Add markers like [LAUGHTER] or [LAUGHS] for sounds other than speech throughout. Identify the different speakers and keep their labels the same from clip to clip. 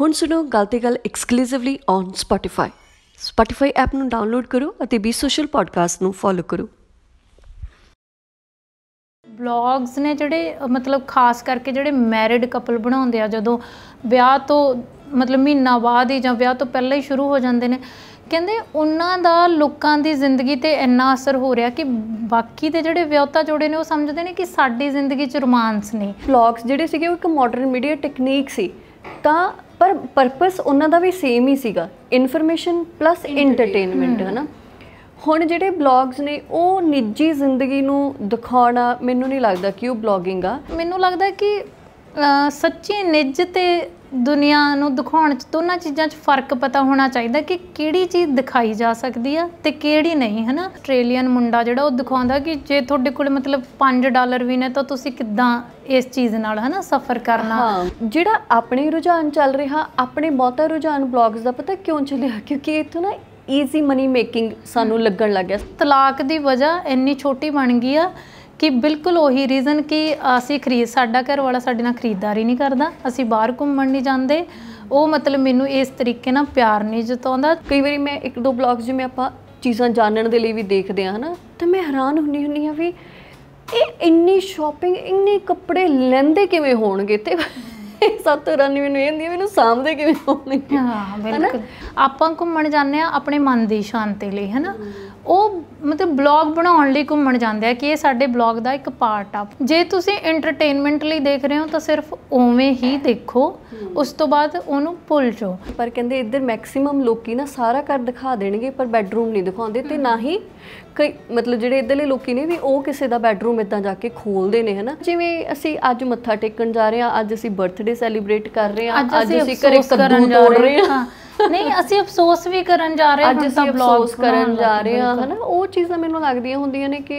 Speaker 1: ਹੁਣ ਸੁਣੋ ਗੱਲ ਤੇ ਗੱਲ exclusively on Spotify Spotify app ਨੂੰ ਡਾਊਨਲੋਡ ਕਰੋ ਅਤੇ ਬੀ ਸੋਸ਼ਲ ਪੋਡਕਾਸਟ ਨੂੰ ਫੋਲੋ ਕਰੋ
Speaker 2: ਬਲੌਗਸ ਨੇ ਜਿਹੜੇ ਮਤਲਬ ਖਾਸ ਕਰਕੇ ਜਿਹੜੇ ਮੈਰਿਡ ਕਪਲ ਬਣਾਉਂਦੇ ਆ ਜਦੋਂ ਵਿਆਹ ਤੋਂ ਮਤਲਬ ਮਹੀਨਾ ਬਾਅਦ ਹੀ ਜਾਂ ਵਿਆਹ ਤੋਂ ਪਹਿਲਾਂ ਹੀ ਸ਼ੁਰੂ ਹੋ ਜਾਂਦੇ ਨੇ ਕਹਿੰਦੇ ਉਹਨਾਂ ਦਾ ਲੋਕਾਂ ਦੀ ਜ਼ਿੰਦਗੀ ਤੇ ਇੰਨਾ ਅਸਰ ਹੋ ਰਿਹਾ ਕਿ ਬਾਕੀ ਦੇ ਜਿਹੜੇ ਵਿਆਹਤਾ ਜੋੜੇ ਨੇ ਉਹ
Speaker 1: ਸਮਝਦੇ ਨੇ ਕਿ ਸਾਡੀ ਜ਼ਿੰਦਗੀ 'ਚ ਰੋਮਾਂਸ ਨਹੀਂ ਬਲੌਗਸ ਜਿਹੜੇ ਸੀਗੇ ਉਹ ਇੱਕ ਮਾਡਰਨ ਮੀਡੀਆ ਟੈਕਨੀਕ ਸੀ ਤਾਂ ਪਰ ਪਰਪਸ ਉਹਨਾਂ ਦਾ ਵੀ ਸੇਮ ਹੀ ਸੀਗਾ ਇਨਫੋਰਮੇਸ਼ਨ ਪਲੱਸ ਐਂਟਰਟੇਨਮੈਂਟ ਹੈ ਨਾ ਹੁਣ ਜਿਹੜੇ ਬਲੌਗਸ ਨੇ ਉਹ ਨਿੱਜੀ ਜ਼ਿੰਦਗੀ ਨੂੰ ਦਿਖਾਉਣਾ ਮੈਨੂੰ ਨਹੀਂ ਲੱਗਦਾ ਕਿ ਉਹ ਬਲੌਗਿੰਗ ਆ ਮੈਨੂੰ ਲੱਗਦਾ ਕਿ ਸੱਚੀ ਨਿੱਜ ਤੇ
Speaker 2: ਦੁਨੀਆ ਨੂੰ ਦਿਖਾਉਣ 'ਚ ਦੋਨਾਂ ਚੀਜ਼ਾਂ 'ਚ ਫਰਕ ਪਤਾ ਹੋਣਾ ਚਾਹੀਦਾ ਕਿ ਕਿਹੜੀ ਚੀਜ਼ ਦਿਖਾਈ ਜਾ ਸਕਦੀ ਆ ਤੇ ਕਿਹੜੀ ਨਹੀਂ ਹਨਾ ਆਸਟ੍ਰੇਲੀਅਨ ਮੁੰਡਾ ਜਿਹੜਾ ਉਹ ਦਿਖਾਉਂਦਾ ਕਿ ਜੇ ਤੁਹਾਡੇ ਕੋਲ ਮਤਲਬ 5 ਡਾਲਰ ਵੀ ਨੇ ਤਾਂ ਤੁਸੀਂ ਕਿੱਦਾਂ ਇਸ ਚੀਜ਼ ਨਾਲ ਹਨਾ ਸਫਰ ਕਰਨਾ ਜਿਹੜਾ ਆਪਣੇ
Speaker 1: ਰੁਝਾਨ ਚੱਲ ਰਿਹਾ ਆਪਣੇ ਬਹੁਤਾ ਰੁਝਾਨ ਬਲੌਗਸ ਦਾ ਪਤਾ ਕਿਉਂ ਚੱਲਿਆ ਕਿਉਂਕਿ ਇਥੋਂ ਨਾ ਈਜ਼ੀ ਮਨੀ ਮੇਕਿੰਗ ਸਾਨੂੰ ਲੱਗਣ ਲੱਗਿਆ ਤਲਾਕ ਦੀ ਵਜ੍ਹਾ ਇੰਨੀ ਛੋਟੀ ਬਣ ਗਈ ਆ ਕਿ
Speaker 2: ਬਿਲਕੁਲ ਉਹੀ ਰੀਜ਼ਨ ਕਿ ਅਸੀਂ ਖਰੀਦ ਸਾਡਾ ਘਰ ਵਾਲਾ ਸਾਡੇ ਨਾਲ ਖਰੀਦਦਾਰੀ ਨਹੀਂ ਕਰਦਾ ਅਸੀਂ ਬਾਹਰ ਘੁੰਮਣ ਨਹੀਂ ਜਾਂਦੇ ਉਹ ਮਤਲਬ ਮੈਨੂੰ ਇਸ ਤਰੀਕੇ ਨਾਲ ਪਿਆਰ ਨਹੀਂ ਜਤਾਉਂਦਾ ਕਈ ਵਾਰੀ ਮੈਂ ਇੱਕ ਦੋ ਬਲੌਗਸ ਜਿਵੇਂ
Speaker 1: ਆਪਾਂ ਚੀਜ਼ਾਂ ਜਾਣਨ ਦੇ ਲਈ ਵੀ ਦੇਖਦੇ ਆ ਹਨਾ ਤੇ ਮੈਂ ਹੈਰਾਨ ਹੁੰਨੀ ਹੁੰਨੀ ਆ ਵੀ ਇਹ ਇੰਨੀ ਸ਼ਾਪਿੰਗ ਇੰਨੇ ਕੱਪੜੇ ਲੈਂਦੇ ਕਿਵੇਂ ਹੋਣਗੇ ਤੇ ਸੱਤ ਰਨ ਮੈਨੂੰ ਇਹ ਹੁੰਦੀ ਮੈਨੂੰ ਸਾਹਮਣੇ ਕਿਵੇਂ ਹੋਣਗੇ ਹਾਂ ਬਿਲਕੁਲ ਆਪਾਂ ਘੁੰਮਣ ਜਾਂਦੇ ਆ ਆਪਣੇ ਮਨ ਦੀ
Speaker 2: ਸ਼ਾਂਤੀ ਲਈ ਹੈਨਾ ਉਹ ਮਤਲਬ ਬਲੌਗ ਬਣਾਉਣ ਲਈ ਘੁੰਮਣ ਜਾਂਦੇ ਆ ਕਿ ਇਹ ਸਾਡੇ ਬਲੌਗ ਦਾ ਇੱਕ ਪਾਰਟ ਆ ਜੇ ਤੁਸੀਂ ਐਂਟਰਟੇਨਮੈਂਟ ਲਈ ਦੇਖ ਰਹੇ ਹੋ ਤਾਂ ਸਿਰਫ ਉਵੇਂ ਹੀ ਦੇਖੋ
Speaker 1: ਉਸ ਤੋਂ ਬਾਅਦ ਉਹਨੂੰ ਭੁੱਲ ਜਾਓ ਪਰ ਕਹਿੰਦੇ ਇੱਧਰ ਮੈਕਸਿਮਮ ਲੋਕੀ ਨਾ ਸਾਰਾ ਘਰ ਦਿਖਾ ਦੇਣਗੇ ਪਰ ਬੈੱਡਰੂਮ ਨਹੀਂ ਦਿਖਾਉਂਦੇ ਤੇ ਨਾ ਹੀ ਕਈ ਮਤਲਬ ਜਿਹੜੇ ਇਧਰਲੇ ਲੋਕੀ ਨੇ ਵੀ ਉਹ ਕਿਸੇ ਦਾ ਬੈਡਰੂਮ ਇਦਾਂ ਜਾ ਕੇ ਖੋਲਦੇ ਨੇ ਹਨਾ ਜਿਵੇਂ ਅਸੀਂ ਅੱਜ ਮੱਥਾ ਟੇਕਣ ਜਾ ਰਹੇ ਹਾਂ ਅੱਜ ਅਸੀਂ ਬਰਥਡੇ ਸੈਲੀਬ੍ਰੇਟ ਕਰ ਰਹੇ ਹਾਂ ਅੱਜ ਅਸੀਂ ਘਰੇ ਕਦੂ ਤੋੜ ਰਹੇ ਹਾਂ ਨਹੀਂ ਅਸੀਂ ਅਫਸੋਸ ਵੀ ਕਰਨ ਜਾ ਰਹੇ ਹਾਂ ਅੱਜ ਅਸੀਂ ਅਫਸੋਸ ਕਰਨ ਜਾ ਰਹੇ ਹਾਂ ਹਨਾ ਉਹ ਚੀਜ਼ਾਂ ਮੈਨੂੰ ਲੱਗਦੀਆਂ ਹੁੰਦੀਆਂ ਨੇ ਕਿ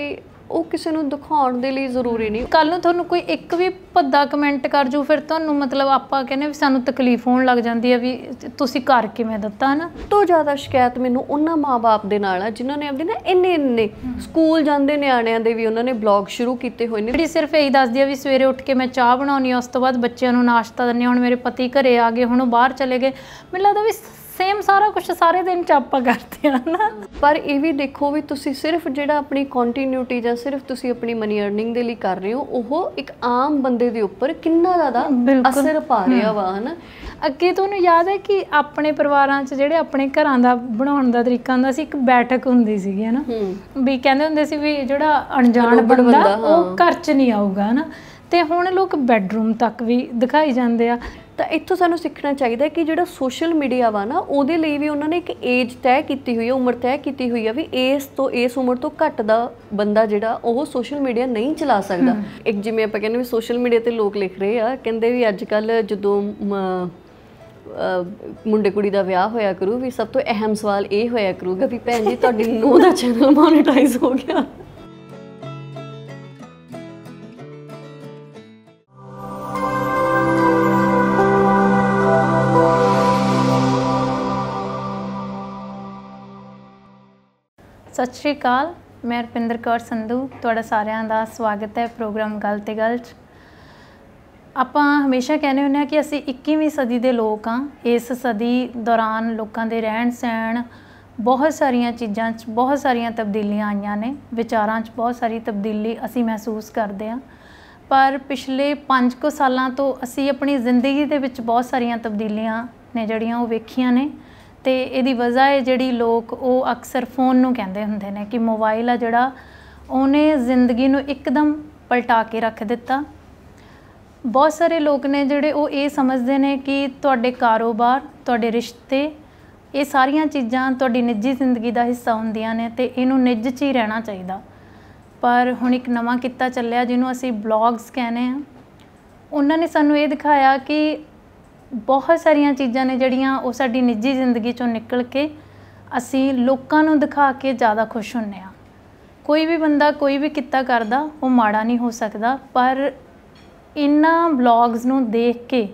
Speaker 1: ਉਹ ਕਿਸੇ ਨੂੰ ਦਿਖਾਉਣ ਦੇ
Speaker 2: ਲਈ ਜ਼ਰੂਰੀ ਨਹੀਂ ਕੱਲ ਨੂੰ ਤੁਹਾਨੂੰ ਕੋਈ ਇੱਕ ਵੀ ਭੱਦਾ ਕਮੈਂਟ ਕਰ ਜੂ ਫਿਰ ਤੁਹਾਨੂੰ ਮਤਲਬ ਆਪਾਂ ਕਹਿੰਦੇ ਵੀ ਸਾਨੂੰ
Speaker 1: ਤਕਲੀਫ ਹੋਣ ਲੱਗ ਜਾਂਦੀ ਹੈ ਵੀ ਤੁਸੀਂ ਕਰ ਕਿਵੇਂ ਦਿੱਤਾ ਹਨਾ ਤੋਂ ਜ਼ਿਆਦਾ ਸ਼ਿਕਾਇਤ ਮੈਨੂੰ ਉਹਨਾਂ ਮਾਪੇ ਦੇ ਨਾਲ ਆ ਜਿਨ੍ਹਾਂ ਨੇ ਆਪਦੇ ਨਾ ਇੰਨੇ ਇੰਨੇ ਸਕੂਲ ਜਾਂਦੇ ਨਿਆਣਿਆਂ ਦੇ ਵੀ ਉਹਨਾਂ ਨੇ ਬਲੌਗ ਸ਼ੁਰੂ
Speaker 2: ਕੀਤੇ ਹੋਏ ਨੇ ਜਿਹੜੀ ਸਿਰਫ ਇਹੀ ਦੱਸਦੀ ਆ ਵੀ ਸਵੇਰੇ ਉੱਠ ਕੇ ਮੈਂ ਚਾਹ ਬਣਾਉਣੀ ਆ ਉਸ ਤੋਂ ਬਾਅਦ ਬੱਚਿਆਂ ਨੂੰ ਨਾਸ਼ਤਾ ਦਿੰਨੀ ਹੁਣ ਮੇਰੇ ਪਤੀ ਘਰੇ ਆ ਗਏ ਹੁਣ ਉਹ ਬਾਹਰ ਚਲੇ ਗਏ ਮੈਨੂੰ ਲੱਗਦਾ ਵੀ ਸੇਮ ਸਾਰਾ ਕੁਝ ਸਾਰੇ ਦਿਨ ਚ ਆਪਾਂ ਕਰਦੇ ਆ ਨਾ
Speaker 1: ਪਰ ਇਹ ਵੀ ਦੇਖੋ ਵੀ ਤੁਸੀਂ ਸਿਰਫ ਜਿਹੜਾ ਆਪਣੀ ਕੰਟੀਨਿਊਟੀ ਜਾਂ ਸਿਰਫ ਤੁਸੀਂ ਆਪਣੀ ਮਨੀ ਅਰਨਿੰਗ ਦੇ ਲਈ ਕਰ ਰਹੇ ਹੋ ਉਹ ਇੱਕ ਆਮ ਬੰਦੇ ਦੇ ਉੱਪਰ ਕਿੰਨਾ ਜ਼ਿਆਦਾ ਅਸਰ ਪਾ ਰਿਹਾ ਵਾ ਹਨਾ
Speaker 2: ਅੱਗੇ ਤੁਹਾਨੂੰ ਯਾਦ ਹੈ ਕਿ ਆਪਣੇ ਪਰਿਵਾਰਾਂ 'ਚ ਜਿਹੜੇ ਆਪਣੇ ਘਰਾਂ ਦਾ ਬਣਾਉਣ ਦਾ ਤਰੀਕਾ ਹੁੰਦਾ ਸੀ ਇੱਕ ਬੈਠਕ ਹੁੰਦੀ ਸੀਗੀ ਹਨਾ ਵੀ ਕਹਿੰਦੇ ਹੁੰਦੇ ਸੀ ਵੀ ਜਿਹੜਾ ਅਣਜਾਣ ਬੰਦਾ ਉਹ ਘਰ
Speaker 1: 'ਚ ਨਹੀਂ ਆਊਗਾ ਹਨਾ ਤੇ ਹੁਣ ਲੋਕ ਬੈੱਡਰੂਮ ਤੱਕ ਵੀ ਦਿਖਾਈ ਜਾਂਦੇ ਆ ਤਾਂ ਇੱਥੋਂ ਸਾਨੂੰ ਸਿੱਖਣਾ ਚਾਹੀਦਾ ਕਿ ਜਿਹੜਾ ਸੋਸ਼ਲ ਮੀਡੀਆ ਵਾ ਨਾ ਉਹਦੇ ਲਈ ਵੀ ਉਹਨਾਂ ਨੇ ਇੱਕ ਏਜ ਤੈਅ ਕੀਤੀ ਹੋਈ ਹੈ ਉਮਰ ਤੈਅ ਕੀਤੀ ਹੋਈ ਹੈ ਵੀ ਇਸ ਤੋਂ ਇਸ ਉਮਰ ਤੋਂ ਘੱਟ ਦਾ ਬੰਦਾ ਜਿਹੜਾ ਉਹ ਸੋਸ਼ਲ ਮੀਡੀਆ ਨਹੀਂ ਚਲਾ ਸਕਦਾ ਇੱਕ ਜਿਵੇਂ ਆਪਾਂ ਕਹਿੰਦੇ ਵੀ ਸੋਸ਼ਲ ਮੀਡੀਆ ਤੇ ਲੋਕ ਲਿਖ ਰਹੇ ਆ ਕਹਿੰਦੇ ਵੀ ਅੱਜ ਕੱਲ ਜਦੋਂ ਮੁੰਡੇ ਕੁੜੀ ਦਾ ਵਿਆਹ ਹੋਇਆ ਕਰੂ ਵੀ ਸਭ ਤੋਂ ਅਹਿਮ ਸਵਾਲ ਇਹ ਹੋਇਆ ਕਰੂਗਾ ਵੀ ਭੈਣ ਜੀ ਤੁਹਾਡੀ ਨੂੰਹ ਦਾ ਚੈਨਲ ਮੋਨੇਟਾਈਜ਼ ਹੋ ਗਿਆ
Speaker 2: ਸਤਿ ਸ਼੍ਰੀ ਅਕਾਲ ਮੈਂ ਰਪਿੰਦਰ ਕੌਰ ਸੰਧੂ ਤੁਹਾਡਾ ਸਾਰਿਆਂ ਦਾ ਸਵਾਗਤ ਹੈ ਪ੍ਰੋਗਰਾਮ ਗੱਲ ਤੇ ਗੱਲ 'ਚ ਆਪਾਂ ਹਮੇਸ਼ਾ ਕਹਿੰਦੇ ਹੁੰਨੇ ਆ ਕਿ ਅਸੀਂ 21ਵੀਂ ਸਦੀ ਦੇ ਲੋਕ ਆ ਇਸ ਸਦੀ ਦੌਰਾਨ ਲੋਕਾਂ ਦੇ ਰਹਿਣ ਸਹਿਣ ਬਹੁਤ ਸਾਰੀਆਂ ਚੀਜ਼ਾਂ 'ਚ ਬਹੁਤ ਸਾਰੀਆਂ ਤਬਦੀਲੀਆਂ ਆਈਆਂ ਨੇ ਵਿਚਾਰਾਂ 'ਚ ਬਹੁਤ ਸਾਰੀ ਤਬਦੀਲੀ ਅਸੀਂ ਮਹਿਸੂਸ ਕਰਦੇ ਆ ਪਰ ਪਿਛਲੇ 5 ਕੁ ਸਾਲਾਂ ਤੋਂ ਅਸੀਂ ਆਪਣੀ ਜ਼ਿੰਦਗੀ ਦੇ ਵਿੱਚ ਬਹੁਤ ਸਾਰੀਆਂ ਤਬਦੀਲੀਆਂ ਨੇ ਜਿਹੜੀਆਂ ਉਹ ਵੇਖੀਆਂ ਨੇ ਤੇ ਇਹਦੀ ਵਜ੍ਹਾ ਹੈ ਜਿਹੜੀ ਲੋਕ ਉਹ ਅਕਸਰ ਫੋਨ ਨੂੰ ਕਹਿੰਦੇ ਹੁੰਦੇ ਨੇ ਕਿ ਮੋਬਾਈਲ ਆ ਜਿਹੜਾ ਉਹਨੇ ਜ਼ਿੰਦਗੀ ਨੂੰ ਇੱਕਦਮ ਪਲਟਾ ਕੇ ਰੱਖ ਦਿੱਤਾ ਬਹੁਤ ਸਾਰੇ ਲੋਕ ਨੇ ਜਿਹੜੇ ਉਹ ਇਹ ਸਮਝਦੇ ਨੇ ਕਿ ਤੁਹਾਡੇ ਕਾਰੋਬਾਰ ਤੁਹਾਡੇ ਰਿਸ਼ਤੇ ਇਹ ਸਾਰੀਆਂ ਚੀਜ਼ਾਂ ਤੁਹਾਡੀ ਨਿੱਜੀ ਜ਼ਿੰਦਗੀ ਦਾ ਹਿੱਸਾ ਹੁੰਦੀਆਂ ਨੇ ਤੇ ਇਹਨੂੰ ਨਿੱਜ 'ਚ ਹੀ ਰਹਿਣਾ ਚਾਹੀਦਾ ਪਰ ਹੁਣ ਇੱਕ ਨਵਾਂ ਕਿੱਤਾ ਚੱਲਿਆ ਜਿਹਨੂੰ ਅਸੀਂ ਬਲੌਗਸ ਕਹਿੰਦੇ ਆ ਉਹਨਾਂ ਨੇ ਸਾਨੂੰ ਇਹ ਦਿਖਾਇਆ ਕਿ ਬਹੁਤ ਸਾਰੀਆਂ ਚੀਜ਼ਾਂ ਨੇ ਜਿਹੜੀਆਂ ਉਹ ਸਾਡੀ ਨਿੱਜੀ ਜ਼ਿੰਦਗੀ ਚੋਂ ਨਿਕਲ ਕੇ ਅਸੀਂ ਲੋਕਾਂ ਨੂੰ ਦਿਖਾ ਕੇ ਜ਼ਿਆਦਾ ਖੁਸ਼ ਹੁੰਨੇ ਆ ਕੋਈ ਵੀ ਬੰਦਾ ਕੋਈ ਵੀ ਕਿੱਤਾ ਕਰਦਾ ਉਹ ਮਾੜਾ ਨਹੀਂ ਹੋ ਸਕਦਾ ਪਰ ਇਨ੍ਹਾਂ ਬਲੌਗਸ ਨੂੰ ਦੇਖ ਕੇ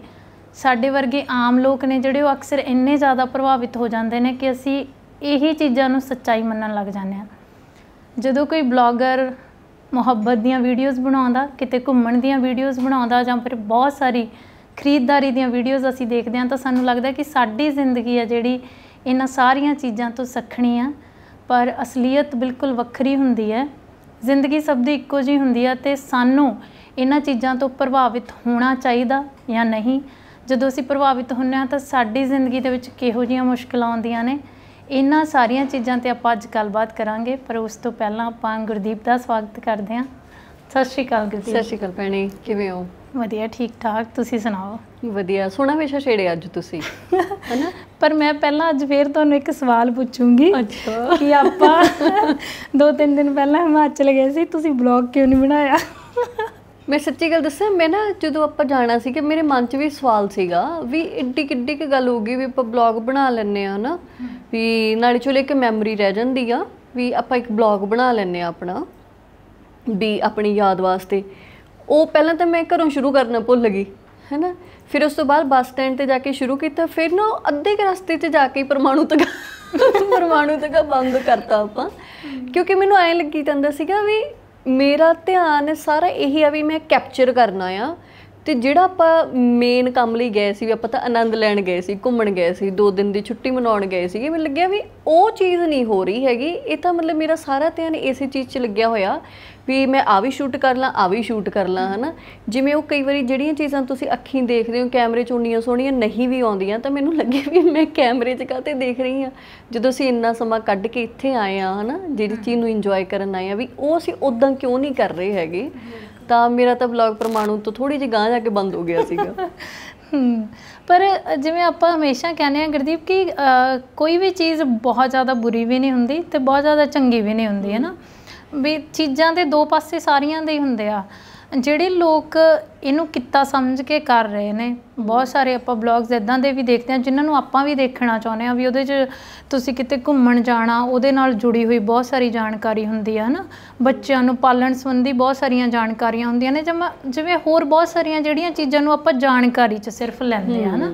Speaker 2: ਸਾਡੇ ਵਰਗੇ ਆਮ ਲੋਕ ਨੇ ਜਿਹੜੇ ਉਹ ਅਕਸਰ ਇੰਨੇ ਜ਼ਿਆਦਾ ਪ੍ਰਭਾਵਿਤ ਹੋ ਜਾਂਦੇ ਨੇ ਕਿ ਅਸੀਂ ਇਹੀ ਚੀਜ਼ਾਂ ਨੂੰ ਸੱਚਾਈ ਮੰਨਣ ਲੱਗ ਜਾਂਦੇ ਆ ਜਦੋਂ ਕੋਈ ਬਲੌਗਰ ਮੁਹੱਬਤ ਦੀਆਂ ਵੀਡੀਓਜ਼ ਬਣਾਉਂਦਾ ਕਿਤੇ ਘੁੰਮਣ ਦੀਆਂ ਵੀਡੀਓਜ਼ ਬਣਾਉਂਦਾ ਜਾਂ ਫਿਰ ਬਹੁਤ ਸਾਰੀ ਖਰੀਦਦਾਰੀ ਦੀਆਂ ਵੀਡੀਓਜ਼ ਅਸੀਂ ਦੇਖਦੇ ਹਾਂ ਤਾਂ ਸਾਨੂੰ ਲੱਗਦਾ ਕਿ ਸਾਡੀ ਜ਼ਿੰਦਗੀ ਆ ਜਿਹੜੀ ਇਹਨਾਂ ਸਾਰੀਆਂ ਚੀਜ਼ਾਂ ਤੋਂ ਸਖਣੀ ਆ ਪਰ ਅਸਲੀਅਤ ਬਿਲਕੁਲ ਵੱਖਰੀ ਹੁੰਦੀ ਹੈ ਜ਼ਿੰਦਗੀ ਸਭ ਦੀ ਇੱਕੋ ਜਿਹੀ ਹੁੰਦੀ ਆ ਤੇ ਸਾਨੂੰ ਇਹਨਾਂ ਚੀਜ਼ਾਂ ਤੋਂ ਪ੍ਰਭਾਵਿਤ ਹੋਣਾ ਚਾਹੀਦਾ ਜਾਂ ਨਹੀਂ ਜਦੋਂ ਅਸੀਂ ਪ੍ਰਭਾਵਿਤ ਹੁੰਨੇ ਆ ਤਾਂ ਸਾਡੀ ਜ਼ਿੰਦਗੀ ਦੇ ਵਿੱਚ ਕਿਹੋ ਜੀਆਂ ਮੁਸ਼ਕਲਾਂ ਆਉਂਦੀਆਂ ਨੇ ਇਹਨਾਂ ਸਾਰੀਆਂ ਚੀਜ਼ਾਂ ਤੇ ਆਪਾਂ ਅੱਜ ਗੱਲਬਾਤ ਕਰਾਂਗੇ ਪਰ ਉਸ ਤੋਂ ਪਹਿਲਾਂ ਆਪਾਂ ਗੁਰਦੀਪ ਦਾ ਸਵਾਗਤ ਕਰਦੇ ਹਾਂ ਸਤਿ ਸ਼੍ਰੀ ਅਕਾਲ ਗੁਰਦੀਪ ਸਤਿ ਸ਼੍ਰੀ ਅਕਾਲ ਭੈਣੇ ਕਿਵੇਂ ਹੋ ਵਧੀਆ ਠੀਕ ਠਾਕ ਤੁਸੀਂ ਸੁਣਾਓ ਵਧੀਆ ਸੋਹਣਾ ਵੇਸ਼ਾ ਛੇੜਿਆ ਅੱਜ ਤੁਸੀਂ ਹੈਨਾ [LAUGHS] ਪਰ ਮੈਂ ਪਹਿਲਾਂ ਅੱਜ ਫੇਰ ਤੁਹਾਨੂੰ ਇੱਕ ਸਵਾਲ ਪੁੱਛੂੰਗੀ ਅੱਛਾ
Speaker 1: ਕਿ ਆਪਾਂ [LAUGHS] ਦੋ ਤਿੰਨ ਦਿਨ ਪਹਿਲਾਂ ਹਿਮਾਚਲ ਗਏ ਸੀ ਤੁਸੀਂ ਬਲੌਗ ਕਿਉਂ ਨਹੀਂ ਬਣਾਇਆ ਮੈਂ ਸੱਚੀ ਗੱਲ ਦੱਸਾਂ ਮੈਂ ਨਾ ਜਦੋਂ ਆਪਾਂ ਜਾਣਾ ਸੀ ਕਿ ਮੇਰੇ ਮਨ 'ਚ ਵੀ ਸਵਾਲ ਸੀਗਾ ਵੀ ਇੱਡੀ ਕਿੱਡੀ ਕਿ ਗੱਲ ਹੋਊਗੀ ਵੀ ਆਪਾਂ ਬਲੌਗ ਬਣਾ ਲੈਣੇ ਆ ਨਾ ਵੀ ਨਾਲੇ ਚੋਲੇ ਇੱਕ ਮੈਮਰੀ ਰਹਿ ਜਾਂਦੀ ਆ ਵੀ ਆਪਾਂ ਇੱਕ ਬਲੌਗ ਬਣਾ ਲੈਣੇ ਆ ਆਪਣਾ ਵੀ ਆਪਣੀ ਯਾਦ ਵਾਸਤੇ ਉਹ ਪਹਿਲਾਂ ਤਾਂ ਮੈਂ ਘਰੋਂ ਸ਼ੁਰੂ ਕਰਨਾ ਭੁੱਲ ਗਈ ਹੈਨਾ ਫਿਰ ਉਸ ਤੋਂ ਬਾਅਦ ਬੱਸ ਸਟੈਂਡ ਤੇ ਜਾ ਕੇ ਸ਼ੁਰੂ ਕੀਤਾ ਫਿਰ ਨਾ ਅੱਧੇ ਕੇ ਰਸਤੇ ਤੇ ਜਾ ਕੇ ਪਰਮਾਣੂ ਤੱਕ ਪਰਮਾਣੂ ਤੱਕ ਬੰਦ ਕਰਤਾ ਆਪਾਂ ਕਿਉਂਕਿ ਮੈਨੂੰ ਐਂ ਲੱਗੀ ਜਾਂਦਾ ਸੀਗਾ ਵੀ ਮੇਰਾ ਧਿਆਨ ਸਾਰਾ ਇਹੀ ਆ ਵੀ ਮੈਂ ਕੈਪਚਰ ਕਰਨਾ ਆ ਤੇ ਜਿਹੜਾ ਆਪਾਂ ਮੇਨ ਕੰਮ ਲਈ ਗਏ ਸੀ ਵੀ ਆਪਾਂ ਤਾਂ ਆਨੰਦ ਲੈਣ ਗਏ ਸੀ ਘੁੰਮਣ ਗਏ ਸੀ ਦੋ ਦਿਨ ਦੀ ਛੁੱਟੀ ਮਨਾਉਣ ਗਏ ਸੀਗੇ ਮੈਨੂੰ ਲੱਗਿਆ ਵੀ ਉਹ ਚੀਜ਼ ਨਹੀਂ ਹੋ ਰਹੀ ਹੈਗੀ ਇਹ ਤਾਂ ਮਤਲਬ ਮੇਰਾ ਸਾਰਾ ਧਿਆਨ ਇਸੇ ਚੀਜ਼ 'ਚ ਲੱਗਿਆ ਹੋਇਆ ਵੀ ਮੈਂ ਆ ਵੀ ਸ਼ੂਟ ਕਰ ਲਾਂ ਆ ਵੀ ਸ਼ੂਟ ਕਰ ਲਾਂ ਹਨਾ ਜਿਵੇਂ ਉਹ ਕਈ ਵਾਰੀ ਜਿਹੜੀਆਂ ਚੀਜ਼ਾਂ ਤੁਸੀਂ ਅੱਖੀਂ ਦੇਖਦੇ ਹੋ ਕੈਮਰੇ 'ਚ ਉਨੀਆਂ ਸੋਹਣੀਆਂ ਨਹੀਂ ਵੀ ਆਉਂਦੀਆਂ ਤਾਂ ਮੈਨੂੰ ਲੱਗੇ ਵੀ ਮੈਂ ਕੈਮਰੇ 'ਚ ਕਾਤੇ ਦੇਖ ਰਹੀ ਆ ਜਦੋਂ ਅਸੀਂ ਇੰਨਾ ਸਮਾਂ ਕੱਢ ਕੇ ਇੱਥੇ ਆਏ ਆ ਹਨਾ ਜਿਹੜੀ ਚੀਜ਼ ਨੂੰ ਇੰਜੋਏ ਕਰਨ ਆਏ ਆ ਵੀ ਉਹ ਅਸੀਂ ਉਦਾਂ ਕਿਉਂ ਨਹੀਂ ਕਰ ਰਹੇ ਹੈਗੇ ਤਾਂ ਮੇਰਾ ਤਾਂ ਬਲੌਗ ਪ੍ਰਮਾਣੂ ਤੋਂ ਥੋੜੀ ਜਿਹੀ ਗਾਂ ਜਾ ਕੇ ਬੰਦ ਹੋ ਗਿਆ ਸੀਗਾ ਪਰ
Speaker 2: ਜਿਵੇਂ ਆਪਾਂ ਹਮੇਸ਼ਾ ਕਹਿੰਦੇ ਆ ਗੁਰਦੀਪ ਕਿ ਕੋਈ ਵੀ ਚੀਜ਼ ਬਹੁਤ ਜ਼ਿਆਦਾ ਬੁਰੀ ਵੀ ਨਹੀਂ ਹੁੰਦੀ ਤੇ ਬਹੁਤ ਜ਼ਿਆਦਾ ਚੰਗੀ ਵੀ ਨਹੀਂ ਹੁੰਦੀ ਹੈ ਨਾ ਵੀ ਚੀਜ਼ਾਂ ਦੇ ਦੋ ਪਾਸੇ ਸਾਰੀਆਂ ਦੇ ਹੁੰਦੇ ਆ ਜਿਹੜੇ ਲੋਕ ਇਹਨੂੰ ਕਿੱਤਾ ਸਮਝ ਕੇ ਕਰ ਰਹੇ ਨੇ ਬਹੁਤ ਸਾਰੇ ਆਪਾਂ ਬਲੌਗਸ ਇਦਾਂ ਦੇ ਵੀ ਦੇਖਦੇ ਆ ਜਿਨ੍ਹਾਂ ਨੂੰ ਆਪਾਂ ਵੀ ਦੇਖਣਾ ਚਾਹੁੰਦੇ ਆ ਵੀ ਉਹਦੇ 'ਚ ਤੁਸੀਂ ਕਿਤੇ ਘੁੰਮਣ ਜਾਣਾ ਉਹਦੇ ਨਾਲ ਜੁੜੀ ਹੋਈ ਬਹੁਤ ਸਾਰੀ ਜਾਣਕਾਰੀ ਹੁੰਦੀ ਆ ਹਨਾ ਬੱਚਿਆਂ ਨੂੰ ਪਾਲਣ ਸੰਬੰਧੀ ਬਹੁਤ ਸਾਰੀਆਂ ਜਾਣਕਾਰੀਆਂ ਹੁੰਦੀਆਂ ਨੇ ਜਿਵੇਂ ਹੋਰ ਬਹੁਤ ਸਾਰੀਆਂ ਜਿਹੜੀਆਂ ਚੀਜ਼ਾਂ ਨੂੰ ਆਪਾਂ ਜਾਣਕਾਰੀ 'ਚ ਸਿਰਫ ਲੈਂਦੇ ਆ ਹਨਾ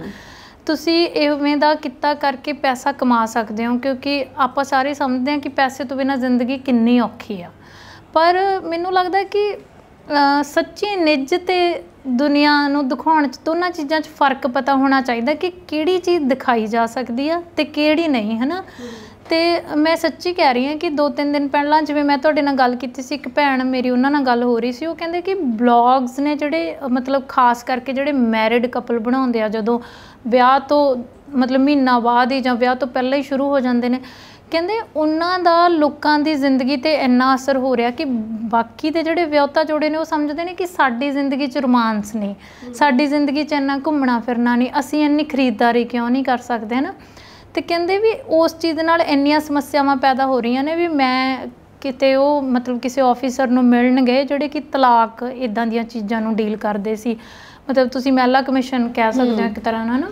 Speaker 2: ਤੁਸੀਂ ਇਵੇਂ ਦਾ ਕਿੱਤਾ ਕਰਕੇ ਪੈਸਾ ਕਮਾ ਸਕਦੇ ਹੋ ਕਿਉਂਕਿ ਆਪਾਂ ਸਾਰੇ ਸਮਝਦੇ ਹਾਂ ਕਿ ਪੈਸੇ ਤੋਂ ਬਿਨਾ ਜ਼ਿੰਦਗੀ ਕਿੰਨੀ ਔਖੀ ਆ ਪਰ ਮੈਨੂੰ ਲੱਗਦਾ ਕਿ ਸੱਚੀ ਨਿੱਜ ਤੇ ਦੁਨੀਆ ਨੂੰ ਦਿਖਾਉਣ ਚ ਦੋਨਾਂ ਚੀਜ਼ਾਂ ਚ ਫਰਕ ਪਤਾ ਹੋਣਾ ਚਾਹੀਦਾ ਕਿ ਕਿਹੜੀ ਚੀਜ਼ ਦਿਖਾਈ ਜਾ ਸਕਦੀ ਆ ਤੇ ਕਿਹੜੀ ਨਹੀਂ ਹਨਾ ਤੇ ਮੈਂ ਸੱਚੀ ਕਹਿ ਰਹੀ ਹਾਂ ਕਿ ਦੋ ਤਿੰਨ ਦਿਨ ਪਹਿਲਾਂ ਜਿਵੇਂ ਮੈਂ ਤੁਹਾਡੇ ਨਾਲ ਗੱਲ ਕੀਤੀ ਸੀ ਇੱਕ ਭੈਣ ਮੇਰੀ ਉਹਨਾਂ ਨਾਲ ਗੱਲ ਹੋ ਰਹੀ ਸੀ ਉਹ ਕਹਿੰਦੇ ਕਿ ਬਲੌਗਸ ਨੇ ਜਿਹੜੇ ਮਤਲਬ ਖਾਸ ਕਰਕੇ ਜਿਹੜੇ ਮੈਰਿਡ ਕਪਲ ਬਣਾਉਂਦੇ ਆ ਜਦੋਂ ਵਿਆਹ ਤੋਂ ਮਤਲਬ ਮਹੀਨਾ ਬਾਅਦ ਹੀ ਜਾਂ ਵਿਆਹ ਤੋਂ ਪਹਿਲਾਂ ਹੀ ਸ਼ੁਰੂ ਹੋ ਜਾਂਦੇ ਨੇ ਕਹਿੰਦੇ ਉਹਨਾਂ ਦਾ ਲੋਕਾਂ ਦੀ ਜ਼ਿੰਦਗੀ ਤੇ ਇੰਨਾ ਅਸਰ ਹੋ ਰਿਹਾ ਕਿ ਬਾਕੀ ਦੇ ਜਿਹੜੇ ਵਿਆਹਤਾ ਜੋੜੇ ਨੇ ਉਹ ਸਮਝਦੇ ਨੇ ਕਿ ਸਾਡੀ ਜ਼ਿੰਦਗੀ 'ਚ ਰੋਮਾਂਸ ਨਹੀਂ ਸਾਡੀ ਜ਼ਿੰਦਗੀ 'ਚ ਇੰਨਾ ਘੁੰਮਣਾ ਫਿਰਨਾ ਨਹੀਂ ਅਸੀਂ ਇੰਨੀ ਖਰੀਦਦਾਰੀ ਕਿਉਂ ਨਹੀਂ ਕਰ ਸਕਦੇ ਹਨ ਤੇ ਕਹਿੰਦੇ ਵੀ ਉਸ ਚੀਜ਼ ਨਾਲ ਇੰਨੀਆਂ ਸਮੱਸਿਆਵਾਂ ਪੈਦਾ ਹੋ ਰਹੀਆਂ ਨੇ ਵੀ ਮੈਂ ਕਿਤੇ ਉਹ ਮਤਲਬ ਕਿਸੇ ਆਫੀਸਰ ਨੂੰ ਮਿਲਣ ਗਏ ਜਿਹੜੇ ਕਿ ਤਲਾਕ ਇਦਾਂ ਦੀਆਂ ਚੀਜ਼ਾਂ ਨੂੰ ਡੀਲ ਕਰਦੇ ਸੀ ਮਤਲਬ ਤੁਸੀਂ ਮਹਿਲਾ ਕਮਿਸ਼ਨ ਕਹਿ ਸਕਦੇ ਹੋ ਇੱਕ ਤਰ੍ਹਾਂ ਨਾਲ ਨਾ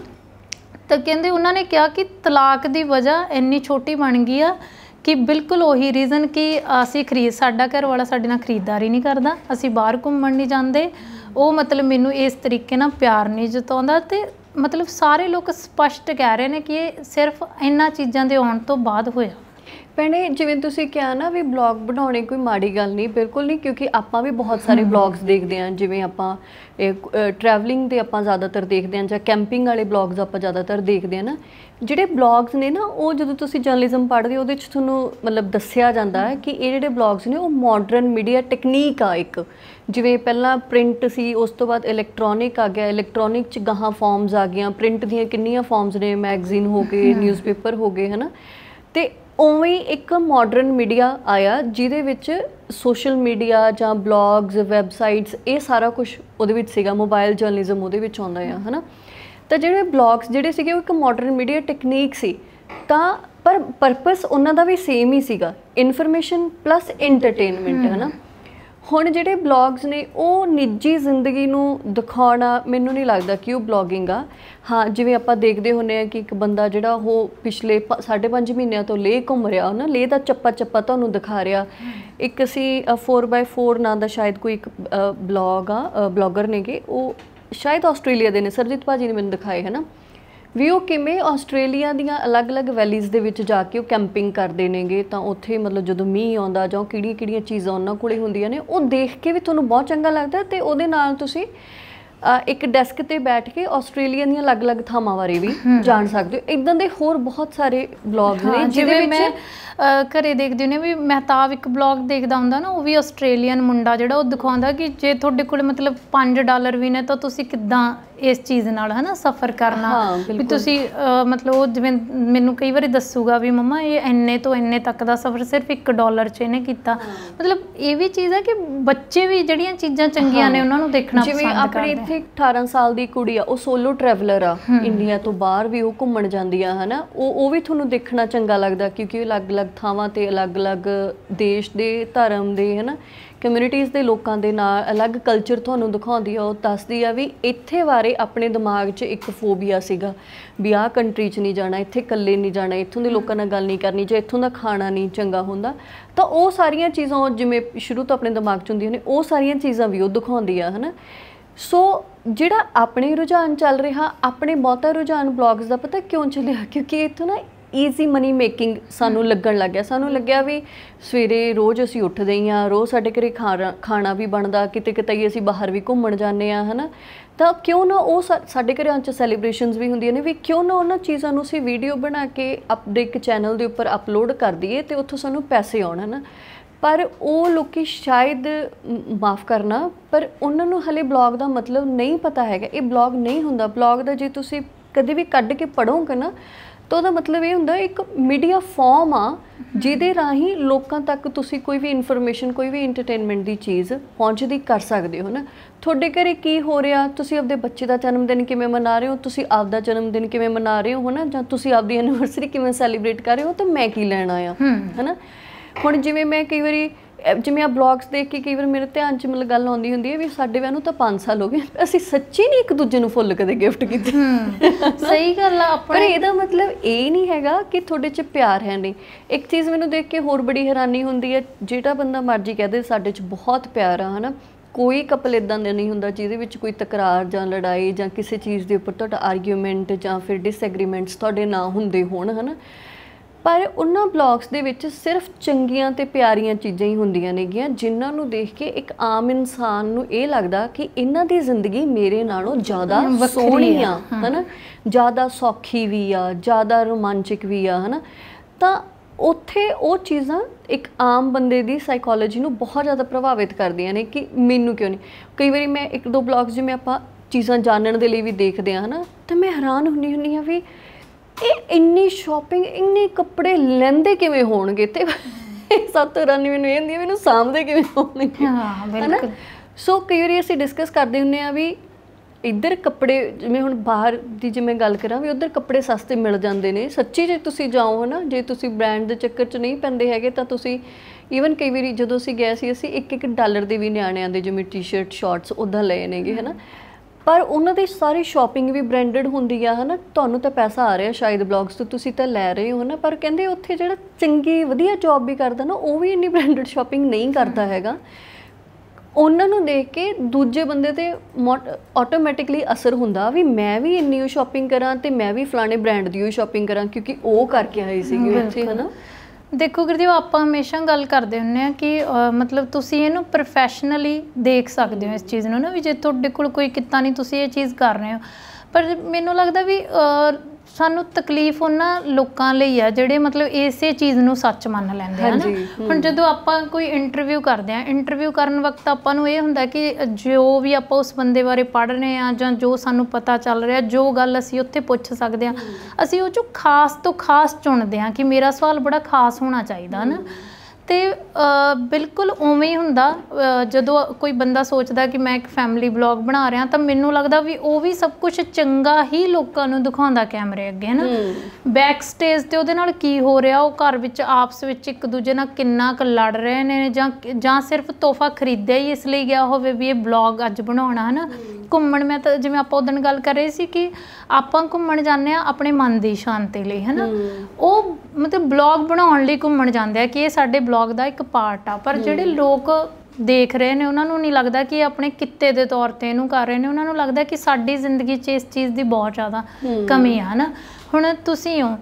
Speaker 2: ਤਾਂ ਕਹਿੰਦੇ ਉਹਨਾਂ ਨੇ ਕਿਹਾ ਕਿ ਤਲਾਕ ਦੀ ਵਜ੍ਹਾ ਇੰਨੀ ਛੋਟੀ ਬਣ ਗਈ ਆ ਕਿ ਬਿਲਕੁਲ ਉਹੀ ਰੀਜ਼ਨ ਕਿ ਅਸੀਂ ਖਰੀਦ ਸਾਡਾ ਘਰ ਵਾਲਾ ਸਾਡੇ ਨਾਲ ਖਰੀਦਦਾਰੀ ਨਹੀਂ ਕਰਦਾ ਅਸੀਂ ਬਾਹਰ ਘੁੰਮਣ ਨਹੀਂ ਜਾਂਦੇ ਉਹ ਮਤਲਬ ਮੈਨੂੰ ਇਸ ਤਰੀਕੇ ਨਾਲ ਪਿਆਰ ਨਹੀਂ ਜਤਾਉਂਦਾ ਤੇ ਮਤਲਬ ਸਾਰੇ ਲੋਕ ਸਪਸ਼ਟ ਕਹਿ ਰਹੇ ਨੇ ਕਿ ਇਹ ਸਿਰਫ ਇੰਨਾ ਚੀਜ਼ਾਂ ਦੇ ਆਉਣ ਤੋਂ ਬਾਅਦ ਹੋਇਆ
Speaker 1: ਭੈਣੇ ਜਿਵੇਂ ਤੁਸੀਂ ਕਿਹਾ ਨਾ ਵੀ ਬਲੌਗ ਬਣਾਉਣੇ ਕੋਈ ਮਾੜੀ ਗੱਲ ਨਹੀਂ ਬਿਲਕੁਲ ਨਹੀਂ ਕਿਉਂਕਿ ਆਪਾਂ ਵੀ ਬਹੁਤ ਸਾਰੇ ਬਲੌਗਸ ਦੇਖਦੇ ਆਂ ਜਿਵੇਂ ਆਪਾਂ ਟਰੈਵਲਿੰਗ ਦੇ ਆਪਾਂ ਜ਼ਿਆਦਾਤਰ ਦੇਖਦੇ ਆਂ ਜਾਂ ਕੈਂਪਿੰਗ ਵਾਲੇ ਬਲੌਗਸ ਆਪਾਂ ਜ਼ਿਆਦਾਤਰ ਦੇਖਦੇ ਆਂ ਨਾ ਜਿਹੜੇ ਬਲੌਗਸ ਨੇ ਨਾ ਉਹ ਜਦੋਂ ਤੁਸੀਂ ਜਰਨਲਿਜ਼ਮ ਪੜ੍ਹਦੇ ਹੋ ਉਹਦੇ ਵਿੱਚ ਤੁਹਾਨੂੰ ਮਤਲਬ ਦੱਸਿਆ ਜਾਂਦਾ ਹੈ ਕਿ ਇਹ ਜਿਹੜੇ ਬਲੌਗਸ ਨੇ ਉਹ ਮਾਡਰਨ ਮੀਡੀਆ ਟੈਕਨੀਕ ਆ ਇੱਕ ਜਿਵੇਂ ਪਹਿਲਾਂ ਪ੍ਰਿੰਟ ਸੀ ਉਸ ਤੋਂ ਬਾਅਦ ਇਲੈਕਟ੍ਰੋਨਿਕ ਆ ਗਿਆ ਇਲੈਕਟ੍ਰੋਨਿਕ ਚ ਗਾਹਾਂ ਫਾਰਮਸ ਆ ਗਈਆਂ ਪ੍ਰਿੰਟ ਦੀਆਂ ਕਿੰਨੀਆਂ ਫਾਰਮਸ ਨੇ ਮੈਗਜ਼ੀਨ ਹੋ ਗਏ ਨਿਊਜ਼ਪੇਪਰ ਹੋ ਗਏ ਹਨਾ ਤੇ ਉਵੇਂ ਇੱਕ ਮਾਡਰਨ ਮੀਡੀਆ ਆਇਆ ਜਿਹਦੇ ਵਿੱਚ ਸੋਸ਼ਲ ਮੀਡੀਆ ਜਾਂ ਬਲੌਗਸ ਵੈਬਸਾਈਟਸ ਇਹ ਸਾਰਾ ਕੁਝ ਉਹਦੇ ਵਿੱਚ ਸੀਗਾ ਮੋਬਾਈਲ ਜਰਨਲਿਜ਼ਮ ਉਹਦੇ ਵਿੱਚ ਆਉਂਦਾ ਆ ਹਨਾ ਤਾਂ ਜਿਹੜੇ ਬਲੌਗਸ ਜਿਹੜੇ ਸੀਗੇ ਉਹ ਇੱਕ ਮਾਡਰਨ ਮੀਡੀਆ ਟੈਕਨੀਕ ਸੀ ਤਾਂ ਪਰ ਪਰਪਸ ਉਹਨਾਂ ਦਾ ਵੀ ਸੇਮ ਹੀ ਸੀਗਾ ਇਨਫੋਰਮੇਸ਼ਨ ਪਲੱਸ ਐਂਟਰਟੇਨਮੈਂਟ ਹਨਾ ਹੁਣ ਜਿਹੜੇ ਬਲੌਗਸ ਨੇ ਉਹ ਨਿੱਜੀ ਜ਼ਿੰਦਗੀ ਨੂੰ ਦਿਖਾਉਣਾ ਮੈਨੂੰ ਨਹੀਂ ਲੱਗਦਾ ਕਿ ਉਹ ਬਲੌਗਿੰਗ ਆ ਹਾਂ ਜਿਵੇਂ ਆਪਾਂ ਦੇਖਦੇ ਹੁੰਨੇ ਆ ਕਿ ਇੱਕ ਬੰਦਾ ਜਿਹੜਾ ਉਹ ਪਿਛਲੇ 5.5 ਮਹੀਨਿਆਂ ਤੋਂ ਲੇ ਘੁੰਮ ਰਿਹਾ ਉਹ ਨਾ ਲੇ ਦਾ ਚੱਪਾ ਚੱਪਾ ਤੁਹਾਨੂੰ ਦਿਖਾ ਰਿਹਾ ਇੱਕ ਅਸੀਂ 4x4 ਨਾਂ ਦਾ ਸ਼ਾਇਦ ਕੋਈ ਇੱਕ ਬਲੌਗ ਆ ਬਲੌਗਰ ਨੇਗੇ ਉਹ ਸ਼ਾਇਦ ਆਸਟ੍ਰੇਲੀਆ ਦੇ ਨੇ ਸਰਜੀਤ ਭਾਜੀ ਨੇ ਮੈਨੂੰ ਦਿਖਾਏ ਹੈ ਨਾ ਵੀ ਉਹ ਕਿਵੇਂ ਆਸਟ੍ਰੇਲੀਆ ਦੀਆਂ ਅਲੱਗ-ਅਲੱਗ ਵੈਲੀਜ਼ ਦੇ ਵਿੱਚ ਜਾ ਕੇ ਉਹ ਕੈਂਪਿੰਗ ਕਰਦੇ ਨੇਗੇ ਤਾਂ ਉੱਥੇ ਮਤਲਬ ਜਦੋਂ ਮੀਂਹ ਆਉਂਦਾ ਜਾਂ ਕਿਹੜੀਆਂ-ਕਿਹੜੀਆਂ ਚੀਜ਼ਾਂ ਉਹਨਾਂ ਕੋਲੇ ਹੁੰਦੀਆਂ ਨੇ ਉਹ ਦੇਖ ਕੇ ਵੀ ਤੁਹਾਨੂੰ ਬਹੁਤ ਚੰਗਾ ਲੱਗਦਾ ਤੇ ਉਹਦੇ ਨਾਲ ਤੁਸੀਂ ਇੱਕ ਡੈਸਕ ਤੇ ਬੈਠ ਕੇ ਆਸਟ੍ਰੇਲੀਆ ਦੀਆਂ ਅਲੱਗ-ਅਲੱਗ ਥਾਵਾਂ ਬਾਰੇ ਵੀ ਜਾਣ ਸਕਦੇ ਹੋ ਇਦਾਂ ਦੇ ਹੋਰ ਬਹੁਤ ਸਾਰੇ ਬਲੌਗ ਨੇ ਜਿਵੇਂ ਮੈਂ
Speaker 2: ਘਰੇ ਦੇਖਦੀ ਹੁੰਨੇ ਵੀ ਮਹਿਤਾਬ ਇੱਕ ਬਲੌਗ ਦੇਖਦਾ ਹੁੰਦਾ ਨਾ ਉਹ ਵੀ ਆਸਟ੍ਰੇਲੀਅਨ ਮੁੰਡਾ ਜਿਹੜਾ ਉਹ ਦਿਖਾਉਂਦਾ ਕਿ ਜੇ ਤੁਹਾਡੇ ਕੋਲ ਮਤਲਬ 5 ਡਾਲਰ ਵੀ ਨੇ ਤਾਂ ਤੁਸੀਂ ਕਿੱਦਾਂ ਇਸ ਚੀਜ਼ ਨਾਲ ਹਨਾ ਸਫਰ ਕਰਨਾ ਵੀ ਤੁਸੀਂ ਮਤਲਬ ਉਹ ਜਿਵੇਂ ਮੈਨੂੰ ਕਈ ਵਾਰੀ ਦੱਸੂਗਾ ਵੀ ਮਮਾ ਇਹ ਐਨੇ ਤੋਂ ਐਨੇ ਤੱਕ ਦਾ ਸਫਰ ਸਿਰਫ 1 ਡਾਲਰ 'ਚ ਇਹਨੇ ਕੀਤਾ ਮਤਲਬ ਇਹ ਵੀ ਚੀਜ਼ ਹੈ ਕਿ ਬੱਚੇ ਵੀ ਜਿਹੜੀਆਂ ਚੀਜ਼ਾਂ ਚੰਗੀਆਂ ਨੇ ਉਹਨਾਂ ਨੂੰ ਦੇਖਣਾ ਪਸੰਦ ਕਰਦੇ ਆਪਣੇ
Speaker 1: ਇੱਥੇ 18 ਸਾਲ ਦੀ ਕੁੜੀ ਆ ਉਹ ਸੋਲੋ ਟਰੈਵਲਰ ਆ ਇੰਡੀਆ ਤੋਂ ਬਾਹਰ ਵੀ ਉਹ ਘੁੰਮਣ ਜਾਂਦੀ ਆ ਹਨਾ ਉਹ ਉਹ ਵੀ ਤੁਹਾਨੂੰ ਦੇਖਣਾ ਚੰਗਾ ਲੱਗਦਾ ਕਿਉਂਕਿ ਅਲੱਗ-ਅਲੱਗ ਥਾਵਾਂ ਤੇ ਅਲੱਗ-ਅਲੱਗ ਦੇਸ਼ ਦੇ ਧਰਮ ਦੇ ਹਨਾ ਕਮਿਊਨਿਟੀਆਂ ਦੇ ਲੋਕਾਂ ਦੇ ਨਾਲ ਅਲੱਗ ਕਲਚਰ ਤੁਹਾਨੂੰ ਦਿਖਾਉਂਦੀ ਆ ਉਹ ਦੱਸਦੀ ਆ ਵੀ ਇੱਥੇ ਬਾਰੇ ਆਪਣੇ ਦਿਮਾਗ 'ਚ ਇੱਕ ਫੋਬੀਆ ਸੀਗਾ ਵੀ ਆਹ ਕੰਟਰੀ 'ਚ ਨਹੀਂ ਜਾਣਾ ਇੱਥੇ ਇਕੱਲੇ ਨਹੀਂ ਜਾਣਾ ਇੱਥੋਂ ਦੇ ਲੋਕਾਂ ਨਾਲ ਗੱਲ ਨਹੀਂ ਕਰਨੀ ਜੇ ਇੱਥੋਂ ਦਾ ਖਾਣਾ ਨਹੀਂ ਚੰਗਾ ਹੁੰਦਾ ਤਾਂ ਉਹ ਸਾਰੀਆਂ ਚੀਜ਼ਾਂ ਜਿਵੇਂ ਸ਼ੁਰੂ ਤੋਂ ਆਪਣੇ ਦਿਮਾਗ 'ਚ ਹੁੰਦੀਆਂ ਨੇ ਉਹ ਸਾਰੀਆਂ ਚੀਜ਼ਾਂ ਵੀ ਉਹ ਦਿਖਾਉਂਦੀ ਆ ਹਨਾ ਸੋ ਜਿਹੜਾ ਆਪਣੇ ਰੁਝਾਨ ਚੱਲ ਰਿਹਾ ਆਪਣੇ ਬਹੁਤਾ ਰੁਝਾਨ ਬਲੌਗਸ ਦਾ ਪਤਾ ਕਿਉਂ ਚੱਲਿਆ ਕਿਉਂਕਿ ਇਥੋਂ ਨਾ ਈਜ਼ੀ ਮਨੀ ਮੇਕਿੰਗ ਸਾਨੂੰ ਲੱਗਣ ਲੱਗ ਗਿਆ ਸਾਨੂੰ ਲੱਗਿਆ ਵੀ ਸਵੇਰੇ ਰੋਜ਼ ਅਸੀਂ ਉੱਠਦੇ ਹੀ ਆ ਰੋਜ਼ ਸਾਡੇ ਘਰੇ ਖਾਣਾ ਵੀ ਬਣਦਾ ਕਿਤੇ ਕਿਤੇ ਅਸੀਂ ਬਾਹਰ ਵੀ ਘੁੰਮਣ ਜਾਂਦੇ ਆ ਹਨਾ ਤਾਂ ਕਿਉਂ ਨਾ ਉਹ ਸਾਡੇ ਘਰਾਂ 'ਚ ਸੈਲੀਬ੍ਰੇਸ਼ਨਸ ਵੀ ਹੁੰਦੀਆਂ ਨੇ ਵੀ ਕਿਉਂ ਨਾ ਉਹਨਾਂ ਚੀਜ਼ਾਂ ਨੂੰ ਅਸੀਂ ਵੀਡੀਓ ਬਣਾ ਕੇ ਅਪਡੇਟ ਚੈਨਲ ਦੇ ਉੱਪਰ ਅਪਲੋਡ ਕਰ ਦਈਏ ਤੇ ਉੱਥੋਂ ਸਾਨੂੰ ਪੈਸੇ ਆਉਣ ਹਨਾ ਪਰ ਉਹ ਲੋਕੀ ਸ਼ਾਇਦ ਮਾਫ ਕਰਨਾ ਪਰ ਉਹਨਾਂ ਨੂੰ ਹਲੇ ਬਲੌਗ ਦਾ ਮਤਲਬ ਨਹੀਂ ਪਤਾ ਹੈਗਾ ਇਹ ਬਲੌਗ ਨਹੀਂ ਹੁੰਦਾ ਬਲੌਗ ਦਾ ਜੇ ਤੁਸੀਂ ਕਦੇ ਵੀ ਕੱਢ ਕੇ ਪੜੋਗੇ ਨਾ ਤਾਂ ਉਹਦਾ ਮਤਲਬ ਇਹ ਹੁੰਦਾ ਇੱਕ ਮੀਡੀਆ ਫਾਰਮ ਆ ਜਿਹਦੇ ਰਾਹੀਂ ਲੋਕਾਂ ਤੱਕ ਤੁਸੀਂ ਕੋਈ ਵੀ ਇਨਫੋਰਮੇਸ਼ਨ ਕੋਈ ਵੀ ਐਂਟਰਟੇਨਮੈਂਟ ਦੀ ਚੀਜ਼ ਪਹੁੰਚਦੀ ਕਰ ਸਕਦੇ ਹੋ ਨਾ ਤੁਹਾਡੇ ਘਰੇ ਕੀ ਹੋ ਰਿਹਾ ਤੁਸੀਂ ਆਪਣੇ ਬੱਚੇ ਦਾ ਜਨਮ ਦਿਨ ਕਿਵੇਂ ਮਨਾ ਰਹੇ ਹੋ ਤੁਸੀਂ ਆਪਦਾ ਜਨਮ ਦਿਨ ਕਿਵੇਂ ਮਨਾ ਰਹੇ ਹੋ ਹਨਾ ਜਾਂ ਤੁਸੀਂ ਆਪਦੀ ਐਨੀਵਰਸਰੀ ਕਿਵੇਂ ਸੈਲੀਬ੍ਰੇਟ ਕਰ ਰਹੇ ਹੋ ਤਾਂ ਮੈਂ ਕੀ ਲੈਣਾ ਆ ਹਨਾ ਹੁਣ ਜਿਵੇਂ ਮੈਂ ਕਈ ਵਾਰੀ ਜਿਵੇਂ ਆ ਬਲੌਗਸ ਦੇਖ ਕੇ ਕਈ ਵਾਰ ਮੇਰੇ ਧਿਆਨ 'ਚ ਮਤਲਬ ਗੱਲ ਆਉਂਦੀ ਹੁੰਦੀ ਹੈ ਵੀ ਸਾਡੇ ਵਿਆਹ ਨੂੰ ਤਾਂ 5 ਸਾਲ ਹੋ ਗਏ ਅਸੀਂ ਸੱਚੀ ਨਹੀਂ ਇੱਕ ਦੂਜੇ ਨੂੰ ਫੁੱਲ ਕਦੇ ਗਿਫਟ ਕੀਤੇ ਸਹੀ ਗੱਲ ਆ ਪਰ ਇਹਦਾ ਮਤਲਬ ਇਹ ਨਹੀਂ ਹੈਗਾ ਕਿ ਤੁਹਾਡੇ 'ਚ ਪਿਆਰ ਹੈ ਨਹੀਂ ਇੱਕ ਚੀਜ਼ ਮੈਨੂੰ ਦੇਖ ਕੇ ਹੋਰ ਬੜੀ ਹੈਰਾਨੀ ਹੁੰਦੀ ਹੈ ਜਿਹੜਾ ਬੰਦਾ ਮਰਜੀ ਕਹਦੇ ਸਾਡੇ 'ਚ ਬਹੁਤ ਪਿਆਰ ਆ ਹਨਾ ਕੋਈ ਕਪਲ ਇਦਾਂ ਦੇ ਨਹੀਂ ਹੁੰਦਾ ਜਿਹਦੇ ਵਿੱਚ ਕੋਈ ਤਕਰਾਰ ਜਾਂ ਲੜਾਈ ਜਾਂ ਕਿਸੇ ਚੀਜ਼ ਦੇ ਉੱਪਰ ਤੁਹਾਡਾ ਆਰਗੂਮੈਂਟ ਜਾਂ ਫਿਰ ਡਿਸਐਗਰੀਮੈਂਟਸ ਤੁਹਾਡੇ ਨਾ ਹੁੰਦੇ ਹੋਣ ਹਨਾ ਪਰ ਉਹਨਾਂ ਬਲੌਗਸ ਦੇ ਵਿੱਚ ਸਿਰਫ ਚੰਗੀਆਂ ਤੇ ਪਿਆਰੀਆਂ ਚੀਜ਼ਾਂ ਹੀ ਹੁੰਦੀਆਂ ਨੇਗੀਆਂ ਜਿਨ੍ਹਾਂ ਨੂੰ ਦੇਖ ਕੇ ਇੱਕ ਆਮ ਇਨਸਾਨ ਨੂੰ ਇਹ ਲੱਗਦਾ ਕਿ ਇਹਨਾਂ ਦੀ ਜ਼ਿੰਦਗੀ ਮੇਰੇ ਨਾਲੋਂ ਜ਼ਿਆਦਾ ਸੋਹਣੀ ਆ ਹਨਾ ਜ਼ਿਆਦਾ ਸੌਖੀ ਵੀ ਆ ਜ਼ਿਆਦਾ ਰੋਮਾਂਚਿਕ ਵੀ ਆ ਹਨਾ ਤਾਂ ਉੱਥੇ ਉਹ ਚੀਜ਼ਾਂ ਇੱਕ ਆਮ ਬੰਦੇ ਦੀ ਸਾਈਕੋਲੋਜੀ ਨੂੰ ਬਹੁਤ ਜ਼ਿਆਦਾ ਪ੍ਰਭਾਵਿਤ ਕਰਦੀਆਂ ਨੇ ਕਿ ਮੈਨੂੰ ਕਿਉਂ ਨਹੀਂ ਕਈ ਵਾਰੀ ਮੈਂ ਇੱਕ ਦੋ ਬਲੌਗਸ ਜਿਵੇਂ ਆਪਾਂ ਚੀਜ਼ਾਂ ਜਾਣਨ ਦੇ ਲਈ ਵੀ ਦੇਖਦੇ ਆ ਹਨਾ ਤਾਂ ਮੈਂ ਹੈਰਾਨ ਹੁੰਨੀ ਹੁੰਨੀ ਆ ਵੀ ਇਹ ਇੰਨੀ ਸ਼ਾਪਿੰਗ ਇੰਨੇ ਕੱਪੜੇ ਲੈਂਦੇ ਕਿਵੇਂ ਹੋਣਗੇ ਤੇ 799 ਨੂੰ ਇਹ ਹੁੰਦੀ ਮੈਨੂੰ ਸਾਹਮਣੇ ਕਿਵੇਂ ਹੋਣਗੇ ਹਾਂ ਬਿਲਕੁਲ ਸੋ ਕਈ ਵਾਰੀ ਅਸੀਂ ਡਿਸਕਸ ਕਰਦੇ ਹੁੰਨੇ ਆ ਵੀ ਇੱਧਰ ਕੱਪੜੇ ਜਿਵੇਂ ਹੁਣ ਬਾਹਰ ਦੀ ਜਿਵੇਂ ਗੱਲ ਕਰਾਂ ਵੀ ਉੱਧਰ ਕੱਪੜੇ ਸਸਤੇ ਮਿਲ ਜਾਂਦੇ ਨੇ ਸੱਚੀ ਜੇ ਤੁਸੀਂ ਜਾਓ ਹਨਾ ਜੇ ਤੁਸੀਂ ਬ੍ਰਾਂਡ ਦੇ ਚੱਕਰ 'ਚ ਨਹੀਂ ਪੈਂਦੇ ਹੈਗੇ ਤਾਂ ਤੁਸੀਂ ਈਵਨ ਕਈ ਵਾਰੀ ਜਦੋਂ ਅਸੀਂ ਗਏ ਸੀ ਅਸੀਂ 1-1 ਡਾਲਰ ਦੇ ਵੀ ਨਿਆਣਿਆਂ ਦੇ ਜਿਵੇਂ ਟੀ-ਸ਼ਰਟ ਸ਼ਾਰਟਸ ਉਦਾਂ ਲਏ ਨੇਗੇ ਹਨਾ ਪਰ ਉਹਨਾਂ ਦੀ ਸਾਰੀ ਸ਼ਾਪਿੰਗ ਵੀ ਬ੍ਰਾਂਡਡ ਹੁੰਦੀ ਆ ਹਨਾ ਤੁਹਾਨੂੰ ਤਾਂ ਪੈਸਾ ਆ ਰਿਹਾ ਸ਼ਾਇਦ ਬਲੌਗਸ ਤੋਂ ਤੁਸੀਂ ਤਾਂ ਲੈ ਰਹੇ ਹੋ ਨਾ ਪਰ ਕਹਿੰਦੇ ਉੱਥੇ ਜਿਹੜਾ ਚੰਗੀ ਵਧੀਆ ਜੌਬ ਵੀ ਕਰਦਾ ਨਾ ਉਹ ਵੀ ਇੰਨੀ ਬ੍ਰਾਂਡਡ ਸ਼ਾਪਿੰਗ ਨਹੀਂ ਕਰਦਾ ਹੈਗਾ ਉਹਨਾਂ ਨੂੰ ਦੇਖ ਕੇ ਦੂਜੇ ਬੰਦੇ ਤੇ ਆਟੋਮੈਟਿਕਲੀ ਅਸਰ ਹੁੰਦਾ ਵੀ ਮੈਂ ਵੀ ਇੰਨੀ ਸ਼ਾਪਿੰਗ ਕਰਾਂ ਤੇ ਮੈਂ ਵੀ ਫਲਾਣੇ ਬ੍ਰਾਂਡ ਦੀ ਸ਼ਾਪਿੰਗ ਕਰਾਂ ਕਿਉਂਕਿ ਉਹ ਕਰਕੇ ਆਏ ਸੀਗੇ ਉੱਥੇ ਹਨਾ ਦੇਖੋ
Speaker 2: ਗੁਰਦੀਪ ਆਪਾਂ ਹਮੇਸ਼ਾ ਗੱਲ ਕਰਦੇ ਹੁੰਨੇ ਆ ਕਿ ਮਤਲਬ ਤੁਸੀਂ ਇਹਨੂੰ ਪ੍ਰੋਫੈਸ਼ਨਲੀ ਦੇਖ ਸਕਦੇ ਹੋ ਇਸ ਚੀਜ਼ ਨੂੰ ਨਾ ਵੀ ਜੇ ਤੁਹਾਡੇ ਕੋਲ ਕੋਈ ਕਿੱਤਾ ਨਹੀਂ ਤੁਸੀਂ ਇਹ ਚੀਜ਼ ਕਰ ਰਹੇ ਹੋ ਪਰ ਮੈਨੂੰ ਲੱਗਦਾ ਵੀ ਸਾਨੂੰ ਤਕਲੀਫ ਉਹਨਾਂ ਲੋਕਾਂ ਲਈ ਆ ਜਿਹੜੇ ਮਤਲਬ ਇਸੇ ਚੀਜ਼ ਨੂੰ ਸੱਚ ਮੰਨ ਲੈਂਦੇ ਆ ਹੁਣ ਜਦੋਂ ਆਪਾਂ ਕੋਈ ਇੰਟਰਵਿਊ ਕਰਦੇ ਆ ਇੰਟਰਵਿਊ ਕਰਨ ਵਕਤ ਆਪਾਂ ਨੂੰ ਇਹ ਹੁੰਦਾ ਕਿ ਜੋ ਵੀ ਆਪਾਂ ਉਸ ਬੰਦੇ ਬਾਰੇ ਪੜ੍ਹ ਰਹੇ ਆ ਜਾਂ ਜੋ ਸਾਨੂੰ ਪਤਾ ਚੱਲ ਰਿਹਾ ਜੋ ਗੱਲ ਅਸੀਂ ਉੱਥੇ ਪੁੱਛ ਸਕਦੇ ਆ ਅਸੀਂ ਉਹ ਚੋਂ ਖਾਸ ਤੋਂ ਖਾਸ ਚੁਣਦੇ ਆ ਕਿ ਮੇਰਾ ਸਵਾਲ ਬੜਾ ਖਾਸ ਹੋਣਾ ਚਾਹੀਦਾ ਹਨ ਤੇ ਬਿਲਕੁਲ ਉਵੇਂ ਹੀ ਹੁੰਦਾ ਜਦੋਂ ਕੋਈ ਬੰਦਾ ਸੋਚਦਾ ਕਿ ਮੈਂ ਇੱਕ ਫੈਮਿਲੀ ਬਲੌਗ ਬਣਾ ਰਿਹਾ ਤਾਂ ਮੈਨੂੰ ਲੱਗਦਾ ਵੀ ਉਹ ਵੀ ਸਭ ਕੁਝ ਚੰਗਾ ਹੀ ਲੋਕਾਂ ਨੂੰ ਦਿਖਾਉਂਦਾ ਕੈਮਰੇ ਅੱਗੇ ਹਨਾ ਬੈਕ ਸਟੇਜ ਤੇ ਉਹਦੇ ਨਾਲ ਕੀ ਹੋ ਰਿਹਾ ਉਹ ਘਰ ਵਿੱਚ ਆਪਸ ਵਿੱਚ ਇੱਕ ਦੂਜੇ ਨਾਲ ਕਿੰਨਾ ਕੁ ਲੜ ਰਹੇ ਨੇ ਜਾਂ ਜਾਂ ਸਿਰਫ ਤੋਹਫਾ ਖਰੀਦਿਆ ਹੀ ਇਸ ਲਈ ਗਿਆ ਹੋਵੇ ਵੀ ਇਹ ਬਲੌਗ ਅੱਜ ਬਣਾਉਣਾ ਹਨਾ ਘੁੰਮਣ ਮੈਂ ਤਾਂ ਜਿਵੇਂ ਆਪਾਂ ਉਦੋਂ ਗੱਲ ਕਰ ਰਹੇ ਸੀ ਕਿ ਆਪਾਂ ਘੁੰਮਣ ਜਾਂਦੇ ਆ ਆਪਣੇ ਮਨ ਦੀ ਸ਼ਾਂਤੀ ਲਈ ਹਨਾ ਉਹ ਮਤਲਬ ਬਲੌਗ ਬਣਾਉਣ ਲਈ ਘੁੰਮਣ ਜਾਂਦੇ ਆ ਕਿ ਇਹ ਸਾਡੇ ਵਲੌਗ ਦਾ ਇੱਕ ਪਾਰਟ ਆ ਪਰ ਜਿਹੜੇ ਲੋਕ ਦੇਖ ਰਹੇ ਨੇ ਉਹਨਾਂ ਨੂੰ ਨਹੀਂ ਲੱਗਦਾ ਕਿ ਆਪਣੇ ਕਿੱਤੇ ਦੇ ਤੌਰ ਤੇ ਇਹਨੂੰ ਕਰ ਰਹੇ ਨੇ ਉਹਨਾਂ ਨੂੰ ਲੱਗਦਾ ਕਿ ਸਾਡੀ ਜ਼ਿੰਦਗੀ 'ਚ ਇਸ ਚੀਜ਼ ਦੀ ਬਹੁਤ ਜ਼ਿਆਦਾ ਕਮੀ ਆ ਨਾ ਹੁਣ ਤੁਸੀਂ ਹੋ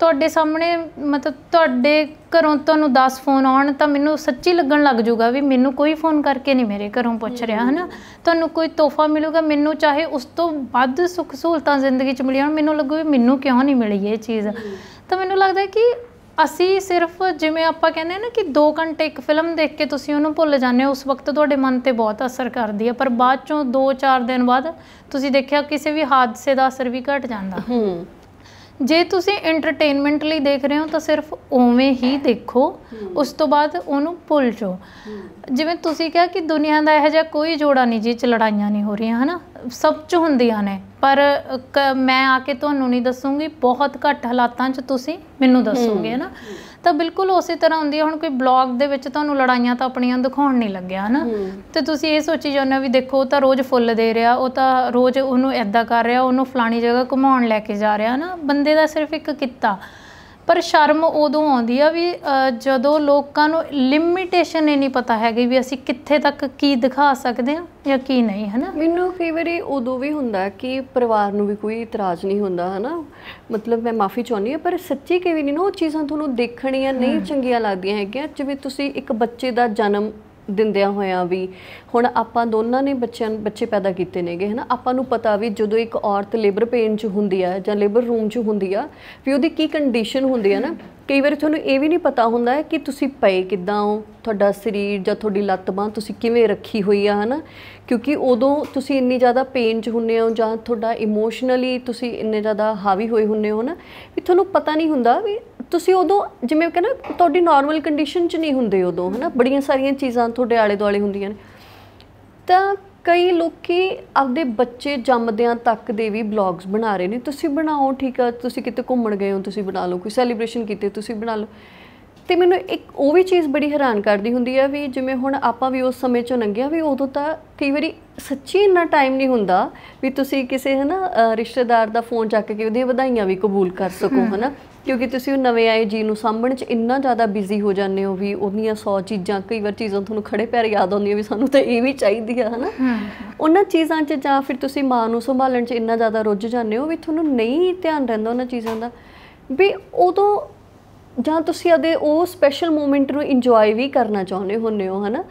Speaker 2: ਤੁਹਾਡੇ ਸਾਹਮਣੇ ਮਤਲਬ ਤੁਹਾਡੇ ਘਰੋਂ ਤੁਹਾਨੂੰ 10 ਫੋਨ ਆਉਣ ਤਾਂ ਮੈਨੂੰ ਸੱਚੀ ਲੱਗਣ ਲੱਗ ਜਾਊਗਾ ਵੀ ਮੈਨੂੰ ਕੋਈ ਫੋਨ ਕਰਕੇ ਨਹੀਂ ਮੇਰੇ ਘਰੋਂ ਪੁੱਛ ਰਿਹਾ ਹਨਾ ਤੁਹਾਨੂੰ ਕੋਈ ਤੋਹਫਾ ਮਿਲੂਗਾ ਮੈਨੂੰ ਚਾਹੇ ਉਸ ਤੋਂ ਵੱਧ ਸੁੱਖ ਸਹੂਲਤਾਂ ਜ਼ਿੰਦਗੀ 'ਚ ਮਿਲੀਆਂ ਮੈਨੂੰ ਲੱਗੂ ਵੀ ਮੈਨੂੰ ਕਿਉਂ ਨਹੀਂ ਮਿਲੀ ਇਹ ਚੀਜ਼ ਤਾਂ ਮੈਨੂੰ ਲੱਗਦਾ ਕਿ ਅਸੀਂ ਸਿਰਫ ਜਿਵੇਂ ਆਪਾਂ ਕਹਿੰਦੇ ਨਾ ਕਿ 2 ਘੰਟੇ ਇੱਕ ਫਿਲਮ ਦੇਖ ਕੇ ਤੁਸੀਂ ਉਹਨੂੰ ਭੁੱਲ ਜਾਂਦੇ ਹੋ ਉਸ ਵਕਤ ਤੁਹਾਡੇ ਮਨ ਤੇ ਬਹੁਤ ਅਸਰ ਕਰਦੀ ਹੈ ਪਰ ਬਾਅਦ ਚੋਂ 2-4 ਦਿਨ ਬਾਅਦ ਤੁਸੀਂ ਦੇਖਿਆ ਕਿਸੇ ਵੀ ਹਾਦਸੇ ਦਾ ਅਸਰ ਵੀ ਘਟ ਜਾਂਦਾ ਹੂੰ ਜੇ ਤੁਸੀਂ ਐਂਟਰਟੇਨਮੈਂਟ ਲਈ ਦੇਖ ਰਹੇ ਹੋ ਤਾਂ ਸਿਰਫ ਓਵੇਂ ਹੀ ਦੇਖੋ ਉਸ ਤੋਂ ਬਾਅਦ ਉਹਨੂੰ ਭੁੱਲ ਜਾਓ ਜਿਵੇਂ ਤੁਸੀਂ ਕਿਹਾ ਕਿ ਦੁਨੀਆ ਦਾ ਇਹੋ ਜਿਹਾ ਕੋਈ ਜੋੜਾ ਨਹੀਂ ਜਿਹ ਚ ਲੜਾਈਆਂ ਨਹੀਂ ਹੋ ਰਹੀਆਂ ਹਨਾ ਸਭ ਚ ਹੁੰਦੀਆਂ ਨੇ ਪਰ ਮੈਂ ਆ ਕੇ ਤੁਹਾਨੂੰ ਨਹੀਂ ਦੱਸੂਗੀ ਬਹੁਤ ਘੱਟ ਹਾਲਾਤਾਂ ਚ ਤੁਸੀਂ ਮੈਨੂੰ ਦੱਸੋਗੇ ਹਨਾ ਤਾਂ ਬਿਲਕੁਲ ਉਸੇ ਤਰ੍ਹਾਂ ਹੁੰਦੀ ਹੈ ਹੁਣ ਕੋਈ ਬਲੌਗ ਦੇ ਵਿੱਚ ਤੁਹਾਨੂੰ ਲੜਾਈਆਂ ਤਾਂ ਆਪਣੀਆਂ ਦਿਖਾਉਣ ਨਹੀਂ ਲੱਗਿਆ ਹਨਾ ਤੇ ਤੁਸੀਂ ਇਹ ਸੋਚੀ ਜਾਂਦੇ ਵੀ ਦੇਖੋ ਉਹ ਤਾਂ ਰੋਜ਼ ਫੁੱਲ ਦੇ ਰਿਹਾ ਉਹ ਤਾਂ ਰੋਜ਼ ਉਹਨੂੰ ਐਦਾਂ ਕਰ ਰਿਹਾ ਉਹਨੂੰ ਫਲਾਣੀ ਜਗ੍ਹਾ ਘੁਮਾਉਣ ਲੈ ਕੇ ਜਾ ਰਿਹਾ ਹਨਾ ਬੰਦੇ ਦਾ ਸਿਰਫ ਇੱਕ ਕਿੱਤਾ ਪਰ ਸ਼ਰਮ ਉਦੋਂ ਆਉਂਦੀ ਆ ਵੀ ਜਦੋਂ ਲੋਕਾਂ ਨੂੰ ਲਿਮਿਟੇਸ਼ਨ ਇਹ ਨਹੀਂ ਪਤਾ ਹੈਗੀ ਵੀ ਅਸੀਂ ਕਿੱਥੇ ਤੱਕ ਕੀ ਦਿਖਾ ਸਕਦੇ
Speaker 1: ਆ ਜਾਂ ਕੀ ਨਹੀਂ ਹਨਾ ਮੈਨੂੰ ਕਈ ਵਾਰੀ ਉਦੋਂ ਵੀ ਹੁੰਦਾ ਕਿ ਪਰਿਵਾਰ ਨੂੰ ਵੀ ਕੋਈ ਇਤਰਾਜ਼ ਨਹੀਂ ਹੁੰਦਾ ਹਨਾ ਮਤਲਬ ਮੈਂ ਮਾਫੀ ਚਾਹੁੰਦੀ ਆ ਪਰ ਸੱਚੀ ਕਿ ਵੀ ਨਹੀਂ ਨਾ ਉਹ ਚੀਜ਼ਾਂ ਤੁਹਾਨੂੰ ਦੇਖਣੀਆਂ ਨਹੀਂ ਚੰਗੀਆਂ ਲੱਗਦੀਆਂ ਹੈਗੀਆਂ ਜਿਵੇਂ ਤੁਸੀਂ ਇੱਕ ਬੱਚੇ ਦਾ ਜਨਮ ਦਿੰਦਿਆਂ ਹੋਇਆਂ ਵੀ ਹੁਣ ਆਪਾਂ ਦੋਨਾਂ ਨੇ ਬੱਚਿਆਂ ਬੱਚੇ ਪੈਦਾ ਕੀਤੇ ਨੇਗੇ ਹਨਾ ਆਪਾਂ ਨੂੰ ਪਤਾ ਵੀ ਜਦੋਂ ਇੱਕ ਔਰਤ ਲੇਬਰ ਪੇਨ 'ਚ ਹੁੰਦੀ ਆ ਜਾਂ ਲੇਬਰ ਰੂਮ 'ਚ ਹੁੰਦੀ ਆ ਵੀ ਉਹਦੀ ਕੀ ਕੰਡੀਸ਼ਨ ਹੁੰਦੀ ਆ ਨਾ ਕਈ ਵਾਰ ਤੁਹਾਨੂੰ ਇਹ ਵੀ ਨਹੀਂ ਪਤਾ ਹੁੰਦਾ ਕਿ ਤੁਸੀਂ ਪਏ ਕਿੱਦਾਂ ਹੋ ਤੁਹਾਡਾ ਸਰੀਰ ਜਾਂ ਤੁਹਾਡੀ ਲੱਤ ਬਾਹ ਤੁਸੀਂ ਕਿਵੇਂ ਰੱਖੀ ਹੋਈ ਆ ਹਨਾ ਕਿਉਂਕਿ ਉਦੋਂ ਤੁਸੀਂ ਇੰਨੀ ਜ਼ਿਆਦਾ ਪੇਨ 'ਚ ਹੁੰਨੇ ਹੋ ਜਾਂ ਤੁਹਾਡਾ ਇਮੋਸ਼ਨਲੀ ਤੁਸੀਂ ਇੰਨੇ ਜ਼ਿਆਦਾ ਹਾਵੀ ਹੋਏ ਹੁੰਨੇ ਹੋ ਨਾ ਵੀ ਤੁਹਾਨੂੰ ਪਤਾ ਨਹੀਂ ਹੁੰਦਾ ਵੀ ਤੁਸੀਂ ਉਦੋਂ ਜਿਵੇਂ ਕਹਿੰਦਾ ਤੁਹਾਡੀ ਨਾਰਮਲ ਕੰਡੀਸ਼ਨ 'ਚ ਨਹੀਂ ਹੁੰਦੇ ਉਦੋਂ ਹਨਾ ਬੜੀਆਂ ਸਾਰੀਆਂ ਚੀਜ਼ਾਂ ਤੁਹਾਡੇ ਆਲੇ ਦੁਆਲੇ ਹੁੰਦੀਆਂ ਨੇ ਤਾਂ ਕਈ ਲੋਕੀ ਆਪਦੇ ਬੱਚੇ ਜੰਮਦਿਆਂ ਤੱਕ ਦੇ ਵੀ ਬਲੌਗਸ ਬਣਾ ਰਹੇ ਨੇ ਤੁਸੀਂ ਬਣਾਓ ਠੀਕ ਆ ਤੁਸੀਂ ਕਿਤੇ ਘੁੰਮਣ ਗਏ ਹੋ ਤੁਸੀਂ ਬਣਾ ਲਓ ਕੋਈ ਸੈਲੀਬ੍ਰੇਸ਼ਨ ਕੀਤੇ ਤੁਸੀਂ ਬਣਾ ਲਓ ਤੇ ਮੈਨੂੰ ਇੱਕ ਉਹ ਵੀ ਚੀਜ਼ ਬੜੀ ਹੈਰਾਨ ਕਰਦੀ ਹੁੰਦੀ ਆ ਵੀ ਜਿਵੇਂ ਹੁਣ ਆਪਾਂ ਵੀ ਉਸ ਸਮੇਂ ਚੋਂ ਲੰਘਿਆ ਵੀ ਉਦੋਂ ਤਾਂ ਕਈ ਵਾਰੀ ਸੱਚੀ ਇੰਨਾ ਟਾਈਮ ਨਹੀਂ ਹੁੰਦਾ ਵੀ ਤੁਸੀਂ ਕਿਸੇ ਹਨਾ ਰਿਸ਼ਤੇਦਾਰ ਦਾ ਫੋਨ ਚੱਕ ਕੇ ਉਹਦੀਆਂ ਵਧਾਈਆਂ ਵੀ ਕਬੂਲ ਕਰ ਸਕੋ ਹਨਾ ਕਿਉਂਕਿ ਤੁਸੀਂ ਉਹ ਨਵੇਂ ਆਏ ਜੀ ਨੂੰ ਸਾਹਮਣੇ 'ਚ ਇੰਨਾ ਜ਼ਿਆਦਾ ਬਿਜ਼ੀ ਹੋ ਜਾਂਦੇ ਹੋ ਵੀ ਉਹਦੀਆਂ 100 ਚੀਜ਼ਾਂ ਕਈ ਵਾਰ ਚੀਜ਼ਾਂ ਤੁਹਾਨੂੰ ਖੜੇ ਪੈਰ ਯਾਦ ਆਉਂਦੀਆਂ ਵੀ ਸਾਨੂੰ ਤਾਂ ਇਹ ਵੀ ਚਾਹੀਦੀ ਆ ਹਨਾ ਉਹਨਾਂ ਚੀਜ਼ਾਂ 'ਚ ਜਾਂ ਫਿਰ ਤੁਸੀਂ ਮਾਂ ਨੂੰ ਸੰਭਾਲਣ 'ਚ ਇੰਨਾ ਜ਼ਿਆਦਾ ਰੁੱਝ ਜਾਂਦੇ ਹੋ ਵੀ ਤੁਹਾਨੂੰ ਨਹੀਂ ਧਿਆਨ ਰਹਿੰਦਾ ਉਹਨਾਂ ਚੀਜ਼ਾਂ ਦਾ ਵੀ ਉਦੋਂ ਜਾਂ ਤੁਸੀਂ ਅਦੇ ਉਹ ਸਪੈਸ਼ਲ ਮੂਮੈਂਟ ਨੂੰ ਇੰਜੋਏ ਵੀ ਕਰਨਾ ਚਾਹੁੰਦੇ ਹੁੰਨੇ ਹੋ ਹਨਾ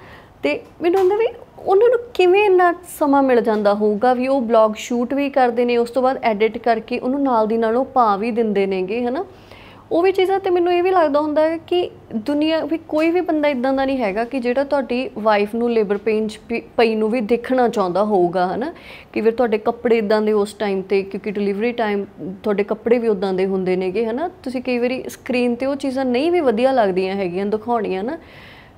Speaker 1: ਤੇ ਮੈਨੂੰ ਹੁੰਦਾ ਵੀ ਉਹਨਾਂ ਨੂੰ ਕਿਵੇਂ ਇੰਨਾ ਸਮਾਂ ਮਿਲ ਜਾਂਦਾ ਹੋਊਗਾ ਵੀ ਉਹ ਬਲੌਗ ਸ਼ੂਟ ਵੀ ਕਰਦੇ ਨੇ ਉਸ ਤੋਂ ਬਾਅਦ ਐਡਿਟ ਕਰਕੇ ਉਹਨੂੰ ਨਾਲ ਦੀ ਨਾਲ ਉਹ ਪਾ ਵੀ ਦਿੰਦੇ ਨੇਗੇ ਹਨਾ ਉਹ ਵੀ ਚੀਜ਼ਾਂ ਤੇ ਮੈਨੂੰ ਇਹ ਵੀ ਲੱਗਦਾ ਹੁੰਦਾ ਹੈ ਕਿ ਦੁਨੀਆ ਵੀ ਕੋਈ ਵੀ ਬੰਦਾ ਇਦਾਂ ਦਾ ਨਹੀਂ ਹੈਗਾ ਕਿ ਜਿਹੜਾ ਤੁਹਾਡੀ ਵਾਈਫ ਨੂੰ ਲੇਬਰ ਚ ਪਈ ਨੂੰ ਵੀ ਦੇਖਣਾ ਚਾਹੁੰਦਾ ਹੋਊਗਾ ਹਨਾ ਕਿ ਫਿਰ ਤੁਹਾਡੇ ਕੱਪੜੇ ਇਦਾਂ ਦੇ ਉਸ ਟਾਈਮ ਤੇ ਕਿਉਂਕਿ ਡਿਲੀਵਰੀ ਟਾਈਮ ਤੁਹਾਡੇ ਕੱਪੜੇ ਵੀ ਉਦਾਂ ਦੇ ਹੁੰਦੇ ਨੇਗੇ ਹਨਾ ਤੁਸੀਂ ਕਈ ਵਾਰੀ ਸਕਰੀਨ ਤੇ ਉਹ ਚੀਜ਼ਾਂ ਨਹੀਂ ਵੀ ਵਧੀਆ ਲੱਗਦੀਆਂ ਹੈਗੀਆਂ ਦਿਖਾਉਣੀਆਂ ਨਾ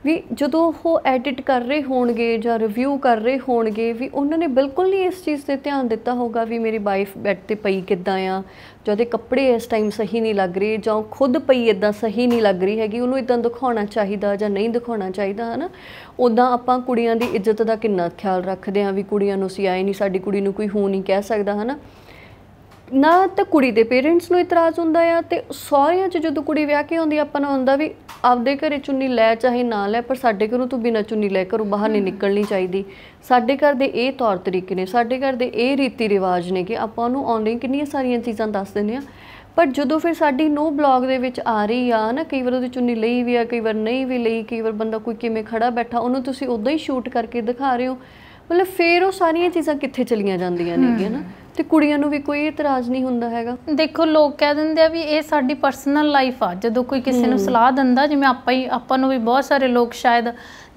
Speaker 1: ਵੀ ਜਦੋਂ ਉਹ ਐਡਿਟ ਕਰ ਰਹੇ ਹੋਣਗੇ ਜਾਂ ਰਿਵਿਊ ਕਰ ਰਹੇ ਹੋਣਗੇ ਵੀ ਉਹਨਾਂ ਨੇ ਬਿਲਕੁਲ ਨਹੀਂ ਇਸ ਚੀਜ਼ ਤੇ ਧਿਆਨ ਦਿੱਤਾ ਹੋਗਾ ਵੀ ਮੇਰੀ ਵਾਈਫ ਬੈੱਡ ਤੇ ਪਈ ਕਿੱਦਾਂ ਆ ਜਾਂ ਉਹਦੇ ਕੱਪੜੇ ਇਸ ਟਾਈਮ ਸਹੀ ਨਹੀਂ ਲੱਗ ਰਹੇ ਜਾਂ ਖੁਦ ਪਈ ਇਦਾਂ ਸਹੀ ਨਹੀਂ ਲੱਗ ਰਹੀ ਹੈਗੀ ਉਹਨੂੰ ਇਦਾਂ ਦਿਖਾਉਣਾ ਚਾਹੀਦਾ ਜਾਂ ਨਹੀਂ ਦਿਖਾਉਣਾ ਚਾਹੀਦਾ ਹਨਾ ਉਦਾਂ ਆਪਾਂ ਕੁੜੀਆਂ ਦੀ ਇੱਜ਼ਤ ਦਾ ਕਿੰਨਾ ਖਿਆਲ ਰੱਖਦੇ ਆ ਵੀ ਕੁੜੀਆਂ ਨੂੰ ਸੀ ਆਏ ਨਹੀਂ ਸਾਡੀ ਕੁੜੀ ਨੂੰ ਕੋਈ ਹੂ ਨਹੀਂ ਕਹਿ ਸਕਦਾ ਹਨਾ ਨਾ ਤਾਂ ਕੁੜੀ ਦੇ ਪੇਰੈਂਟਸ ਨੂੰ ਇਤਰਾਜ਼ ਹੁੰਦਾ ਆ ਤੇ ਸਾਰਿਆਂ 'ਚ ਜਦੋਂ ਕੁੜੀ ਵਿਆਹ ਕੇ ਆਉਂਦੀ ਆਪਾਂ ਨੂੰ ਹੁੰਦਾ ਵੀ ਆਪਦੇ ਘਰੇ ਚੁੰਨੀ ਲੈ ਚਾਹੇ ਨਾ ਲੈ ਪਰ ਸਾਡੇ ਘਰੋਂ ਤੂੰ ਬਿਨਾਂ ਚੁੰਨੀ ਲੈ ਘਰੋਂ ਬਾਹਰ ਨਹੀਂ ਨਿਕਲਣੀ ਚਾਹੀਦੀ ਸਾਡੇ ਘਰ ਦੇ ਇਹ ਤੌਰ ਤਰੀਕੇ ਨੇ ਸਾਡੇ ਘਰ ਦੇ ਇਹ ਰੀਤੀ ਰਿਵਾਜ ਨੇ ਕਿ ਆਪਾਂ ਨੂੰ ਆਨਲਾਈਨ ਕਿੰਨੀਆਂ ਸਾਰੀਆਂ ਚੀਜ਼ਾਂ ਦੱਸ ਦਿੰਦੇ ਆ ਪਰ ਜਦੋਂ ਫਿਰ ਸਾਡੀ ਨੋ ਬਲੌਗ ਦੇ ਵਿੱਚ ਆ ਰਹੀ ਆ ਨਾ ਕਈ ਵਾਰ ਉਹਦੀ ਚੁੰਨੀ ਲਈ ਵੀ ਆ ਕਈ ਵਾਰ ਨਹੀਂ ਵੀ ਲਈ ਕਈ ਵਾਰ ਬੰਦਾ ਕੋਈ ਕਿਵੇਂ ਖੜਾ ਬੈਠਾ ਉਹਨੂੰ ਤੁਸੀਂ ਉਦਾਂ ਹੀ ਸ਼ੂਟ ਕਰਕੇ ਦਿਖਾ ਰਹੇ ਹੋ ਮਤਲਬ ਫੇਰ ਉਹ ਸਾਰੀਆਂ ਚੀਜ਼ਾਂ ਕਿੱਥੇ ਚਲੀਆਂ ਜਾਂਦੀਆਂ ਨੇ ਨਾ ਤੇ ਕੁੜੀਆਂ ਨੂੰ ਵੀ ਕੋਈ ਇਤਰਾਜ਼ ਨਹੀਂ ਹੁੰਦਾ
Speaker 2: ਹੈਗਾ ਦੇਖੋ ਲੋਕ ਕਹਿ ਦਿੰਦੇ ਆ ਵੀ ਇਹ ਸਾਡੀ ਪਰਸਨਲ ਲਾਈਫ ਆ ਜਦੋਂ ਕੋਈ ਕਿਸੇ ਨੂੰ ਸਲਾਹ ਦਿੰਦਾ ਜਿਵੇਂ ਆਪਾਂ ਹੀ ਆਪਾਂ ਨੂੰ ਵੀ ਬਹੁਤ ਸਾਰੇ ਲੋਕ ਸ਼ਾਇਦ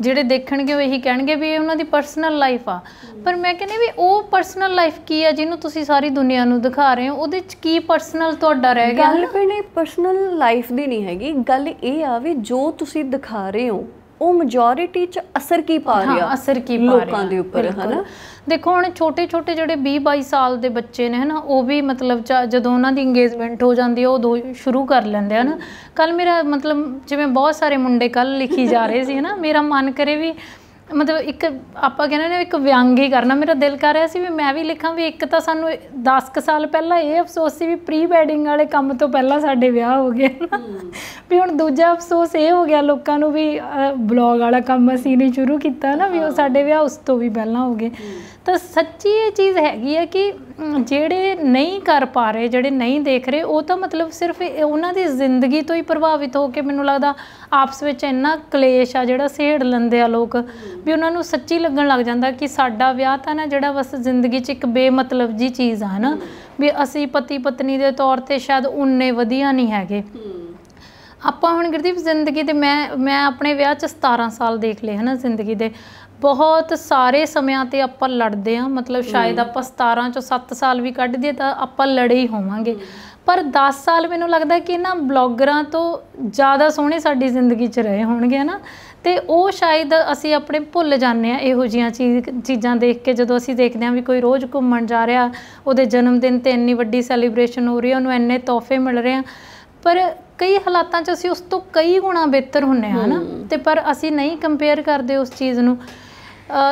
Speaker 2: ਜਿਹੜੇ ਦੇਖਣਗੇ ਉਹ ਇਹੀ ਕਹਿਣਗੇ ਵੀ ਇਹ ਉਹਨਾਂ ਦੀ ਪਰਸਨਲ ਲਾਈਫ ਆ ਪਰ ਮੈਂ ਕਹਿੰਦੀ ਵੀ ਉਹ ਪਰਸਨਲ ਲਾਈਫ ਕੀ ਆ ਜਿਹਨੂੰ ਤੁਸੀਂ ਸਾਰੀ ਦੁਨੀਆ ਨੂੰ ਦਿਖਾ ਰਹੇ ਹੋ ਉਹਦੇ ਚ ਕੀ ਪਰਸਨਲ ਤੁਹਾਡਾ ਰਹਿ ਗਿਆ ਗੱਲ ਨਹੀਂ
Speaker 1: ਪਰਸਨਲ ਲਾਈਫ ਦੀ ਨਹੀਂ ਹੈਗੀ ਗੱਲ ਇਹ ਆ ਵੀ ਜੋ ਤੁਸੀਂ ਦਿਖਾ ਰਹੇ ਹੋ ਉਹ ਮੈਜੋਰਿਟੀ 'ਚ ਅਸਰ ਕੀ ਪਾ ਰਿਹਾ ਹਾਂ ਅਸਰ ਕੀ ਪਾ ਰਿਹਾ ਲੋਕਾਂ ਦੇ ਉੱਪਰ ਹਨਾ
Speaker 2: ਦੇਖੋ ਹੁਣ ਛੋਟੇ ਛੋਟੇ ਜਿਹੜੇ 20 22 ਸਾਲ ਦੇ ਬੱਚੇ ਨੇ ਹਨਾ ਉਹ ਵੀ ਮਤਲਬ ਜਦੋਂ ਉਹਨਾਂ ਦੀ ਇੰਗੇਜਮੈਂਟ ਹੋ ਜਾਂਦੀ ਹੈ ਉਹ ਦੋ ਸ਼ੁਰੂ ਕਰ ਲੈਂਦੇ ਹਨਾ ਕੱਲ ਮੇਰਾ ਮਤਲਬ ਜਿਵੇਂ ਬਹੁਤ ਸਾਰੇ ਮੁੰਡੇ ਕੱਲ ਲਿਖੀ ਜਾ ਰਹੇ ਸੀ ਹਨਾ ਮੇਰਾ ਮਨ ਕਰੇ ਵੀ ਮਤਲਬ ਇੱਕ ਆਪਾਂ ਕਹਿੰਦੇ ਨੇ ਇੱਕ ਵਿਅੰਗ ਹੀ ਕਰਨਾ ਮੇਰਾ ਦਿਲ ਕਰ ਰਿਹਾ ਸੀ ਵੀ ਮੈਂ ਵੀ ਲਿਖਾਂ ਵੀ ਇੱਕ ਤਾਂ ਸਾਨੂੰ 10 ਕ ਸਾਲ ਪਹਿਲਾਂ ਇਹ ਅਫਸੋਸ ਸੀ ਵੀ ਪ੍ਰੀ ਵੈਡਿੰਗ ਵਾਲੇ ਕੰਮ ਤੋਂ ਪਹਿਲਾਂ ਸਾਡੇ ਵਿਆਹ ਹੋ ਗਏ ਵੀ ਹੁਣ ਦੂਜਾ ਅਫਸੋਸ ਇਹ ਹੋ ਗਿਆ ਲੋਕਾਂ ਨੂੰ ਵੀ ਬਲੌਗ ਵਾਲਾ ਕੰਮ ਅਸੀਂ ਨਹੀਂ ਸ਼ੁਰੂ ਕੀਤਾ ਨਾ ਵੀ ਉਹ ਸਾਡੇ ਵਿਆਹ ਉਸ ਤੋਂ ਵੀ ਪਹਿਲਾਂ ਹੋ ਗਏ ਤਾਂ ਸੱਚੀ ਇਹ ਚੀਜ਼ ਹੈਗੀ ਹੈ ਕਿ ਜਿਹੜੇ ਨਹੀਂ ਕਰ ਪਾ ਰਹੇ ਜਿਹੜੇ ਨਹੀਂ ਦੇਖ ਰਹੇ ਉਹ ਤਾਂ ਮਤਲਬ ਸਿਰਫ ਉਹਨਾਂ ਦੀ ਜ਼ਿੰਦਗੀ ਤੋਂ ਹੀ ਪ੍ਰਭਾਵਿਤ ਹੋ ਕੇ ਮੈਨੂੰ ਲੱਗਦਾ ਆਪਸ ਵਿੱਚ ਇੰਨਾ ਕਲੇਸ਼ ਆ ਜਿਹੜਾ ਸਹੇੜ ਲੈਂਦੇ ਆ ਲੋਕ ਵੀ ਉਹਨਾਂ ਨੂੰ ਸੱਚੀ ਲੱਗਣ ਲੱਗ ਜਾਂਦਾ ਕਿ ਸਾਡਾ ਵਿਆਹ ਤਾਂ ਨਾ ਜਿਹੜਾ ਬਸ ਜ਼ਿੰਦਗੀ 'ਚ ਇੱਕ ਬੇਮਤਲਬ ਜੀ ਚੀਜ਼ ਆ ਨਾ ਵੀ ਅਸੀਂ ਪਤੀ ਪਤਨੀ ਦੇ ਤੌਰ ਤੇ ਸ਼ਾਇਦ ਉਨੇ ਵਧੀਆ ਨਹੀਂ ਹੈਗੇ ਆਪਾਂ ਹੁਣ ਗੁਰਦੀਪ ਜ਼ਿੰਦਗੀ ਤੇ ਮੈਂ ਮੈਂ ਆਪਣੇ ਵਿਆਹ 'ਚ 17 ਸਾਲ ਦੇਖ ਲਏ ਹਨਾ ਜ਼ਿੰਦਗੀ ਦੇ ਬਹੁਤ ਸਾਰੇ ਸਮਿਆਂ ਤੇ ਆਪਾਂ ਲੜਦੇ ਆ ਮਤਲਬ ਸ਼ਾਇਦ ਆਪਾਂ 17 ਚੋਂ 7 ਸਾਲ ਵੀ ਕੱਢ ਦਈਏ ਤਾਂ ਆਪਾਂ ਲੜੇ ਹੀ ਹੋਵਾਂਗੇ ਪਰ 10 ਸਾਲ ਮੈਨੂੰ ਲੱਗਦਾ ਕਿ ਇਹਨਾਂ ਬਲੌਗਰਾਂ ਤੋਂ ਜ਼ਿਆਦਾ ਸੋਹਣੇ ਸਾਡੀ ਜ਼ਿੰਦਗੀ 'ਚ ਰਹੇ ਹੋਣਗੇ ਹਨਾ ਤੇ ਉਹ ਸ਼ਾਇਦ ਅਸੀਂ ਆਪਣੇ ਭੁੱਲ ਜਾਂਦੇ ਆ ਇਹੋ ਜੀਆਂ ਚੀਜ਼ਾਂ ਦੇਖ ਕੇ ਜਦੋਂ ਅਸੀਂ ਦੇਖਦੇ ਆ ਵੀ ਕੋਈ ਰੋਜ਼ ਘੁੰਮਣ ਜਾ ਰਿਹਾ ਉਹਦੇ ਜਨਮ ਦਿਨ ਤੇ ਇੰਨੀ ਵੱਡੀ ਸੈਲੀਬ੍ਰੇਸ਼ਨ ਹੋ ਰਹੀ ਹੈ ਉਹਨੂੰ ਇੰਨੇ ਤੋਹਫੇ ਮਿਲ ਰਹੇ ਆ ਪਰ ਕਈ ਹਾਲਾਤਾਂ 'ਚ ਅਸੀਂ ਉਸ ਤੋਂ ਕਈ ਗੁਣਾ ਬਿਹਤਰ ਹੁੰਨੇ ਆ ਹਨਾ ਤੇ ਪਰ ਅਸੀਂ ਨਹੀਂ ਕੰਪੇਅਰ ਕਰਦੇ ਉਸ ਚੀਜ਼ ਨੂੰ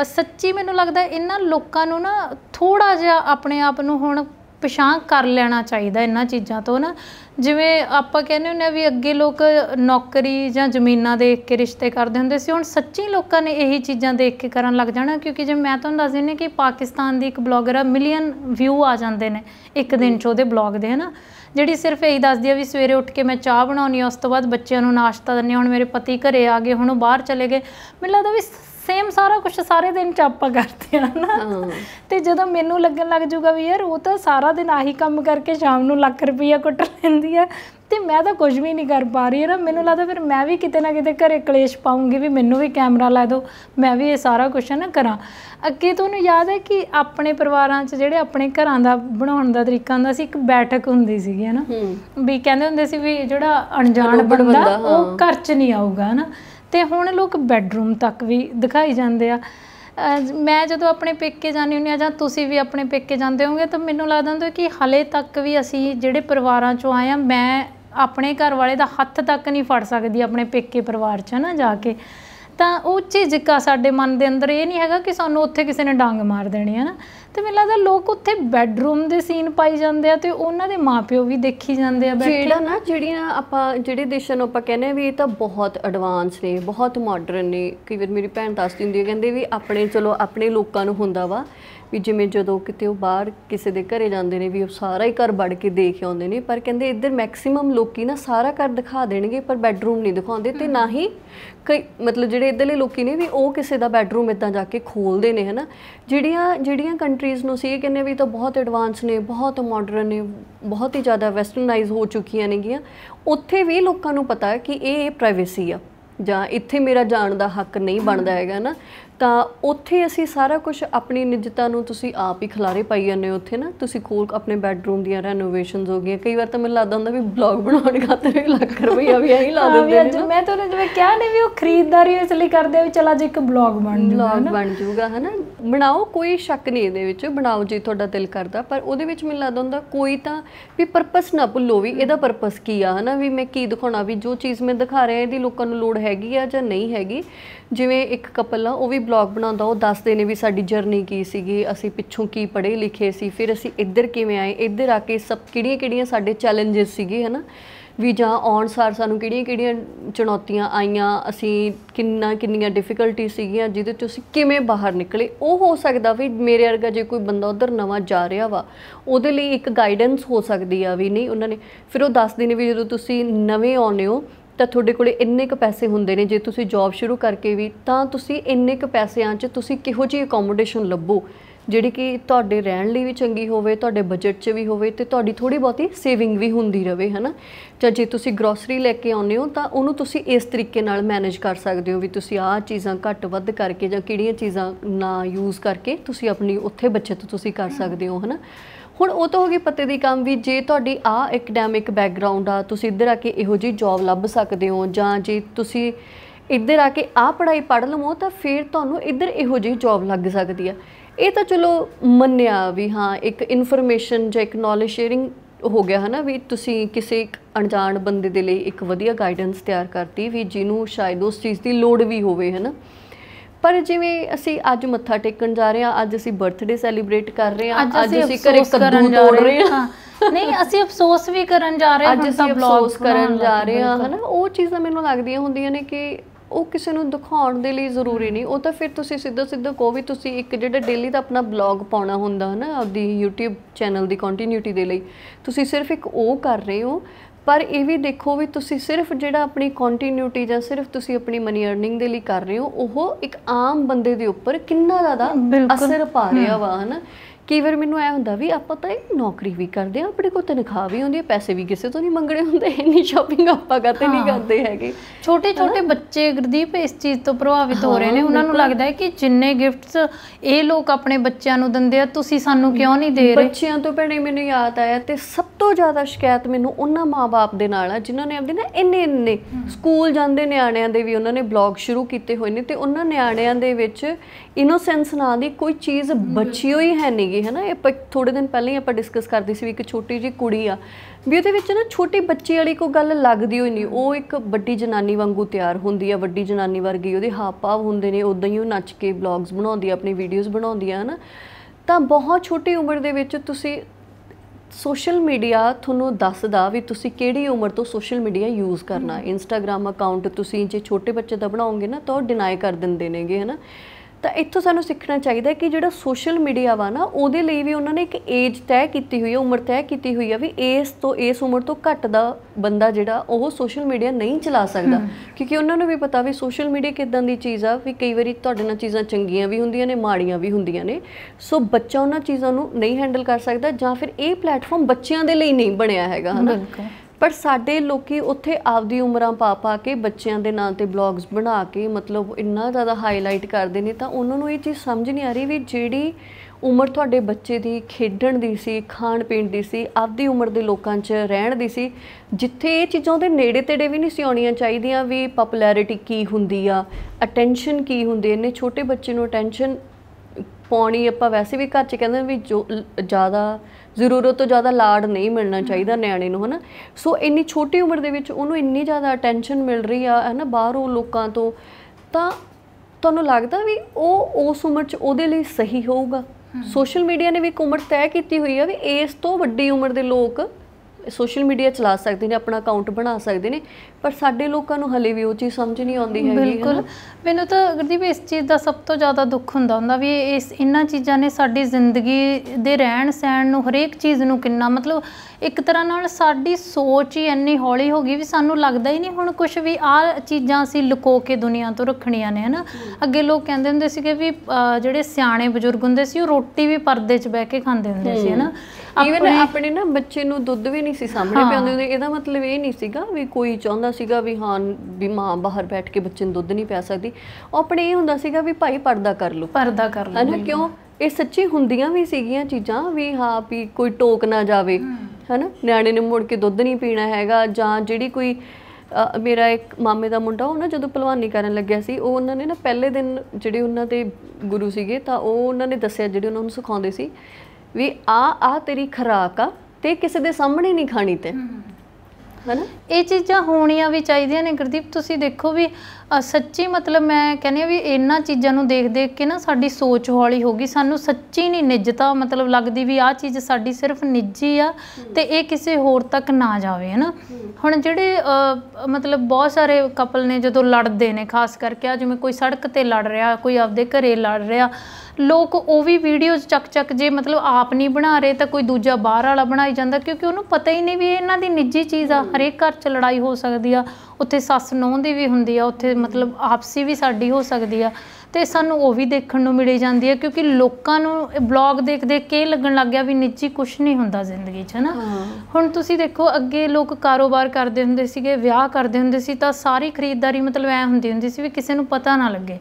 Speaker 2: ਸੱਚੀ ਮੈਨੂੰ ਲੱਗਦਾ ਇਹਨਾਂ ਲੋਕਾਂ ਨੂੰ ਨਾ ਥੋੜਾ ਜਿਹਾ ਆਪਣੇ ਆਪ ਨੂੰ ਹੁਣ ਪਛਾਣ ਕਰ ਲੈਣਾ ਚਾਹੀਦਾ ਇਹਨਾਂ ਚੀਜ਼ਾਂ ਤੋਂ ਨਾ ਜਿਵੇਂ ਆਪਾਂ ਕਹਿੰਦੇ ਹੁੰਨੇ ਆ ਵੀ ਅੱਗੇ ਲੋਕ ਨੌਕਰੀ ਜਾਂ ਜ਼ਮੀਨਾਂ ਦੇਖ ਕੇ ਰਿਸ਼ਤੇ ਕਰਦੇ ਹੁੰਦੇ ਸੀ ਹੁਣ ਸੱਚੀ ਲੋਕਾਂ ਨੇ ਇਹੀ ਚੀਜ਼ਾਂ ਦੇਖ ਕੇ ਕਰਨ ਲੱਗ ਜਾਣਾ ਕਿਉਂਕਿ ਜੇ ਮੈਂ ਤੁਹਾਨੂੰ ਦੱਸ ਦਿੰਨੀ ਕਿ ਪਾਕਿਸਤਾਨ ਦੀ ਇੱਕ ਬਲੌਗਰ ਆ ਮਿਲੀਅਨ ਵਿਊ ਆ ਜਾਂਦੇ ਨੇ ਇੱਕ ਦਿਨ ਚ ਉਹਦੇ ਬਲੌਗ ਦੇ ਹਨਾ ਜਿਹੜੀ ਸਿਰਫ ਇਹੀ ਦੱਸਦੀ ਆ ਵੀ ਸਵੇਰੇ ਉੱਠ ਕੇ ਮੈਂ ਚਾਹ ਬਣਾਉਣੀ ਉਸ ਤੋਂ ਬਾਅਦ ਬੱਚਿਆਂ ਨੂੰ ਨਾਸ਼ਤਾ ਦਿੰਨੀ ਹੁਣ ਮੇਰੇ ਪਤੀ ਘਰੇ ਆ ਗਏ ਹੁਣ ਉਹ ਬਾਹਰ ਚਲੇ ਗਏ ਮੈਨੂੰ ਲੱਗਦਾ ਵੀ ਸੇਮ ਸਾਰਾ ਕੁਝ ਸਾਰੇ ਦਿਨ ਚ ਆਪਾਂ ਕਰਦੇ ਆ ਨਾ ਤੇ ਜਦੋਂ ਮੈਨੂੰ ਲੱਗਣ ਲੱਗ ਜੂਗਾ ਵੀ ਯਾਰ ਉਹ ਤਾਂ ਸਾਰਾ ਦਿਨ ਆਹੀ ਕੰਮ ਕਰਕੇ ਸ਼ਾਮ ਨੂੰ ਲੱਖ ਰੁਪਈਆ ਕੁੱਟ ਲੈਂਦੀ ਆ ਤੇ ਮੈਂ ਤਾਂ ਕੁਝ ਵੀ ਨਹੀਂ ਕਰ ਪਾ ਰਹੀ ਨਾ ਮੈਨੂੰ ਲੱਗਦਾ ਫਿਰ ਮੈਂ ਵੀ ਕਿਤੇ ਨਾ ਕਿਤੇ ਘਰੇ ਕਲੇਸ਼ ਪਾਉਂਗੀ ਵੀ ਮੈਨੂੰ ਵੀ ਕੈਮਰਾ ਲਾ ਦਿਓ ਮੈਂ ਵੀ ਇਹ ਸਾਰਾ ਕੁਝ ਨਾ ਕਰਾਂ ਅੱਗੇ ਤੁਹਾਨੂੰ ਯਾਦ ਹੈ ਕਿ ਆਪਣੇ ਪਰਿਵਾਰਾਂ 'ਚ ਜਿਹੜੇ ਆਪਣੇ ਘਰਾਂ ਦਾ ਬਣਾਉਣ ਦਾ ਤਰੀਕਾ ਹੁੰਦਾ ਸੀ ਇੱਕ ਬੈਠਕ ਹੁੰਦੀ ਸੀਗੀ ਹਨਾ ਵੀ ਕਹਿੰਦੇ ਹੁੰਦੇ ਸੀ ਵੀ ਜਿਹੜਾ ਅਣਜਾਣ ਬੰਦਾ ਉਹ ਘਰ 'ਚ ਨਹੀਂ ਆਊਗਾ ਹਨਾ ਤੇ ਹੁਣ ਲੋਕ ਬੈੱਡਰੂਮ ਤੱਕ ਵੀ ਦਿਖਾਈ ਜਾਂਦੇ ਆ ਮੈਂ ਜਦੋਂ ਆਪਣੇ ਪੇਕੇ ਜਾਂਦੀ ਹੁੰਨੀ ਆ ਜਾਂ ਤੁਸੀਂ ਵੀ ਆਪਣੇ ਪੇਕੇ ਜਾਂਦੇ ਹੋਗੇ ਤਾਂ ਮੈਨੂੰ ਲੱਗਦਾ ਹੁੰਦਾ ਕਿ ਹਲੇ ਤੱਕ ਵੀ ਅਸੀਂ ਜਿਹੜੇ ਪਰਿਵਾਰਾਂ ਚੋਂ ਆਏ ਆ ਮੈਂ ਆਪਣੇ ਘਰ ਵਾਲੇ ਦਾ ਹੱਥ ਤੱਕ ਨਹੀਂ ਫੜ ਸਕਦੀ ਆਪਣੇ ਪੇਕੇ ਪਰਿਵਾਰ 'ਚ ਨਾ ਜਾ ਕੇ ਤਾਂ ਉਹ ਝਿਜਕਾ ਸਾਡੇ ਮਨ ਦੇ ਅੰਦਰ ਇਹ ਨਹੀਂ ਹੈਗਾ ਕਿ ਸਾਨੂੰ ਉੱਥੇ ਕਿਸੇ ਨੇ ਡਾਂਗ ਮਾਰ ਦੇਣੀ ਹੈ ਨਾ ਤੇ ਮੈਨੂੰ ਲੱਗਦਾ ਲੋਕ ਉੱਥੇ ਬੈੱਡਰੂਮ ਦੇ ਸੀਨ ਪਾਈ ਜਾਂਦੇ ਆ ਤੇ ਉਹਨਾਂ ਦੇ ਮਾਪਿਓ ਵੀ ਦੇਖੀ ਜਾਂਦੇ ਆ ਬੈਠੇ ਜਿਹੜਾ ਨਾ ਜਿਹੜੀਆਂ
Speaker 1: ਆਪਾਂ ਜਿਹੜੇ ਦੇਸ਼ਾਂ ਨੂੰ ਆਪਾਂ ਕਹਿੰਦੇ ਆ ਵੀ ਇਹ ਤਾਂ ਬਹੁਤ ਐਡਵਾਂਸ ਨੇ ਬਹੁਤ ਮਾਡਰਨ ਨੇ ਕਈ ਵਾਰ ਮੇਰੀ ਭੈਣ ਦੱਸਦੀ ਹੁੰਦੀ ਹੈ ਕਹਿੰਦੇ ਵੀ ਆਪਣੇ ਚਲੋ ਆਪਣੇ ਲੋਕਾਂ ਨੂੰ ਹੁੰਦਾ ਵਾ ਵੀ ਜਿਵੇਂ ਜਦੋਂ ਕਿਤੇ ਉਹ ਬਾਹਰ ਕਿਸੇ ਦੇ ਘਰੇ ਜਾਂਦੇ ਨੇ ਵੀ ਉਹ ਸਾਰਾ ਹੀ ਘਰ ਵੜ ਕੇ ਦੇਖ ਆਉਂਦੇ ਨੇ ਪਰ ਕਹਿੰਦੇ ਇੱਧਰ ਮੈਕਸਿਮਮ ਲੋਕੀ ਨਾ ਸਾਰਾ ਘਰ ਦਿਖਾ ਦੇਣਗੇ ਪਰ ਬੈੱਡਰੂਮ ਨਹੀਂ ਦਿਖਾਉਂਦੇ ਤੇ ਨਾ ਹੀ ਕਈ ਮਤਲਬ ਜਿਹੜੇ ਇੱਧਰਲੇ ਲੋਕੀ ਨੇ ਵੀ ਉਹ ਕਿਸੇ ਦਾ ਬੈੱਡਰੂਮ ਇਦਾਂ ਜਾ ਕੇ ਖੋਲਦੇ ਨੇ ਹਨਾ ਜਿਹੜੀਆਂ ਜਿਹੜੀਆਂ ਕੰਟਰੀਜ਼ ਨੂੰ ਸੀ ਇਹ ਕਹਿੰਦੇ ਵੀ ਤਾਂ ਬਹੁਤ ਐਡਵਾਂਸ ਨੇ ਬਹੁਤ ਮਾਡਰਨ ਨੇ ਬਹੁਤ ਹੀ ਜ਼ਿਆਦਾ ਵੈਸਟਰਨਾਈਜ਼ ਹੋ ਚੁੱਕੀਆਂ ਨੇਗੀਆਂ ਉੱਥੇ ਵੀ ਲੋਕਾਂ ਨੂੰ ਪਤਾ ਹੈ ਕਿ ਇਹ ਪ੍ਰਾਈਵੇਸੀ ਆ ਜਾਂ ਇੱਥੇ ਮੇਰਾ ਜਾਣ ਦਾ ਹੱਕ ਨਹੀਂ ਬਣਦਾ ਹੈਗਾ ਨਾ ਤਾਂ ਉੱਥੇ ਅਸੀਂ ਸਾਰਾ ਕੁਝ ਆਪਣੀ ਨਿੱਜਤਾ ਨੂੰ ਤੁਸੀਂ ਆਪ ਹੀ ਖਲਾਰੇ ਪਾਈ ਜਾਂਦੇ ਹੋ ਉੱਥੇ ਨਾ ਤੁਸੀਂ ਕੋਲ ਆਪਣੇ ਬੈੱਡਰੂਮ ਦੀਆਂ ਰੈਨੋਵੇਸ਼ਨਸ ਹੋ ਗਈਆਂ ਕਈ ਵਾਰ ਤਾਂ ਮੈਨੂੰ ਲੱਗਦਾ ਹੁੰਦਾ ਵੀ ਬਲੌਗ ਬਣਾਉਣ ਖਾਤਰ ਵੀ ਲੱਖ ਆ ਵੀ ਐਂ ਲਾ ਦਿੰਦੇ ਨੇ ਨਾ ਮੈਂ ਤੁਹਾਨੂੰ ਜਿਵੇਂ ਕਿਹਾ ਨੇ ਵੀ ਉਹ ਖਰੀਦਦਾਰੀ ਇਸ ਲਈ ਕਰਦੇ ਆ ਵੀ ਚਲ ਅੱਜ ਇੱਕ ਬਲੌਗ ਬਣ ਜੂਗਾ ਬਲੌਗ ਬਣ ਜੂਗਾ ਹਨਾ ਬਣਾਓ ਕੋਈ ਸ਼ੱਕ ਨਹੀਂ ਇਹਦੇ ਵਿੱਚ ਬਣਾਓ ਜੇ ਤੁਹਾਡਾ ਦਿਲ ਕਰਦਾ ਪਰ ਉਹਦੇ ਵਿੱਚ ਮੈਨੂੰ ਲੱਗਦਾ ਹੁੰਦਾ ਕੋਈ ਤਾਂ ਵੀ ਪਰਪਸ ਨਾ ਭੁੱਲੋ ਵੀ ਇਹਦਾ ਪਰਪਸ ਕੀ ਆ ਹਨਾ ਵੀ ਮੈਂ ਕੀ ਦਿਖਾਉਣਾ ਵੀ ਜੋ ਚੀਜ਼ ਮੈਂ ਦਿਖਾ ਰਿਹਾ ਇਹਦੀ ਲੋਕਾਂ ਨੂੰ ਲੋੜ ਹੈਗੀ ਆ ਜਾਂ ਨਹੀਂ ਹੈਗੀ ਜਿਵੇਂ ਇੱਕ ਕਪਲ ਆ ਉਹ ਵੀ ਬਲੌਗ ਬਣਾਉਂਦਾ ਉਹ ਦੱਸਦੇ ਨੇ ਵੀ ਸਾਡੀ ਜਰਨੀ ਕੀ ਸੀਗੀ ਅਸੀਂ ਪਿੱਛੋਂ ਕੀ ਪੜ੍ਹੇ ਲਿਖੇ ਸੀ ਫਿਰ ਅਸੀਂ ਇੱਧਰ ਕਿਵੇਂ ਆਏ ਇੱਧਰ ਆ ਕੇ ਸਭ ਕਿਹੜੀਆਂ-ਕਿਹੜੀਆਂ ਸਾਡੇ ਚੈਲੰਜਸ ਸੀਗੇ ਹਨਾ ਵੀ ਜਾਂ ਆਉਣ ਸਾਰ ਸਾਨੂੰ ਕਿਹੜੀਆਂ-ਕਿਹੜੀਆਂ ਚੁਣੌਤੀਆਂ ਆਈਆਂ ਅਸੀਂ ਕਿੰਨਾ ਕਿੰਨੀਆਂ ਡਿਫਿਕਲਟੀ ਸੀਗੀਆਂ ਜਿਹਦੇ ਤੋਂ ਅਸੀਂ ਕਿਵੇਂ ਬਾਹਰ ਨਿਕਲੇ ਉਹ ਹੋ ਸਕਦਾ ਵੀ ਮੇਰੇ ਵਰਗਾ ਜੇ ਕੋਈ ਬੰਦਾ ਉਧਰ ਨਵਾਂ ਜਾ ਰਿਹਾ ਵਾ ਉਹਦੇ ਲਈ ਇੱਕ ਗਾਈਡੈਂਸ ਹੋ ਸਕਦੀ ਆ ਵੀ ਨਹੀਂ ਉਹਨਾਂ ਨੇ ਫਿਰ ਉਹ ਦੱਸਦੇ ਨੇ ਵੀ ਜਦੋਂ ਤੁਸੀਂ ਨਵੇਂ ਆਉਨੇ ਹੋ ਤਾਂ ਤੁਹਾਡੇ ਕੋਲੇ ਇੰਨੇ ਕੁ ਪੈਸੇ ਹੁੰਦੇ ਨੇ ਜੇ ਤੁਸੀਂ ਜੌਬ ਸ਼ੁਰੂ ਕਰਕੇ ਵੀ ਤਾਂ ਤੁਸੀਂ ਇੰਨੇ ਕੁ ਪੈਸਿਆਂ 'ਚ ਤੁਸੀਂ ਕਿਹੋ ਜਿਹੀ ਅਕੋਮੋਡੇਸ਼ਨ ਲੱਭੋ ਜਿਹੜੀ ਕਿ ਤੁਹਾਡੇ ਰਹਿਣ ਲਈ ਵੀ ਚੰਗੀ ਹੋਵੇ ਤੁਹਾਡੇ ਬਜਟ 'ਚ ਵੀ ਹੋਵੇ ਤੇ ਤੁਹਾਡੀ ਥੋੜੀ ਬਹੁਤੀ ਸੇਵਿੰਗ ਵੀ ਹੁੰਦੀ ਰਵੇ ਹਨਾ ਜਾਂ ਜੇ ਤੁਸੀਂ ਗਰੋਸਰੀ ਲੈ ਕੇ ਆਉਂਦੇ ਹੋ ਤਾਂ ਉਹਨੂੰ ਤੁਸੀਂ ਇਸ ਤਰੀਕੇ ਨਾਲ ਮੈਨੇਜ ਕਰ ਸਕਦੇ ਹੋ ਵੀ ਤੁਸੀਂ ਆਹ ਚੀਜ਼ਾਂ ਘੱਟ ਵੱਧ ਕਰਕੇ ਜਾਂ ਕਿਹੜੀਆਂ ਚੀਜ਼ਾਂ ਨਾ ਯੂਜ਼ ਕਰਕੇ ਤੁਸੀਂ ਆਪਣੀ ਉੱਥੇ ਬਚਤ ਤੁਸੀਂ ਕਰ ਸਕਦੇ ਹੋ ਹਨਾ ਹੁਣ ਉਹ ਤਾਂ ਹੋ ਗਈ ਪੱਤੇ ਦੀ ਕੰਮ ਵੀ ਜੇ ਤੁਹਾਡੀ ਆ ਅਕੈਡੈਮਿਕ ਬੈਕਗ੍ਰਾਉਂਡ ਆ ਤੁਸੀਂ ਇੱਧਰ ਆ ਕੇ ਇਹੋ ਜੀ ਜੌਬ ਲੱਭ ਸਕਦੇ ਹੋ ਜਾਂ ਜੇ ਤੁਸੀਂ ਇੱਧਰ ਆ ਕੇ ਆ ਪੜਾਈ ਪੜ ਲਵੋ ਤਾਂ ਫਿਰ ਤੁਹਾਨੂੰ ਇੱਧਰ ਇਹੋ ਜਿਹੀ ਜੌਬ ਲੱਗ ਸਕਦੀ ਆ ਇਹ ਤਾਂ ਚਲੋ ਮੰਨਿਆ ਵੀ ਹਾਂ ਇੱਕ ਇਨਫੋਰਮੇਸ਼ਨ ਜਾਂ ਇੱਕ ਨੌਲੇਜ ਸ਼ੇਅਰਿੰਗ ਹੋ ਗਿਆ ਹਨਾ ਵੀ ਤੁਸੀਂ ਕਿਸੇ ਅਣਜਾਣ ਬੰਦੇ ਦੇ ਲਈ ਇੱਕ ਵਧੀਆ ਗਾਈਡੈਂਸ ਤਿਆਰ ਕਰਤੀ ਵੀ ਜਿਹਨੂੰ ਸ਼ਾਇਦ ਉਸ ਚੀਜ਼ ਦੀ ਲੋੜ ਵੀ ਹੋਵੇ ਹਨਾ ਪਰ ਜਿਵੇਂ ਅਸੀਂ ਅੱਜ ਮੱਥਾ ਟੇਕਣ ਜਾ ਰਹੇ ਹਾਂ ਅੱਜ ਅਸੀਂ ਬਰਥਡੇ ਸੈਲੀਬ੍ਰੇਟ ਕਰ ਰਹੇ ਹਾਂ ਅੱਜ ਅਸੀਂ ਘਰੇ ਕੱਦੂ ਤੋੜ ਰਹੇ ਹਾਂ ਨਹੀਂ ਅਸੀਂ
Speaker 2: ਅਫਸੋਸ ਵੀ ਕਰਨ ਜਾ ਰਹੇ ਹਾਂ ਅੱਜ ਅਸੀਂ ਅਫਸੋਸ ਕਰਨ ਜਾ ਰਹੇ ਹਾਂ ਹਨਾ
Speaker 1: ਉਹ ਚੀਜ਼ਾਂ ਮੈਨੂੰ ਲੱਗਦੀਆਂ ਹੁੰਦੀਆਂ ਨੇ ਕਿ ਉਹ ਕਿਸੇ ਨੂੰ ਦਿਖਾਉਣ ਦੇ ਲਈ ਜ਼ਰੂਰੀ ਨਹੀਂ ਉਹ ਤਾਂ ਫਿਰ ਤੁਸੀਂ ਸਿੱਧਾ ਸਿੱਧਾ ਕੋ ਵੀ ਤੁਸੀਂ ਇੱਕ ਜਿਹੜਾ ਡੇਲੀ ਦਾ ਆਪਣਾ ਬਲੌਗ ਪਾਉਣਾ ਹੁੰਦਾ ਹਨਾ ਆਪਦੀ YouTube ਚੈਨਲ ਦੀ ਕੰਟੀਨਿਊਟੀ ਦੇ ਲਈ ਤੁਸੀਂ ਸਿਰਫ ਇੱਕ ਉਹ ਕਰ ਰਹੇ ਹੋ ਪਰ ਇਹ ਵੀ ਦੇਖੋ ਵੀ ਤੁਸੀਂ ਸਿਰਫ ਜਿਹੜਾ ਆਪਣੀ ਕੰਟੀਨਿਊਟੀ ਜਾਂ ਸਿਰਫ ਤੁਸੀਂ ਆਪਣੀ ਮਨੀ ਅਰਨਿੰਗ ਦੇ ਲਈ ਕਰ ਰਹੇ ਹੋ ਉਹ ਇੱਕ ਆਮ ਬੰਦੇ ਦੇ ਉੱਪਰ ਕਿੰਨਾ ਜ਼ਿਆਦਾ ਅਸਰ ਪਾ ਰਿਹਾ ਵਾ ਹਨਾ ਕਈ ਵਾਰ ਮੈਨੂੰ ਐ ਹੁੰਦਾ ਵੀ ਆਪਾਂ ਤਾਂ ਇੱਕ ਨੌਕਰੀ ਵੀ ਕਰਦੇ ਆ ਆਪਣੇ ਕੋਲ ਤਨਖਾਹ ਵੀ ਹੁੰਦੀ ਹੈ ਪੈਸੇ ਵੀ ਕਿਸੇ ਤੋਂ ਨਹੀਂ ਮੰਗਣੇ ਹੁੰਦੇ ਇੰਨੀ ਸ਼ਾਪਿੰਗ ਆਪਾਂ ਕਰਤੇ ਨਹੀਂ ਕਰਦੇ ਹੈਗੇ ਛੋਟੇ ਛੋਟੇ
Speaker 2: ਬੱਚੇ ਗੁਰਦੀਪ ਇਸ ਚੀਜ਼ ਤੋਂ ਪ੍ਰਭਾਵਿਤ ਹੋ ਰਹੇ ਨੇ ਉਹਨਾਂ ਨੂੰ ਲੱਗਦਾ ਹੈ ਕਿ ਜਿੰਨੇ ਗਿਫਟਸ ਇਹ ਲੋਕ
Speaker 1: ਆਪਣੇ ਬੱਚਿਆਂ ਨੂੰ ਦਿੰਦੇ ਆ ਤੁਸੀਂ ਸਾਨੂੰ ਕਿਉਂ ਨਹੀਂ ਦੇ ਰਹੇ ਬੱਚਿਆਂ ਤੋਂ ਭੈਣੇ ਮੈਨੂੰ ਯਾਦ ਆਇਆ ਤੇ ਸਭ ਤੋਂ ਜ਼ਿਆਦਾ ਸ਼ਿਕਾਇਤ ਮੈਨੂੰ ਉਹਨਾਂ ਮਾਪੇ ਦੇ ਨਾਲ ਆ ਜਿਨ੍ਹਾਂ ਨੇ ਆਪਦੇ ਨਾ ਇੰਨੇ ਇੰਨੇ ਸਕੂਲ ਜਾਂਦੇ ਨਿਆਣਿਆਂ ਦੇ ਵੀ ਉਹਨਾਂ ਨੇ ਬਲੌਗ ਸ਼ੁਰੂ ਕੀਤੇ ਹੋਏ ਨੇ ਤੇ ਉਹਨਾਂ ਨਿਆਣਿਆਂ ਦੇ ਵਿੱਚ ਇਨੋਸੈਂਸ ਨਾਂ ਦੀ ਕੋਈ ਚੀਜ਼ ਬਚੀ ਹੋਈ ਹੈ ਨਹੀਂ ਹੈ ਨਾ ਇਹ ਆਪਾਂ ਥੋੜੇ ਦਿਨ ਪਹਿਲਾਂ ਹੀ ਆਪਾਂ ਡਿਸਕਸ ਕਰਦੇ ਸੀ ਵੀ ਇੱਕ ਛੋਟੀ ਜੀ ਕੁੜੀ ਆ ਵੀ ਉਹਦੇ ਵਿੱਚ ਨਾ ਛੋਟੀ ਬੱਚੀ ਵਾਲੀ ਕੋਈ ਗੱਲ ਲੱਗਦੀ ਹੋਈ ਨਹੀਂ ਉਹ ਇੱਕ ਵੱਡੀ ਜਨਾਨੀ ਵਾਂਗੂ ਤਿਆਰ ਹੁੰਦੀ ਆ ਵੱਡੀ ਜਨਾਨੀ ਵਰਗੀ ਉਹਦੇ ਹਾਵ ਭਾਵ ਹੁੰਦੇ ਨੇ ਉਦਾਂ ਹੀ ਉਹ ਨੱਚ ਕੇ ਬਲੌਗਸ ਬਣਾਉਂਦੀ ਆ ਆਪਣੀ ਵੀਡੀਓਜ਼ ਬਣਾਉਂਦੀ ਆ ਹਨਾ ਤਾਂ ਬਹੁਤ ਛੋਟੀ ਉਮਰ ਦੇ ਵਿੱਚ ਤੁਸੀਂ ਸੋਸ਼ਲ ਮੀਡੀਆ ਤੁਹਾਨੂੰ ਦੱਸਦਾ ਵੀ ਤੁਸੀਂ ਕਿਹੜੀ ਉਮਰ ਤੋਂ ਸੋਸ਼ਲ ਮੀਡੀਆ ਯੂਜ਼ ਕਰਨਾ ਇੰਸਟਾਗ੍ਰam ਅਕਾਊਂਟ ਤੁਸੀਂ ਜੇ ਛੋਟੇ ਬੱਚੇ ਦਾ ਬਣਾਓਗੇ ਨਾ ਤਾਂ ਉਹ ਡਿਨਾਈ ਕਰ ਦਿੰਦੇ ਨੇਗੇ ਹਨਾ ਤਾਂ ਇੱਥੋਂ ਸਾਨੂੰ ਸਿੱਖਣਾ ਚਾਹੀਦਾ ਕਿ ਜਿਹੜਾ ਸੋਸ਼ਲ ਮੀਡੀਆ ਵਾ ਨਾ ਉਹਦੇ ਲਈ ਵੀ ਉਹਨਾਂ ਨੇ ਇੱਕ ਏਜ ਤੈਅ ਕੀਤੀ ਹੋਈ ਹੈ ਉਮਰ ਤੈਅ ਕੀਤੀ ਹੋਈ ਹੈ ਵੀ ਇਸ ਤੋਂ ਇਸ ਉਮਰ ਤੋਂ ਘੱਟ ਦਾ ਬੰਦਾ ਜਿਹੜਾ ਉਹ ਸੋਸ਼ਲ ਮੀਡੀਆ ਨਹੀਂ ਚਲਾ ਸਕਦਾ ਕਿਉਂਕਿ ਉਹਨਾਂ ਨੂੰ ਵੀ ਪਤਾ ਵੀ ਸੋਸ਼ਲ ਮੀਡੀਆ ਕਿਦਾਂ ਦੀ ਚੀਜ਼ ਆ ਵੀ ਕਈ ਵਾਰੀ ਤੁਹਾਡੇ ਨਾਲ ਚੀਜ਼ਾਂ ਚੰਗੀਆਂ ਵੀ ਹੁੰਦੀਆਂ ਨੇ ਮਾੜੀਆਂ ਵੀ ਹੁੰਦੀਆਂ ਨੇ ਸੋ ਬੱਚਾ ਉਹਨਾਂ ਚੀਜ਼ਾਂ ਨੂੰ ਨਹੀਂ ਹੈਂਡਲ ਕਰ ਸਕਦਾ ਜਾਂ ਫਿਰ ਇਹ ਪਲੇਟਫਾਰਮ ਬੱਚਿਆਂ ਦੇ ਲਈ ਨਹੀਂ ਬਣਿਆ ਹੈਗਾ ਹਨਾ ਪਰ ਸਾਡੇ ਲੋਕੀ ਉੱਥੇ ਆਪਦੀ ਉਮਰਾਂ ਪਾ ਪਾ ਕੇ ਬੱਚਿਆਂ ਦੇ ਨਾਂ ਤੇ ਬਲੌਗਸ ਬਣਾ ਕੇ ਮਤਲਬ ਇੰਨਾ ਜ਼ਿਆਦਾ ਹਾਈਲਾਈਟ ਕਰਦੇ ਨੇ ਤਾਂ ਉਹਨਾਂ ਨੂੰ ਇਹ ਚੀਜ਼ ਸਮਝ ਨਹੀਂ ਆ ਰਹੀ ਵੀ ਜਿਹੜੀ ਉਮਰ ਤੁਹਾਡੇ ਬੱਚੇ ਦੀ ਖੇਡਣ ਦੀ ਸੀ ਖਾਣ ਪੀਣ ਦੀ ਸੀ ਆਪਦੀ ਉਮਰ ਦੇ ਲੋਕਾਂ 'ਚ ਰਹਿਣ ਦੀ ਸੀ ਜਿੱਥੇ ਇਹ ਚੀਜ਼ਾਂ ਦੇ ਨੇੜੇ ਤੇੜੇ ਵੀ ਨਹੀਂ ਸਿਉਣੀਆਂ ਚਾਹੀਦੀਆਂ ਵੀ ਪਪੂਲੈਰਿਟੀ ਕੀ ਹੁੰਦੀ ਆ ਅਟੈਂਸ਼ਨ ਕੀ ਹੁੰਦੀ ਹੈ ਨੇ ਛੋਟੇ ਬੱਚੇ ਨੂੰ ਅਟੈਂਸ਼ਨ ਪਾਉਣੀ ਆਪਾਂ ਵੈਸੇ ਵੀ ਘਰ 'ਚ ਕਹਿੰਦੇ ਵੀ ਜੋ ਜ਼ਿਆਦਾ ਜ਼ਰੂਰਤ ਤੋਂ ਜ਼ਿਆਦਾ ਲਾਡ ਨਹੀਂ ਮਿਲਣਾ ਚਾਹੀਦਾ ਨਿਆਣੇ ਨੂੰ ਹਨਾ ਸੋ ਇੰਨੀ ਛੋਟੀ ਉਮਰ ਦੇ ਵਿੱਚ ਉਹਨੂੰ ਇੰਨੀ ਜ਼ਿਆਦਾ ਅਟੈਂਸ਼ਨ ਮਿਲ ਰਹੀ ਆ ਹਨਾ ਬਾਹਰੋਂ ਲੋਕਾਂ ਤੋਂ ਤਾਂ ਤੁਹਾਨੂੰ ਲੱਗਦਾ ਵੀ ਉਹ ਉਸ ਉਮਰ 'ਚ ਉਹਦੇ ਲਈ ਸਹੀ ਹੋਊਗਾ ਸੋਸ਼ਲ ਮੀਡੀਆ ਨੇ ਵੀ ਇੱਕ ਉਮਰ ਤੈਅ ਕੀਤੀ ਹੋਈ ਆ ਵੀ ਇਸ ਤੋਂ ਵੱਡੀ ਉਮਰ ਦੇ ਲੋਕ ਸੋਸ਼ਲ ਮੀਡੀਆ ਚਲਾ ਸਕਦੇ ਨੇ ਆਪਣਾ ਅਕਾਊਂਟ ਬਣਾ ਸਕਦੇ ਨੇ ਪਰ ਸਾਡੇ ਲੋਕਾਂ ਨੂੰ ਹਲੇ ਵੀ ਉਹ ਚੀਜ਼ ਸਮਝ ਨਹੀਂ ਆਉਂਦੀ ਹੈਗੀ ਬਿਲਕੁਲ ਮੈਨੂੰ ਤਾਂ ਗੁਰਦੀਪ ਇਸ ਚੀਜ਼ ਦਾ ਸਭ ਤੋਂ ਜ਼ਿਆਦਾ ਦੁੱਖ ਹੁੰਦਾ ਹੁੰਦਾ ਵੀ ਇਸ ਇਨ੍ਹਾਂ
Speaker 2: ਚੀਜ਼ਾਂ ਨੇ ਸਾਡੀ ਜ਼ਿੰਦਗੀ ਦੇ ਰਹਿਣ ਸਹਿਣ ਨੂੰ ਹਰੇਕ ਚੀਜ਼ ਨੂੰ ਕਿੰਨਾ ਮਤਲਬ ਇੱਕ ਤਰ੍ਹਾਂ ਨਾਲ ਸਾਡੀ ਸੋਚ ਹੀ ਇੰਨੀ ਹੌਲੀ ਹੋ ਗਈ ਵੀ ਸਾਨੂੰ ਲੱਗਦਾ ਹੀ ਨਹੀਂ ਹੁਣ ਕੁਝ ਵੀ ਆ ਚੀਜ਼ਾਂ ਅਸੀਂ ਲੁਕੋ ਕੇ ਦੁਨੀਆ ਤੋਂ ਰੱਖਣੀਆਂ ਨੇ ਹਨਾ ਅੱਗੇ ਲੋਕ ਕਹਿੰਦੇ ਹੁੰਦੇ ਸੀਗੇ ਵੀ ਜਿਹੜੇ ਸਿਆਣੇ ਬਜ਼ੁਰਗ ਹੁੰਦੇ ਸੀ ਉਹ ਰੋਟੀ ਵੀ ਪਰਦੇ 'ਚ ਬਹਿ ਕੇ ਖਾਂਦੇ ਹੁੰਦੇ ਸੀ ਹਨਾ ਈਵਨ ਆਪਣੇ ਨਾ ਬੱਚੇ ਨੂੰ ਦੁੱਧ ਵੀ ਨਹੀਂ
Speaker 1: ਸੀ ਸਾਹਮਣੇ ਪਿਆਉਂਦੇ ਹੁੰਦੇ ਇਹਦਾ ਮਤਲਬ ਇਹ ਨਹੀਂ ਸੀਗਾ ਵੀ ਕੋਈ ਚਾਹੁੰਦਾ ਸੀਗਾ ਵੀ ਹਾਂ ਵੀ ਮਾਂ ਬਾਹਰ ਬੈਠ ਕੇ ਬੱਚੇ ਨੂੰ ਦੁੱਧ ਨਹੀਂ ਪਿਆ ਸਕਦੀ ਉਹ ਆਪਣੇ ਇਹ ਹੁੰਦਾ ਸੀਗਾ ਵੀ ਭਾਈ ਪਰਦਾ ਕਰ ਲਓ ਪਰਦਾ ਕਰ ਲਓ ਹਨਾ ਕਿਉਂ ਇਹ ਸੱਚੀ ਹੁੰਦੀਆਂ ਵੀ ਸੀਗੀਆਂ ਚੀਜ਼ਾਂ ਵੀ ਹਾਂ ਵੀ ਕੋਈ ਟੋਕ ਨਾ ਜਾਵੇ ਹਨਾ ਨਿਆਣੇ ਨੇ ਮੁੜ ਕੇ ਦੁੱਧ ਨਹੀਂ ਪੀਣਾ ਹੈਗਾ ਜਾਂ ਜਿਹੜੀ ਕੋਈ ਮੇਰਾ ਇੱਕ ਮਾਮੇ ਦਾ ਮੁੰਡਾ ਉਹ ਨਾ ਜਦੋਂ ਪਹਿਲਵਾਨੀ ਕਰਨ ਲੱਗਿਆ ਸੀ ਉਹ ਉਹਨਾਂ ਨੇ ਨਾ ਪਹਿਲੇ ਦਿਨ ਜਿਹੜੇ ਉਹਨਾਂ ਦੇ ਗੁਰੂ ਸੀਗੇ ਤਾਂ ਉਹ ਉਹਨਾਂ ਨੇ ਦੱਸਿਆ ਜਿਹੜੇ ਉਹਨਾਂ ਨੂੰ ਸਿਖਾਉਂਦੇ ਸੀ ਵੀ ਆ ਆ ਤੇਰੀ ਖਰਾਕ ਆ ਤੇ ਕਿਸੇ ਦੇ ਸਾਹਮਣੇ ਨਹੀਂ ਖਾਣੀ ਤੇ ਹਨਾ ਇਹ ਚੀਜ਼ਾਂ ਹੋਣੀਆਂ ਵੀ ਚਾਹੀਦੀਆਂ ਨੇ ਗੁਰਦੀਪ ਤੁਸੀਂ ਦੇਖੋ ਵੀ
Speaker 2: ਸੱਚੀ ਮਤਲਬ ਮੈਂ ਕਹਿੰਦੀ ਵੀ ਇਹਨਾਂ ਚੀਜ਼ਾਂ ਨੂੰ ਦੇਖ ਦੇਖ ਕੇ ਨਾ ਸਾਡੀ ਸੋਚ ਹੌਲੀ ਹੋ ਗਈ ਸਾਨੂੰ ਸੱਚੀ ਨਹੀਂ ਨਿੱਜਤਾ ਮਤਲਬ ਲੱਗਦੀ ਵੀ ਆਹ ਚੀਜ਼ ਸਾਡੀ ਸਿਰਫ ਨਿੱਜੀ ਆ ਤੇ ਇਹ ਕਿਸੇ ਹੋਰ ਤੱਕ ਨਾ ਜਾਵੇ ਹਨਾ ਹੁਣ ਜਿਹੜੇ ਮਤਲਬ ਬਹੁਤ ਸਾਰੇ ਕਪਲ ਨੇ ਜਦੋਂ ਲੜਦੇ ਨੇ ਖਾਸ ਕਰਕੇ ਆ ਜਿਵੇਂ ਕੋਈ ਸੜਕ ਤੇ ਲੜ ਰਿਹਾ ਕੋਈ ਆਪਦੇ ਘਰੇ ਲੜ ਰਿਹਾ ਲੋਕ ਉਹ ਵੀ ਵੀਡੀਓਜ਼ ਚੱਕ ਚੱਕ ਜੇ ਮਤਲਬ ਆਪ ਨਹੀਂ ਬਣਾ ਰਹੇ ਤਾਂ ਕੋਈ ਦੂਜਾ ਬਾਹਰ ਵਾਲਾ ਬਣਾਈ ਜਾਂਦਾ ਕਿਉਂਕਿ ਉਹਨੂੰ ਪਤਾ ਹੀ ਨਹੀਂ ਵੀ ਇਹਨਾਂ ਦੀ ਨਿੱਜੀ ਚੀਜ਼ ਆ ਹਰੇਕ ਘਰ 'ਚ ਲੜਾਈ ਹੋ ਸਕਦੀ ਆ ਉੱਥੇ ਸੱਸ ਨੂੰਹ ਦੀ ਵੀ ਹੁੰਦੀ ਆ ਉੱਥੇ ਮਤਲਬ ਆਪਸੀ ਵੀ ਸਾਡੀ ਹੋ ਸਕਦੀ ਆ ਤੇ ਸਾਨੂੰ ਉਹ ਵੀ ਦੇਖਣ ਨੂੰ ਮਿਲੇ ਜਾਂਦੀ ਆ ਕਿਉਂਕਿ ਲੋਕਾਂ ਨੂੰ ਬਲੌਗ ਦੇਖ ਦੇ ਕੇ ਲੱਗਣ ਲੱਗ ਗਿਆ ਵੀ ਨਿੱਜੀ ਕੁਝ ਨਹੀਂ ਹੁੰਦਾ ਜ਼ਿੰਦਗੀ 'ਚ ਹਨਾ ਹੁਣ ਤੁਸੀਂ ਦੇਖੋ ਅੱਗੇ ਲੋਕ ਕਾਰੋਬਾਰ ਕਰਦੇ ਹੁੰਦੇ ਸੀਗੇ ਵਿਆਹ ਕਰਦੇ ਹੁੰਦੇ ਸੀ ਤਾਂ ਸਾਰੀ ਖਰੀਦਦਾਰੀ ਮਤਲਬ ਐ ਹੁੰਦੀ ਹੁੰਦੀ ਸੀ ਵੀ ਕਿਸੇ ਨੂੰ ਪਤਾ ਨਾ ਲੱਗੇ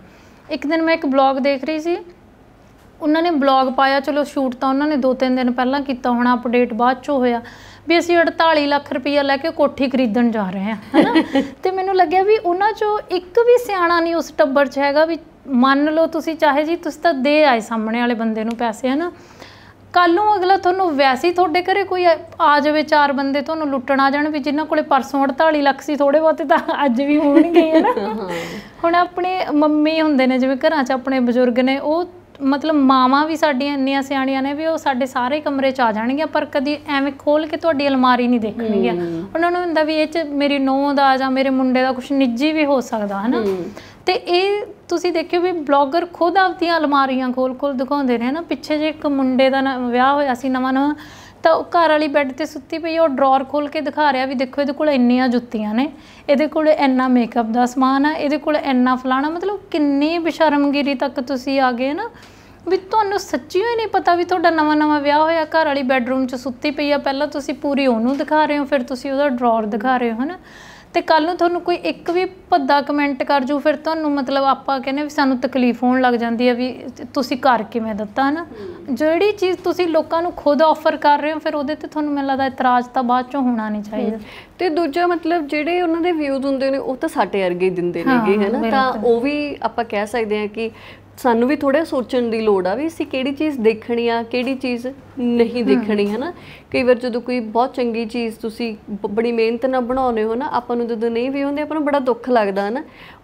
Speaker 2: ਇੱਕ ਦਿਨ ਮੈਂ ਇੱਕ ਬਲੌਗ ਦੇਖ ਰਹੀ ਸੀ ਉਹਨਾਂ ਨੇ ਬਲੌਗ ਪਾਇਆ ਚਲੋ ਸ਼ੂਟ ਤਾਂ ਉਹਨਾਂ ਨੇ 2-3 ਦਿਨ ਪਹਿਲਾਂ ਕੀਤਾ ਹੋਣਾ ਅਪਡੇਟ ਬਾਅਦ ਚੋਂ ਹੋਇਆ ਵੀ ਅਸੀਂ 48 ਲੱਖ ਰੁਪਈਆ ਲੈ ਕੇ ਕੋਠੀ ਖਰੀਦਣ ਜਾ ਰਹੇ ਹਾਂ ਹੈਨਾ ਤੇ ਮੈਨੂੰ ਲੱਗਿਆ ਵੀ ਉਹਨਾਂ ਚੋਂ ਇੱਕ ਵੀ ਸਿਆਣਾ ਨਹੀਂ ਉਸ ਟੱਬਰ 'ਚ ਹੈਗਾ ਵੀ ਮੰਨ ਲਓ ਤੁਸੀਂ ਚਾਹੇ ਜੀ ਤੁਸੀਂ ਤਾਂ ਦੇ ਆਏ ਸਾਹਮਣੇ ਵਾਲੇ ਬੰਦੇ ਨੂੰ ਪੈਸੇ ਹਨਾ ਕੱਲ ਨੂੰ ਅਗਲਾ ਤੁਹਾਨੂੰ ਵੈਸੇ ਹੀ ਤੁਹਾਡੇ ਘਰੇ ਕੋਈ ਆ ਜਾਵੇ ਚਾਰ ਬੰਦੇ ਤੁਹਾਨੂੰ ਲੁੱਟਣ ਆ ਜਾਣ ਵੀ ਜਿਨ੍ਹਾਂ ਕੋਲੇ ਪਰਸੋਂ 48 ਲੱਖ ਸੀ ਥੋੜੇ ਬਹੁਤੇ ਤਾਂ ਅੱਜ ਵੀ ਹੋਣਗੇ ਹੈ ਨਾ ਹੁਣ ਆਪਣੇ ਮੰਮੀ ਹੁੰਦੇ ਨੇ ਜਿਵੇਂ ਘਰਾਂ 'ਚ ਆਪਣੇ ਬਜ਼ੁਰਗ ਨੇ ਉਹ ਮਤਲਬ ਮਾਵਾਂ ਵੀ ਸਾਡੀਆਂ ਇੰਨੀਆਂ ਸਿਆਣੀਆਂ ਨੇ ਵੀ ਉਹ ਸਾਡੇ ਸਾਰੇ ਕਮਰੇ 'ਚ ਆ ਜਾਣਗੀਆਂ ਪਰ ਕਦੀ ਐਵੇਂ ਖੋਲ ਕੇ ਤੁਹਾਡੀ ਅਲਮਾਰੀ ਨਹੀਂ ਦੇਖਣਗੀਆਂ ਉਹਨਾਂ ਨੂੰ ਹੁੰਦਾ ਵੀ ਇਹ 'ਚ ਮੇਰੀ ਨੋਂ ਦਾ ਜਾਂ ਮੇਰੇ ਮੁੰਡੇ ਦਾ ਕੁਝ ਨਿੱਜੀ ਵੀ ਹੋ ਸਕਦਾ ਹਨਾ ਤੇ ਇਹ ਤੁਸੀਂ ਦੇਖਿਓ ਵੀ ਬਲੌਗਰ ਖੁਦ ਆਪਦੀਆਂ ਅਲਮਾਰੀਆਂ ਖੋਲ-ਖੋਲ ਦਿਖਾਉਂਦੇ ਨੇ ਨਾ ਪਿੱਛੇ ਜੇ ਇੱਕ ਮੁੰਡੇ ਦਾ ਵਿਆਹ ਹੋਇਆ ਸੀ ਨਵਾਂ ਨਵਾਂ ਤਾਂ ਉਹ ਘਰ ਵਾਲੀ ਬੈੱਡ ਤੇ ਸੁੱਤੀ ਪਈ ਉਹ ਡਰਾਅਰ ਖੋਲ ਕੇ ਦਿਖਾ ਰਿਹਾ ਵੀ ਦੇਖੋ ਇਹਦੇ ਕੋਲ ਇੰਨੀਆਂ ਜੁੱਤੀਆਂ ਨੇ ਇਹਦੇ ਕੋਲ ਇੰਨਾ ਮੇਕਅਪ ਦਾ ਸਮਾਨ ਆ ਇਹਦੇ ਕੋਲ ਇੰਨਾ ਫਲਾਣਾ ਮਤਲਬ ਕਿੰਨੀ ਬਿਸ਼ਰਮਗੀਰੀ ਤੱਕ ਤੁਸੀਂ ਆ ਗਏ ਨਾ ਵੀ ਤੁਹਾਨੂੰ ਸੱਚੀ ਹੋਈ ਨਹੀਂ ਪਤਾ ਵੀ ਤੁਹਾਡਾ ਨਵਾਂ ਨਵਾਂ ਵਿਆਹ ਹੋਇਆ ਘਰ ਵਾਲੀ ਬੈੱਡਰੂਮ 'ਚ ਸੁੱਤੀ ਪਈ ਆ ਪਹਿਲਾਂ ਤੁਸੀਂ ਪੂਰੀ ਉਹਨੂੰ ਦਿਖਾ ਰਹੇ ਹੋ ਫਿਰ ਤੁਸੀਂ ਉਹਦਾ ਡਰਾਅਰ ਦਿਖਾ ਰਹੇ ਹੋ ਹਨਾ ਤੇ ਕੱਲ ਨੂੰ ਤੁਹਾਨੂੰ ਕੋਈ ਇੱਕ ਵੀ ਭੱਦਾ ਕਮੈਂਟ ਕਰ ਜੂ ਫਿਰ ਤੁਹਾਨੂੰ ਮਤਲਬ ਆਪਾਂ ਕਹਿੰਦੇ ਵੀ ਸਾਨੂੰ ਤਕਲੀਫ ਹੋਣ ਲੱਗ ਜਾਂਦੀ ਹੈ ਵੀ ਤੁਸੀਂ ਕਰ ਕਿਵੇਂ ਦਿੱਤਾ ਹਨ ਜਿਹੜੀ ਚੀਜ਼ ਤੁਸੀਂ ਲੋਕਾਂ ਨੂੰ ਖੁਦ ਆਫਰ ਕਰ ਰਹੇ ਹੋ ਫਿਰ ਉਹਦੇ ਤੇ ਤੁਹਾਨੂੰ ਮੈਨੂੰ ਲੱਗਦਾ ਇਤਰਾਜ਼ ਤਾਂ ਬਾਅਦ
Speaker 1: ਚੋਂ ਹੋਣਾ ਨਹੀਂ ਚਾਹੀਦਾ ਤੇ ਦੂਜਾ ਮਤਲਬ ਜਿਹੜੇ ਉਹਨਾਂ ਦੇ ਵਿਊਜ਼ ਹੁੰਦੇ ਨੇ ਉਹ ਤਾਂ ਸਾਡੇ ਵਰਗੇ ਦਿੰਦੇ ਨੇਗੇ ਹਨਾ ਤਾਂ ਉਹ ਵੀ ਆਪਾਂ ਕਹਿ ਸਕਦੇ ਹਾਂ ਕਿ ਸਾਨੂੰ ਵੀ ਥੋੜਾ ਸੋਚਣ ਦੀ ਲੋੜ ਆ ਵੀ ਅਸੀਂ ਕਿਹੜੀ ਚੀਜ਼ ਦੇਖਣੀ ਆ ਕਿਹੜੀ ਚੀਜ਼ ਨਹੀਂ ਦੇਖਣੀ ਹੈ ਨਾ ਕਈ ਵਾਰ ਜਦੋਂ ਕੋਈ ਬਹੁਤ ਚੰਗੀ ਚੀਜ਼ ਤੁਸੀਂ ਬੜੀ ਮਿਹਨਤ ਨਾਲ ਬਣਾਉਨੇ ਹੋ ਨਾ ਆਪਾਂ ਨੂੰ ਜਦੋਂ ਨਹੀਂ ਵੀ ਹੁੰਦੇ ਆਪਾਂ ਨੂੰ ਬੜਾ ਦੁੱਖ ਲੱਗਦਾ ਹੈ ਨਾ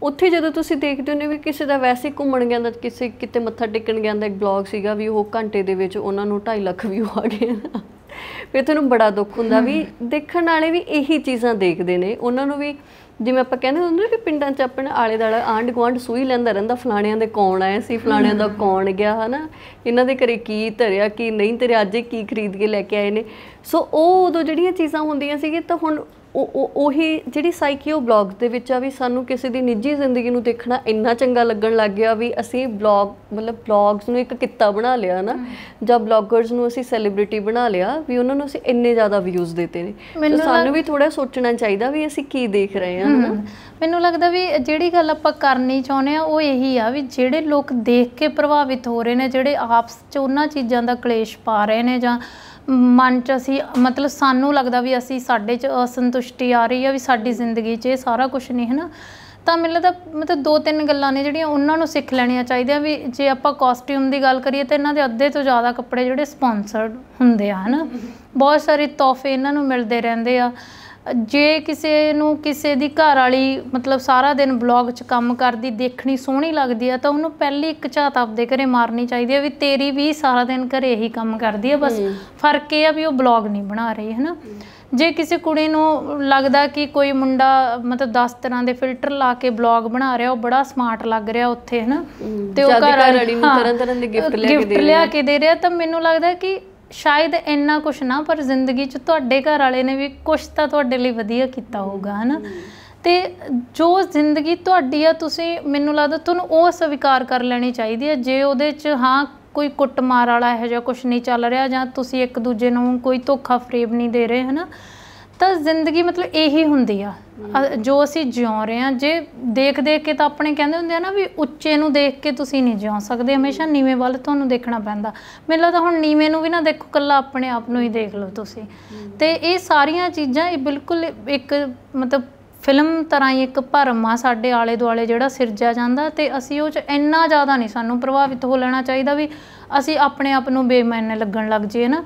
Speaker 1: ਉੱਥੇ ਜਦੋਂ ਤੁਸੀਂ ਦੇਖਦੇ ਹੋ ਵੀ ਕਿਸੇ ਦਾ ਵੈਸੇ ਘੁੰਮਣ ਗਿਆ ਦਾ ਕਿਸੇ ਕਿਤੇ ਮੱਥਾ ਟੇਕਣ ਗਿਆ ਦਾ ਇੱਕ ਬਲੌਗ ਸੀਗਾ ਵੀ ਉਹ ਘੰਟੇ ਦੇ ਵਿੱਚ ਉਹਨਾਂ ਨੂੰ 2.5 ਲੱਖ ਵੀ ਆ ਗਏ ਫਿਰ ਤੁਹਾਨੂੰ ਬੜਾ ਦੁੱਖ ਹੁੰਦਾ ਵੀ ਦੇਖਣ ਵਾਲੇ ਵੀ ਇਹੀ ਚੀਜ਼ਾਂ ਦੇਖਦੇ ਨੇ ਉਹਨਾਂ ਨੂੰ ਵੀ ਜਿਵੇਂ ਆਪਾਂ ਕਹਿੰਦੇ ਹੁੰਦੇ ਨੇ ਕਿ ਪਿੰਡਾਂ 'ਚ ਆਪਣੇ ਆਲੇ ਦਾਲੇ ਆਂਡ ਗਵਾਂਡ ਸੂਈ ਲੈਂਦਾ ਰਹਿੰਦਾ ਫਲਾਣਿਆਂ ਦੇ ਕੌਣ ਆਏ ਸੀ ਫਲਾਣਿਆਂ ਦਾ ਕੌਣ ਗਿਆ ਹਨਾ ਇਹਨਾਂ ਦੇ ਘਰੇ ਕੀ ਧਰਿਆ ਕੀ ਨਹੀਂ ਧਰਿਆ ਅੱਜ ਕੀ ਖਰੀਦ ਕੇ ਲੈ ਕੇ ਆਏ ਨੇ ਸੋ ਉਹ ਉਦੋਂ ਜਿਹੜੀਆਂ ਚੀਜ਼ਾਂ ਹੁੰਦੀਆਂ ਸੀ ਕਿ ਤਾਂ ਹੁਣ ਉਹ ਉਹੀ ਜਿਹੜੀ ਸਾਈਕਿਓ ਬਲੌਗ ਦੇ ਵਿੱਚ ਆ ਵੀ ਸਾਨੂੰ ਕਿਸੇ ਦੀ ਨਿੱਜੀ ਜ਼ਿੰਦਗੀ ਨੂੰ ਦੇਖਣਾ ਇੰਨਾ ਚੰਗਾ ਲੱਗਣ ਲੱਗ ਗਿਆ ਵੀ ਅਸੀਂ ਬਲੌਗ ਮਤਲਬ ਬਲੌਗਸ ਨੂੰ ਇੱਕ ਕਿੱਤਾ ਬਣਾ ਲਿਆ ਨਾ ਜਾਂ ਬਲੌਗਰਸ ਨੂੰ ਅਸੀਂ ਸੈਲੀਬ੍ਰਿਟੀ ਬਣਾ ਲਿਆ ਵੀ ਉਹਨਾਂ ਨੂੰ ਅਸੀਂ ਇੰਨੇ ਜ਼ਿਆਦਾ ਵਿਊਜ਼ ਦਿੱਤੇ ਨੇ ਤਾਂ ਸਾਨੂੰ ਵੀ ਥੋੜਾ ਸੋਚਣਾ ਚਾਹੀਦਾ ਵੀ ਅਸੀਂ ਕੀ ਦੇਖ ਰਹੇ ਹਾਂ ਮੈਨੂੰ ਲੱਗਦਾ ਵੀ ਜਿਹੜੀ ਗੱਲ
Speaker 2: ਆਪਾਂ ਕਰਨੀ ਚਾਹੁੰਦੇ ਆ ਉਹ ਇਹੀ ਆ ਵੀ ਜਿਹੜੇ ਲੋਕ ਦੇਖ ਕੇ ਪ੍ਰਭਾਵਿਤ ਹੋ ਰਹੇ ਨੇ ਜਿਹੜੇ ਆਪਸ 'ਚ ਉਹਨਾਂ ਚੀਜ਼ਾਂ ਦਾ ਕਲੇਸ਼ ਪਾ ਰਹੇ ਨੇ ਜਾਂ ਮਨ 'ਚ ਅਸੀਂ ਮਤਲਬ ਸਾਨੂੰ ਲੱਗਦਾ ਵੀ ਅਸੀਂ ਸਾਡੇ 'ਚ ਅਸੰਤੁਸ਼ਟੀ ਆ ਰਹੀ ਆ ਵੀ ਸਾਡੀ ਜ਼ਿੰਦਗੀ 'ਚ ਇਹ ਸਾਰਾ ਕੁਝ ਨਹੀਂ ਹੈ ਨਾ ਤਾਂ ਮੈਨੂੰ ਲੱਗਦਾ ਮਤਲਬ ਦੋ ਤਿੰਨ ਗੱਲਾਂ ਨੇ ਜਿਹੜੀਆਂ ਉਹਨਾਂ ਨੂੰ ਸਿੱਖ ਲੈਣੀਆਂ ਚਾਹੀਦੀਆਂ ਵੀ ਜੇ ਆਪਾਂ ਕਾਸਟਿਊਮ ਦੀ ਗੱਲ ਕਰੀਏ ਤਾਂ ਇਹਨਾਂ ਦੇ ਅੱਧੇ ਤੋਂ ਜ਼ਿਆਦਾ ਕੱਪੜੇ ਜਿਹੜੇ ਸਪਾਂਸਰਡ ਹੁੰਦੇ ਆ ਹਨ ਬਹੁਤ ਸਾਰੇ ਤੋਹਫੇ ਇਹਨਾਂ ਨੂੰ ਮਿਲਦੇ ਰਹਿੰਦੇ ਆ ਜੇ ਕਿਸੇ ਨੂੰ ਕਿਸੇ ਦੀ ਘਰ ਵਾਲੀ ਮਤਲਬ ਸਾਰਾ ਦਿਨ ਬਲੌਗ 'ਚ ਕੰਮ ਕਰਦੀ ਦੇਖਣੀ ਸੋਹਣੀ ਲੱਗਦੀ ਆ ਤਾਂ ਉਹਨੂੰ ਪਹਿਲੀ ਇੱਕ ਝਾਤ ਆਪਦੇ ਘਰੇ ਮਾਰਨੀ ਚਾਹੀਦੀ ਆ ਵੀ ਤੇਰੀ ਵੀ ਸਾਰਾ ਦਿਨ ਘਰੇ ਇਹੀ ਕੰਮ ਕਰਦੀ ਆ ਬਸ ਫਰਕ ਇਹ ਆ ਵੀ ਉਹ ਬਲੌਗ ਨਹੀਂ ਬਣਾ ਰਹੀ ਹੈ ਨਾ ਜੇ ਕਿਸੇ ਕੁੜੀ ਨੂੰ ਲੱਗਦਾ ਕਿ ਕੋਈ ਮੁੰਡਾ ਮਤਲਬ 10 ਤਰ੍ਹਾਂ ਦੇ ਫਿਲਟਰ ਲਾ ਕੇ ਬਲੌਗ ਬਣਾ ਰਿਹਾ ਉਹ ਬੜਾ ਸਮਾਰਟ ਲੱਗ ਰਿਹਾ ਉੱਥੇ ਹੈ ਨਾ ਤੇ ਉਹ ਘਰ ਵਾਲੀ ਨੂੰ ਤਰ੍ਹਾਂ ਤਰ੍ਹਾਂ ਦੇ ਗਿਫਟ ਲੈ ਕੇ ਦੇ ਰਿਹਾ ਤਾਂ ਮੈਨੂੰ ਲੱਗਦਾ ਕਿ ਸ਼ਾਇਦ ਇੰਨਾ ਕੁਝ ਨਾ ਪਰ ਜ਼ਿੰਦਗੀ 'ਚ ਤੁਹਾਡੇ ਘਰ ਵਾਲੇ ਨੇ ਵੀ ਕੁਝ ਤਾਂ ਤੁਹਾਡੇ ਲਈ ਵਧੀਆ ਕੀਤਾ ਹੋਊਗਾ ਹਨਾ ਤੇ ਜੋ ਜ਼ਿੰਦਗੀ ਤੁਹਾਡੀ ਆ ਤੁਸੀਂ ਮੈਨੂੰ ਲੱਗਦਾ ਤੁਹਾਨੂੰ ਉਹ ਸਵੀਕਾਰ ਕਰ ਲੈਣੀ ਚਾਹੀਦੀ ਹੈ ਜੇ ਉਹਦੇ 'ਚ ਹਾਂ ਕੋਈ ਕੁੱਟਮਾਰ ਵਾਲਾ ਇਹੋ ਜਿਹਾ ਕੁਛ ਨਹੀਂ ਚੱਲ ਰਿਹਾ ਜਾਂ ਤੁਸੀਂ ਇੱਕ ਦੂਜੇ ਨੂੰ ਕੋਈ ਧੋਖਾ ਫਰੇਬ ਨਹੀਂ ਦੇ ਰਹੇ ਹਨਾ ਤਾਂ ਜ਼ਿੰਦਗੀ ਮਤਲਬ ਇਹੀ ਹੁੰਦੀ ਆ ਜੋ ਅਸੀਂ ਜਿਉ ਰਹੇ ਆ ਜੇ ਦੇਖ ਦੇਖ ਕੇ ਤਾਂ ਆਪਣੇ ਕਹਿੰਦੇ ਹੁੰਦੇ ਆ ਨਾ ਵੀ ਉੱਚੇ ਨੂੰ ਦੇਖ ਕੇ ਤੁਸੀਂ ਨਹੀਂ ਜਿਉ ਸਕਦੇ ਹਮੇਸ਼ਾ ਨੀਵੇਂ ਵੱਲ ਤੁਹਾਨੂੰ ਦੇਖਣਾ ਪੈਂਦਾ ਮੈਨੂੰ ਲੱਗਦਾ ਹੁਣ ਨੀਵੇਂ ਨੂੰ ਵੀ ਨਾ ਦੇਖੋ ਕੱਲਾ ਆਪਣੇ ਆਪ ਨੂੰ ਹੀ ਦੇਖ ਲਓ ਤੁਸੀਂ ਤੇ ਇਹ ਸਾਰੀਆਂ ਚੀਜ਼ਾਂ ਇਹ ਬਿਲਕੁਲ ਇੱਕ ਮਤਲਬ ਫਿਲਮ ਤਰ੍ਹਾਂ ਹੀ ਇੱਕ ਭਰਮ ਆ ਸਾਡੇ ਆਲੇ ਦੁਆਲੇ ਜਿਹੜਾ ਸਿਰਜਿਆ ਜਾਂਦਾ ਤੇ ਅਸੀਂ ਉਹ ਚ ਇੰਨਾ ਜ਼ਿਆਦਾ ਨਹੀਂ ਸਾਨੂੰ ਪ੍ਰਭਾਵਿਤ ਹੋ ਲੈਣਾ ਚਾਹੀਦਾ ਵੀ ਅਸੀਂ ਆਪਣੇ ਆਪ ਨੂੰ ਬੇਮੈਨ ਲੱਗਣ ਲੱਗ ਜਾਈਏ ਨਾ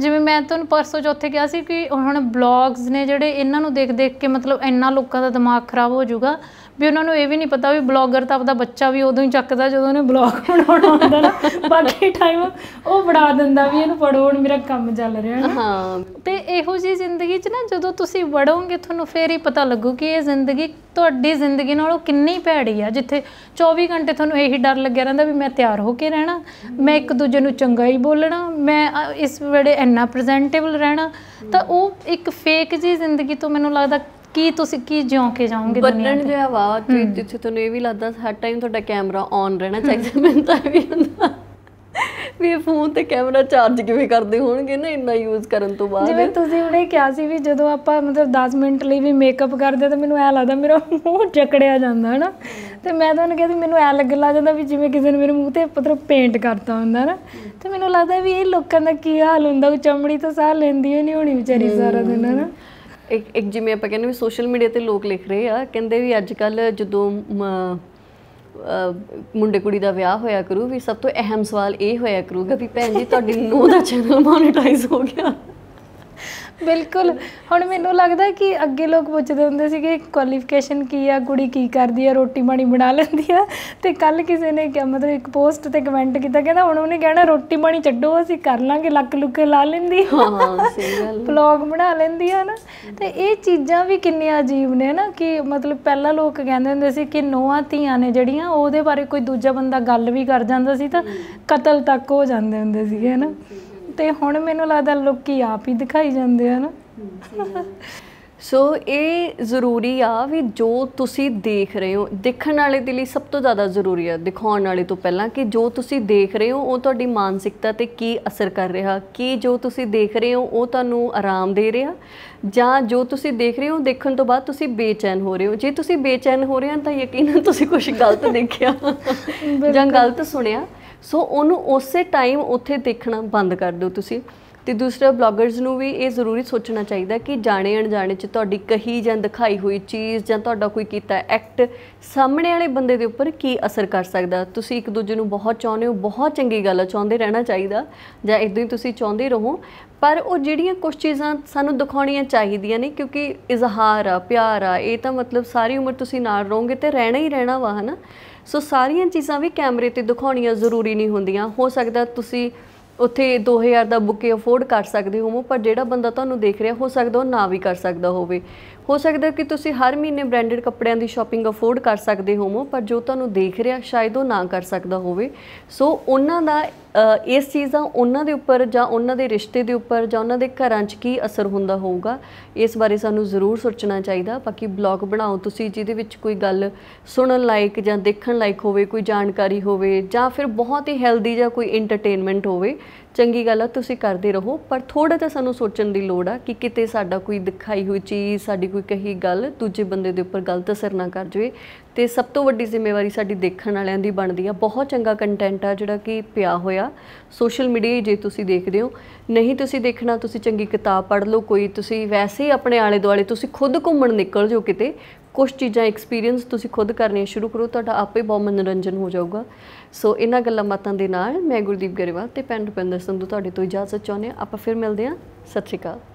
Speaker 2: ਜਿਵੇਂ ਮੈਂ ਤੁਹਾਨੂੰ ਪਰਸੋਂ ਚੌਥੇ ਕਿਹਾ ਸੀ ਕਿ ਹੁਣ ਬਲੌਗਸ ਨੇ ਜਿਹੜੇ ਇਹਨਾਂ ਨੂੰ ਦੇਖ ਦੇਖ ਕੇ ਮਤਲਬ ਇੰਨਾ ਲੋਕਾਂ ਦਾ ਦਿਮਾਗ ਖਰਾਬ ਹੋ ਜਾਊਗਾ ਵੀ ਉਹਨਾਂ ਨੂੰ ਇਹ ਵੀ ਨਹੀਂ ਪਤਾ ਵੀ ਬਲੌਗਰ ਤਾਂ ਆਪਦਾ ਬੱਚਾ ਵੀ ਉਦੋਂ ਹੀ ਚੱਕਦਾ ਜਦੋਂ ਉਹਨੇ ਬਲੌਗ ਬਣਾਉਣਾ ਹੁੰਦਾ ਨਾ ਬਾਕੀ ਟਾਈਮ ਉਹ ਬੜਾ ਦਿੰਦਾ ਵੀ ਇਹਨੂੰ ਪੜੋ ਹੁਣ ਮੇਰਾ ਕੰਮ ਚੱਲ ਰਿਹਾ ਹੈ ਹਾਂ ਤੇ ਇਹੋ ਜੀ ਜ਼ਿੰਦਗੀ 'ਚ ਨਾ ਜਦੋਂ ਤੁਸੀਂ ਵੜੋਗੇ ਤੁਹਾਨੂੰ ਫੇਰ ਹੀ ਪਤਾ ਲੱਗੂ ਕਿ ਇਹ ਜ਼ਿੰਦਗੀ ਤੁਹਾਡੀ ਜ਼ਿੰਦਗੀ ਨਾਲੋਂ ਕਿੰਨੀ ਭੈੜੀ ਆ ਜਿੱਥੇ 24 ਘੰਟੇ ਤੁਹਾਨੂੰ ਇਹੀ ਡਰ ਲੱਗਿਆ ਰਹਿੰਦਾ ਵੀ ਮੈਂ ਤਿਆਰ ਹੋ ਕੇ ਰਹਿਣਾ ਮੈਂ ਇੱਕ ਦੂਜੇ ਨੂੰ ਚੰਗਾ ਹੀ ਬੋਲਣਾ ਮੈਂ ਇਸ ਵੇੜੇ ਇੰਨਾ ਪ੍ਰੈਜ਼ੈਂਟੇਬਲ ਰਹਿਣਾ ਤਾਂ ਉਹ ਇੱਕ ਫੇਕ ਜੀ ਜ਼ਿੰਦਗੀ ਤੋਂ ਮੈਨੂੰ ਲੱਗਦਾ ਕੀ ਤੁਸੀਂ ਕੀ ਜਿਉਂ ਕੇ ਜਾਓਗੇ ਦੁਨੀਆ ਬਟਨ ਜਿਹਾ ਵਾ ਜਿੱਥੇ ਤੁਹਾਨੂੰ
Speaker 1: ਇਹ ਵੀ ਲੱਗਦਾ ਹਰ ਟਾਈਮ ਤੁਹਾਡਾ ਕੈਮਰਾ ਔਨ ਰਹਿਣਾ ਚਾਹੀਦਾ ਮੈਨੂੰ ਤਾਂ ਵੀ ਹੁੰਦਾ ਵੀ ਫੋਨ ਤੇ ਕੈਮਰਾ ਚਾਰਜ ਕਿਵੇਂ ਕਰਦੇ ਹੋਣਗੇ ਨਾ ਇੰਨਾ ਯੂਜ਼ ਕਰਨ ਤੋਂ ਬਾਅਦ ਜਿਵੇਂ ਤੁਸੀਂ ਉਹਨੇ ਕਿਹਾ ਸੀ ਵੀ
Speaker 2: ਜਦੋਂ ਆਪਾਂ ਮਤਲਬ 10 ਮਿੰਟ ਲਈ ਵੀ ਮੇਕਅਪ ਕਰਦੇ ਤਾਂ ਮੈਨੂੰ ਐ ਲੱਗਦਾ ਮੇਰਾ ਮੂੰਹ ਜਕੜਿਆ ਜਾਂਦਾ ਹਨਾ ਤੇ ਮੈਂ ਤੁਹਾਨੂੰ ਕਹਿੰਦੀ ਮੈਨੂੰ ਐ ਲੱਗਣ ਲੱਗ ਜਾਂਦਾ ਵੀ ਜਿਵੇਂ ਕਿਸੇ ਨੇ ਮੇਰੇ ਮੂੰਹ ਤੇ ਪਤਰ ਪੇਂਟ ਕਰਤਾ ਹੁੰਦਾ ਨਾ
Speaker 1: ਤੇ ਮੈਨੂੰ ਲੱਗਦਾ ਵੀ ਇਹ ਲੋਕਾਂ ਦਾ ਕੀ ਹਾਲ ਹੁੰਦਾ ਉਹ ਚਮੜੀ ਤਾਂ ਸਾਹ ਲੈਂਦੀ ਹੀ ਨਹੀਂ ਹੋਣੀ ਵਿਚਾਰੀ ਸਾਰਾ ਦਿਨ ਹਨਾ ਇੱਕ ਇੱਕ ਜਿਵੇਂ ਆਪਾਂ ਕਹਿੰਦੇ ਵੀ ਸੋਸ਼ਲ ਮੀਡੀਆ ਤੇ ਲੋਕ ਲਿਖ ਰਹੇ ਆ ਕਹਿੰਦੇ ਵੀ ਅੱਜ ਕੱਲ ਜਦੋਂ ਮੁੰਡੇ ਕੁੜੀ ਦਾ ਵਿਆਹ ਹੋਇਆ ਕਰੂ ਵੀ ਸਭ ਤੋਂ ਅਹਿਮ ਸਵਾਲ ਇਹ ਹੋਇਆ ਕਰੂਗਾ ਵੀ ਭੈਣ ਜੀ ਤੁਹਾਡੀ ਨੂੰਹ ਦਾ ਚੈਨਲ ਮੋਨੇਟਾਈਜ਼ ਹੋ ਗਿਆ ਬਿਲਕੁਲ
Speaker 2: ਹੁਣ ਮੈਨੂੰ ਲੱਗਦਾ ਕਿ ਅੱਗੇ ਲੋਕ ਪੁੱਛਦੇ ਹੁੰਦੇ ਸੀਗੇ ਕੁਆਲੀਫਿਕੇਸ਼ਨ ਕੀ ਆ ਕੁੜੀ ਕੀ ਕਰਦੀ ਆ ਰੋਟੀ ਪਾਣੀ ਬਣਾ ਲੈਂਦੀ ਆ ਤੇ ਕੱਲ ਕਿਸੇ ਨੇ ਕਿਹਾ ਮਤਲਬ ਇੱਕ ਪੋਸਟ ਤੇ ਕਮੈਂਟ ਕੀਤਾ ਕਹਿੰਦਾ ਹੁਣ ਉਹਨੇ ਕਹਿਣਾ ਰੋਟੀ ਪਾਣੀ ਛੱਡੋ ਅਸੀਂ ਕਰ ਲਾਂਗੇ ਲੱਕ ਲੁੱਕੇ ਲਾ ਲੈਂਦੀ ਹਾਂ ਹਾਂ ਸਹੀ ਗੱਲ ਵਲੌਗ ਬਣਾ ਲੈਂਦੀ ਆ ਨਾ ਤੇ ਇਹ ਚੀਜ਼ਾਂ ਵੀ ਕਿੰਨੀਆਂ ਅਜੀਬ ਨੇ ਨਾ ਕਿ ਮਤਲਬ ਪਹਿਲਾਂ ਲੋਕ ਕਹਿੰਦੇ ਹੁੰਦੇ ਸੀ ਕਿ ਨੋਆਂ ਧੀਆਂ ਨੇ ਜਿਹੜੀਆਂ ਉਹਦੇ ਬਾਰੇ ਕੋਈ ਦੂਜਾ ਬੰਦਾ ਗੱਲ ਵੀ ਕਰ ਜਾਂਦਾ ਸੀ ਤਾਂ ਕਤਲ ਤੱਕ ਹੋ ਜਾਂਦੇ ਹੁੰਦੇ ਸੀਗੇ ਨਾ ਤੇ ਹੁਣ ਮੈਨੂੰ ਲੱਗਦਾ ਲੋਕੀ
Speaker 1: ਆਪ ਹੀ ਦਿਖਾਈ ਜਾਂਦੇ ਆ
Speaker 2: ਨਾ
Speaker 1: ਸੋ ਇਹ ਜ਼ਰੂਰੀ ਆ ਵੀ ਜੋ ਤੁਸੀਂ ਦੇਖ ਰਹੇ ਹੋ ਦੇਖਣ ਵਾਲੇ ਦੇ ਲਈ ਸਭ ਤੋਂ ਜ਼ਿਆਦਾ ਜ਼ਰੂਰੀ ਆ ਦਿਖਾਉਣ ਵਾਲੇ ਤੋਂ ਪਹਿਲਾਂ ਕਿ ਜੋ ਤੁਸੀਂ ਦੇਖ ਰਹੇ ਹੋ ਉਹ ਤੁਹਾਡੀ ਮਾਨਸਿਕਤਾ ਤੇ ਕੀ ਅਸਰ ਕਰ ਰਿਹਾ ਕੀ ਜੋ ਤੁਸੀਂ ਦੇਖ ਰਹੇ ਹੋ ਉਹ ਤੁਹਾਨੂੰ ਆਰਾਮ ਦੇ ਰਿਹਾ ਜਾਂ ਜੋ ਤੁਸੀਂ ਦੇਖ ਰਹੇ ਹੋ ਦੇਖਣ ਤੋਂ ਬਾਅਦ ਤੁਸੀਂ ਬੇਚੈਨ ਹੋ ਰਹੇ ਹੋ ਜੇ ਤੁਸੀਂ ਬੇਚੈਨ ਹੋ ਰਹੇ ਹੋ ਤਾਂ ਯਕੀਨਨ ਤੁਸੀਂ ਕੁਝ ਗਲਤ ਦੇਖਿਆ ਜਾਂ ਗਲਤ ਸੁਣਿਆ ਸੋ ਉਹਨੂੰ ਉਸੇ ਟਾਈਮ ਉੱਥੇ ਦੇਖਣਾ ਬੰਦ ਕਰ ਦਿਓ ਤੁਸੀਂ ਤੇ ਦੂਸਰੇ ਬਲੌਗਰਸ ਨੂੰ ਵੀ ਇਹ ਜ਼ਰੂਰੀ ਸੋਚਣਾ ਚਾਹੀਦਾ ਕਿ ਜਾਣੇ ਅਣਜਾਣੇ ਚ ਤੁਹਾਡੀ ਕਹੀ ਜਾਂ ਦਿਖਾਈ ਹੋਈ ਚੀਜ਼ ਜਾਂ ਤੁਹਾਡਾ ਕੋਈ ਕੀਤਾ ਐਕਟ ਸਾਹਮਣੇ ਵਾਲੇ ਬੰਦੇ ਦੇ ਉੱਪਰ ਕੀ ਅਸਰ ਕਰ ਸਕਦਾ ਤੁਸੀਂ ਇੱਕ ਦੂਜੇ ਨੂੰ ਬਹੁਤ ਚਾਹੁੰਦੇ ਹੋ ਬਹੁਤ ਚੰਗੀ ਗੱਲ ਚਾਹੁੰਦੇ ਰਹਿਣਾ ਚਾਹੀਦਾ ਜਾਂ ਇਦਾਂ ਹੀ ਤੁਸੀਂ ਚਾਹੁੰਦੇ ਰਹੋ ਪਰ ਉਹ ਜਿਹੜੀਆਂ ਕੁਝ ਚੀਜ਼ਾਂ ਸਾਨੂੰ ਦਿਖਾਉਣੀਆਂ ਚਾਹੀਦੀਆਂ ਨੇ ਕਿਉਂਕਿ ਇਜ਼ਹਾਰ ਆ ਪਿਆਰ ਆ ਇਹ ਤਾਂ ਮਤਲਬ ਸਾਰੀ ਉਮਰ ਤੁਸੀਂ ਨਾਲ ਰਹੋਗੇ ਤੇ ਰਹਿਣਾ ਹੀ ਰਹਿਣਾ ਵਾ ਹਨਾ ਸੋ ਸਾਰੀਆਂ ਚੀਜ਼ਾਂ ਵੀ ਕੈਮਰੇ ਤੇ ਦਿਖਾਉਣੀਆਂ ਜ਼ਰੂਰੀ ਨਹੀਂ ਹੁੰਦੀਆਂ ਹੋ ਸਕਦਾ ਤੁਸੀਂ ਉੱਥੇ 2000 ਦਾ ਬੁਕੇ ਅਫੋਰਡ ਕਰ ਸਕਦੇ ਹੋ ਪਰ ਜਿਹੜਾ ਬੰਦਾ ਤੁਹਾਨੂੰ ਦੇਖ ਰਿਹਾ ਹੋ ਸਕਦਾ ਉਹ ਨਾ ਵੀ ਕਰ ਸਕਦਾ ਹੋਵੇ ਹੋ ਸਕਦਾ ਕਿ ਤੁਸੀਂ ਹਰ ਮਹੀਨੇ ਬ੍ਰਾਂਡਡ ਕੱਪੜਿਆਂ ਦੀ ਸ਼ਾਪਿੰਗ ਅਫੋਰਡ ਕਰ ਸਕਦੇ ਹੋਵੋ ਪਰ ਜੋ ਤੁਹਾਨੂੰ ਦੇਖ ਰਿਹਾ ਸ਼ਾਇਦ ਉਹ ਨਾ ਕਰ ਸਕਦਾ ਹੋਵੇ ਸੋ ਉਹਨਾਂ ਦਾ ਇਸ ਚੀਜ਼ਾਂ ਉਹਨਾਂ ਦੇ ਉੱਪਰ ਜਾਂ ਉਹਨਾਂ ਦੇ ਰਿਸ਼ਤੇ ਦੇ ਉੱਪਰ ਜਾਂ ਉਹਨਾਂ ਦੇ ਘਰਾਂ 'ਚ ਕੀ ਅਸਰ ਹੁੰਦਾ ਹੋਊਗਾ ਇਸ ਬਾਰੇ ਸਾਨੂੰ ਜ਼ਰੂਰ ਸੋਚਣਾ ਚਾਹੀਦਾ ਬਾਕੀ ਬਲੌਗ ਬਣਾਓ ਤੁਸੀਂ ਜਿਹਦੇ ਵਿੱਚ ਕੋਈ ਗੱਲ ਸੁਣਨ ਲਾਇਕ ਜਾਂ ਦੇਖਣ ਲਾਇਕ ਹੋਵੇ ਕੋਈ ਜਾਣਕਾਰੀ ਹੋਵੇ ਜਾਂ ਫਿਰ ਬਹੁਤ ਹੀ ਹੈਲਦੀ ਜਾਂ ਕੋਈ ਐਂਟਰਟੇਨਮੈਂਟ ਹੋਵੇ ਚੰਗੀ ਗੱਲ ਆ ਤੁਸੀਂ ਕਰਦੇ ਰਹੋ ਪਰ ਥੋੜਾ ਜਿਹਾ ਸਾਨੂੰ ਸੋਚਣ ਦੀ ਲੋੜ ਆ ਕਿ ਕਿਤੇ ਸਾਡਾ ਕੋਈ ਦਿਖਾਈ ਹੋਈ ਚੀਜ਼ ਸਾਡੀ ਕੋਈ ਕਹੀ ਗੱਲ ਦੂਜੇ ਬੰਦੇ ਦੇ ਉੱਪਰ ਗਲਤ ਅਸਰ ਨਾ ਕਰ ਜਾਵੇ ਤੇ ਸਭ ਤੋਂ ਵੱਡੀ ਜ਼ਿੰਮੇਵਾਰੀ ਸਾਡੀ ਦੇਖਣ ਵਾਲਿਆਂ ਦੀ ਬਣਦੀ ਆ ਬਹੁਤ ਚੰਗਾ ਕੰਟੈਂਟ ਆ ਜਿਹੜਾ ਕਿ ਪਿਆ ਹੋਇਆ ਸੋਸ਼ਲ ਮੀਡੀਆ ਜੇ ਤੁਸੀਂ ਦੇਖਦੇ ਹੋ ਨਹੀਂ ਤੁਸੀਂ ਦੇਖਣਾ ਤੁਸੀਂ ਚੰਗੀ ਕਿਤਾਬ ਪੜ੍ਹ ਲਓ ਕੋਈ ਤੁਸੀਂ ਵੈਸੇ ਹੀ ਆਪਣੇ ਆਲੇ ਦੁਆਲੇ ਤੁਸੀਂ ਖੁਦ ਘੁੰਮਣ ਨਿਕਲ ਜਾਓ ਕਿਤੇ ਕੁਝ ਚੀਜ਼ਾਂ ਐਕਸਪੀਰੀਅੰਸ ਤੁਸੀਂ ਖੁਦ ਕਰਨੀਆਂ ਸ਼ੁਰੂ ਕਰੋ ਤੁਹਾਡਾ ਆਪੇ ਬਹੁਤ ਮਨੋਰੰਜਨ ਹੋ ਜਾਊਗਾ ਸੋ ਇਹਨਾਂ ਗੱਲਾਂ ਬਾਤਾਂ ਦੇ ਨਾਲ ਮੈਂ ਗੁਰਦੀਪ ਗਰੇਵਾਲ ਤੇ ਪੈਨ ਰੁਪਿੰਦਰ ਸੰਧੂ ਤੁਹਾਡੇ ਤੋਂ ਇਜਾਜ਼ਤ ਚਾਹੁੰਦੇ ਆ ਆਪਾਂ ਫਿਰ ਮਿਲਦੇ ਆ ਸਤਿ ਸ਼੍ਰੀ ਅਕਾਲ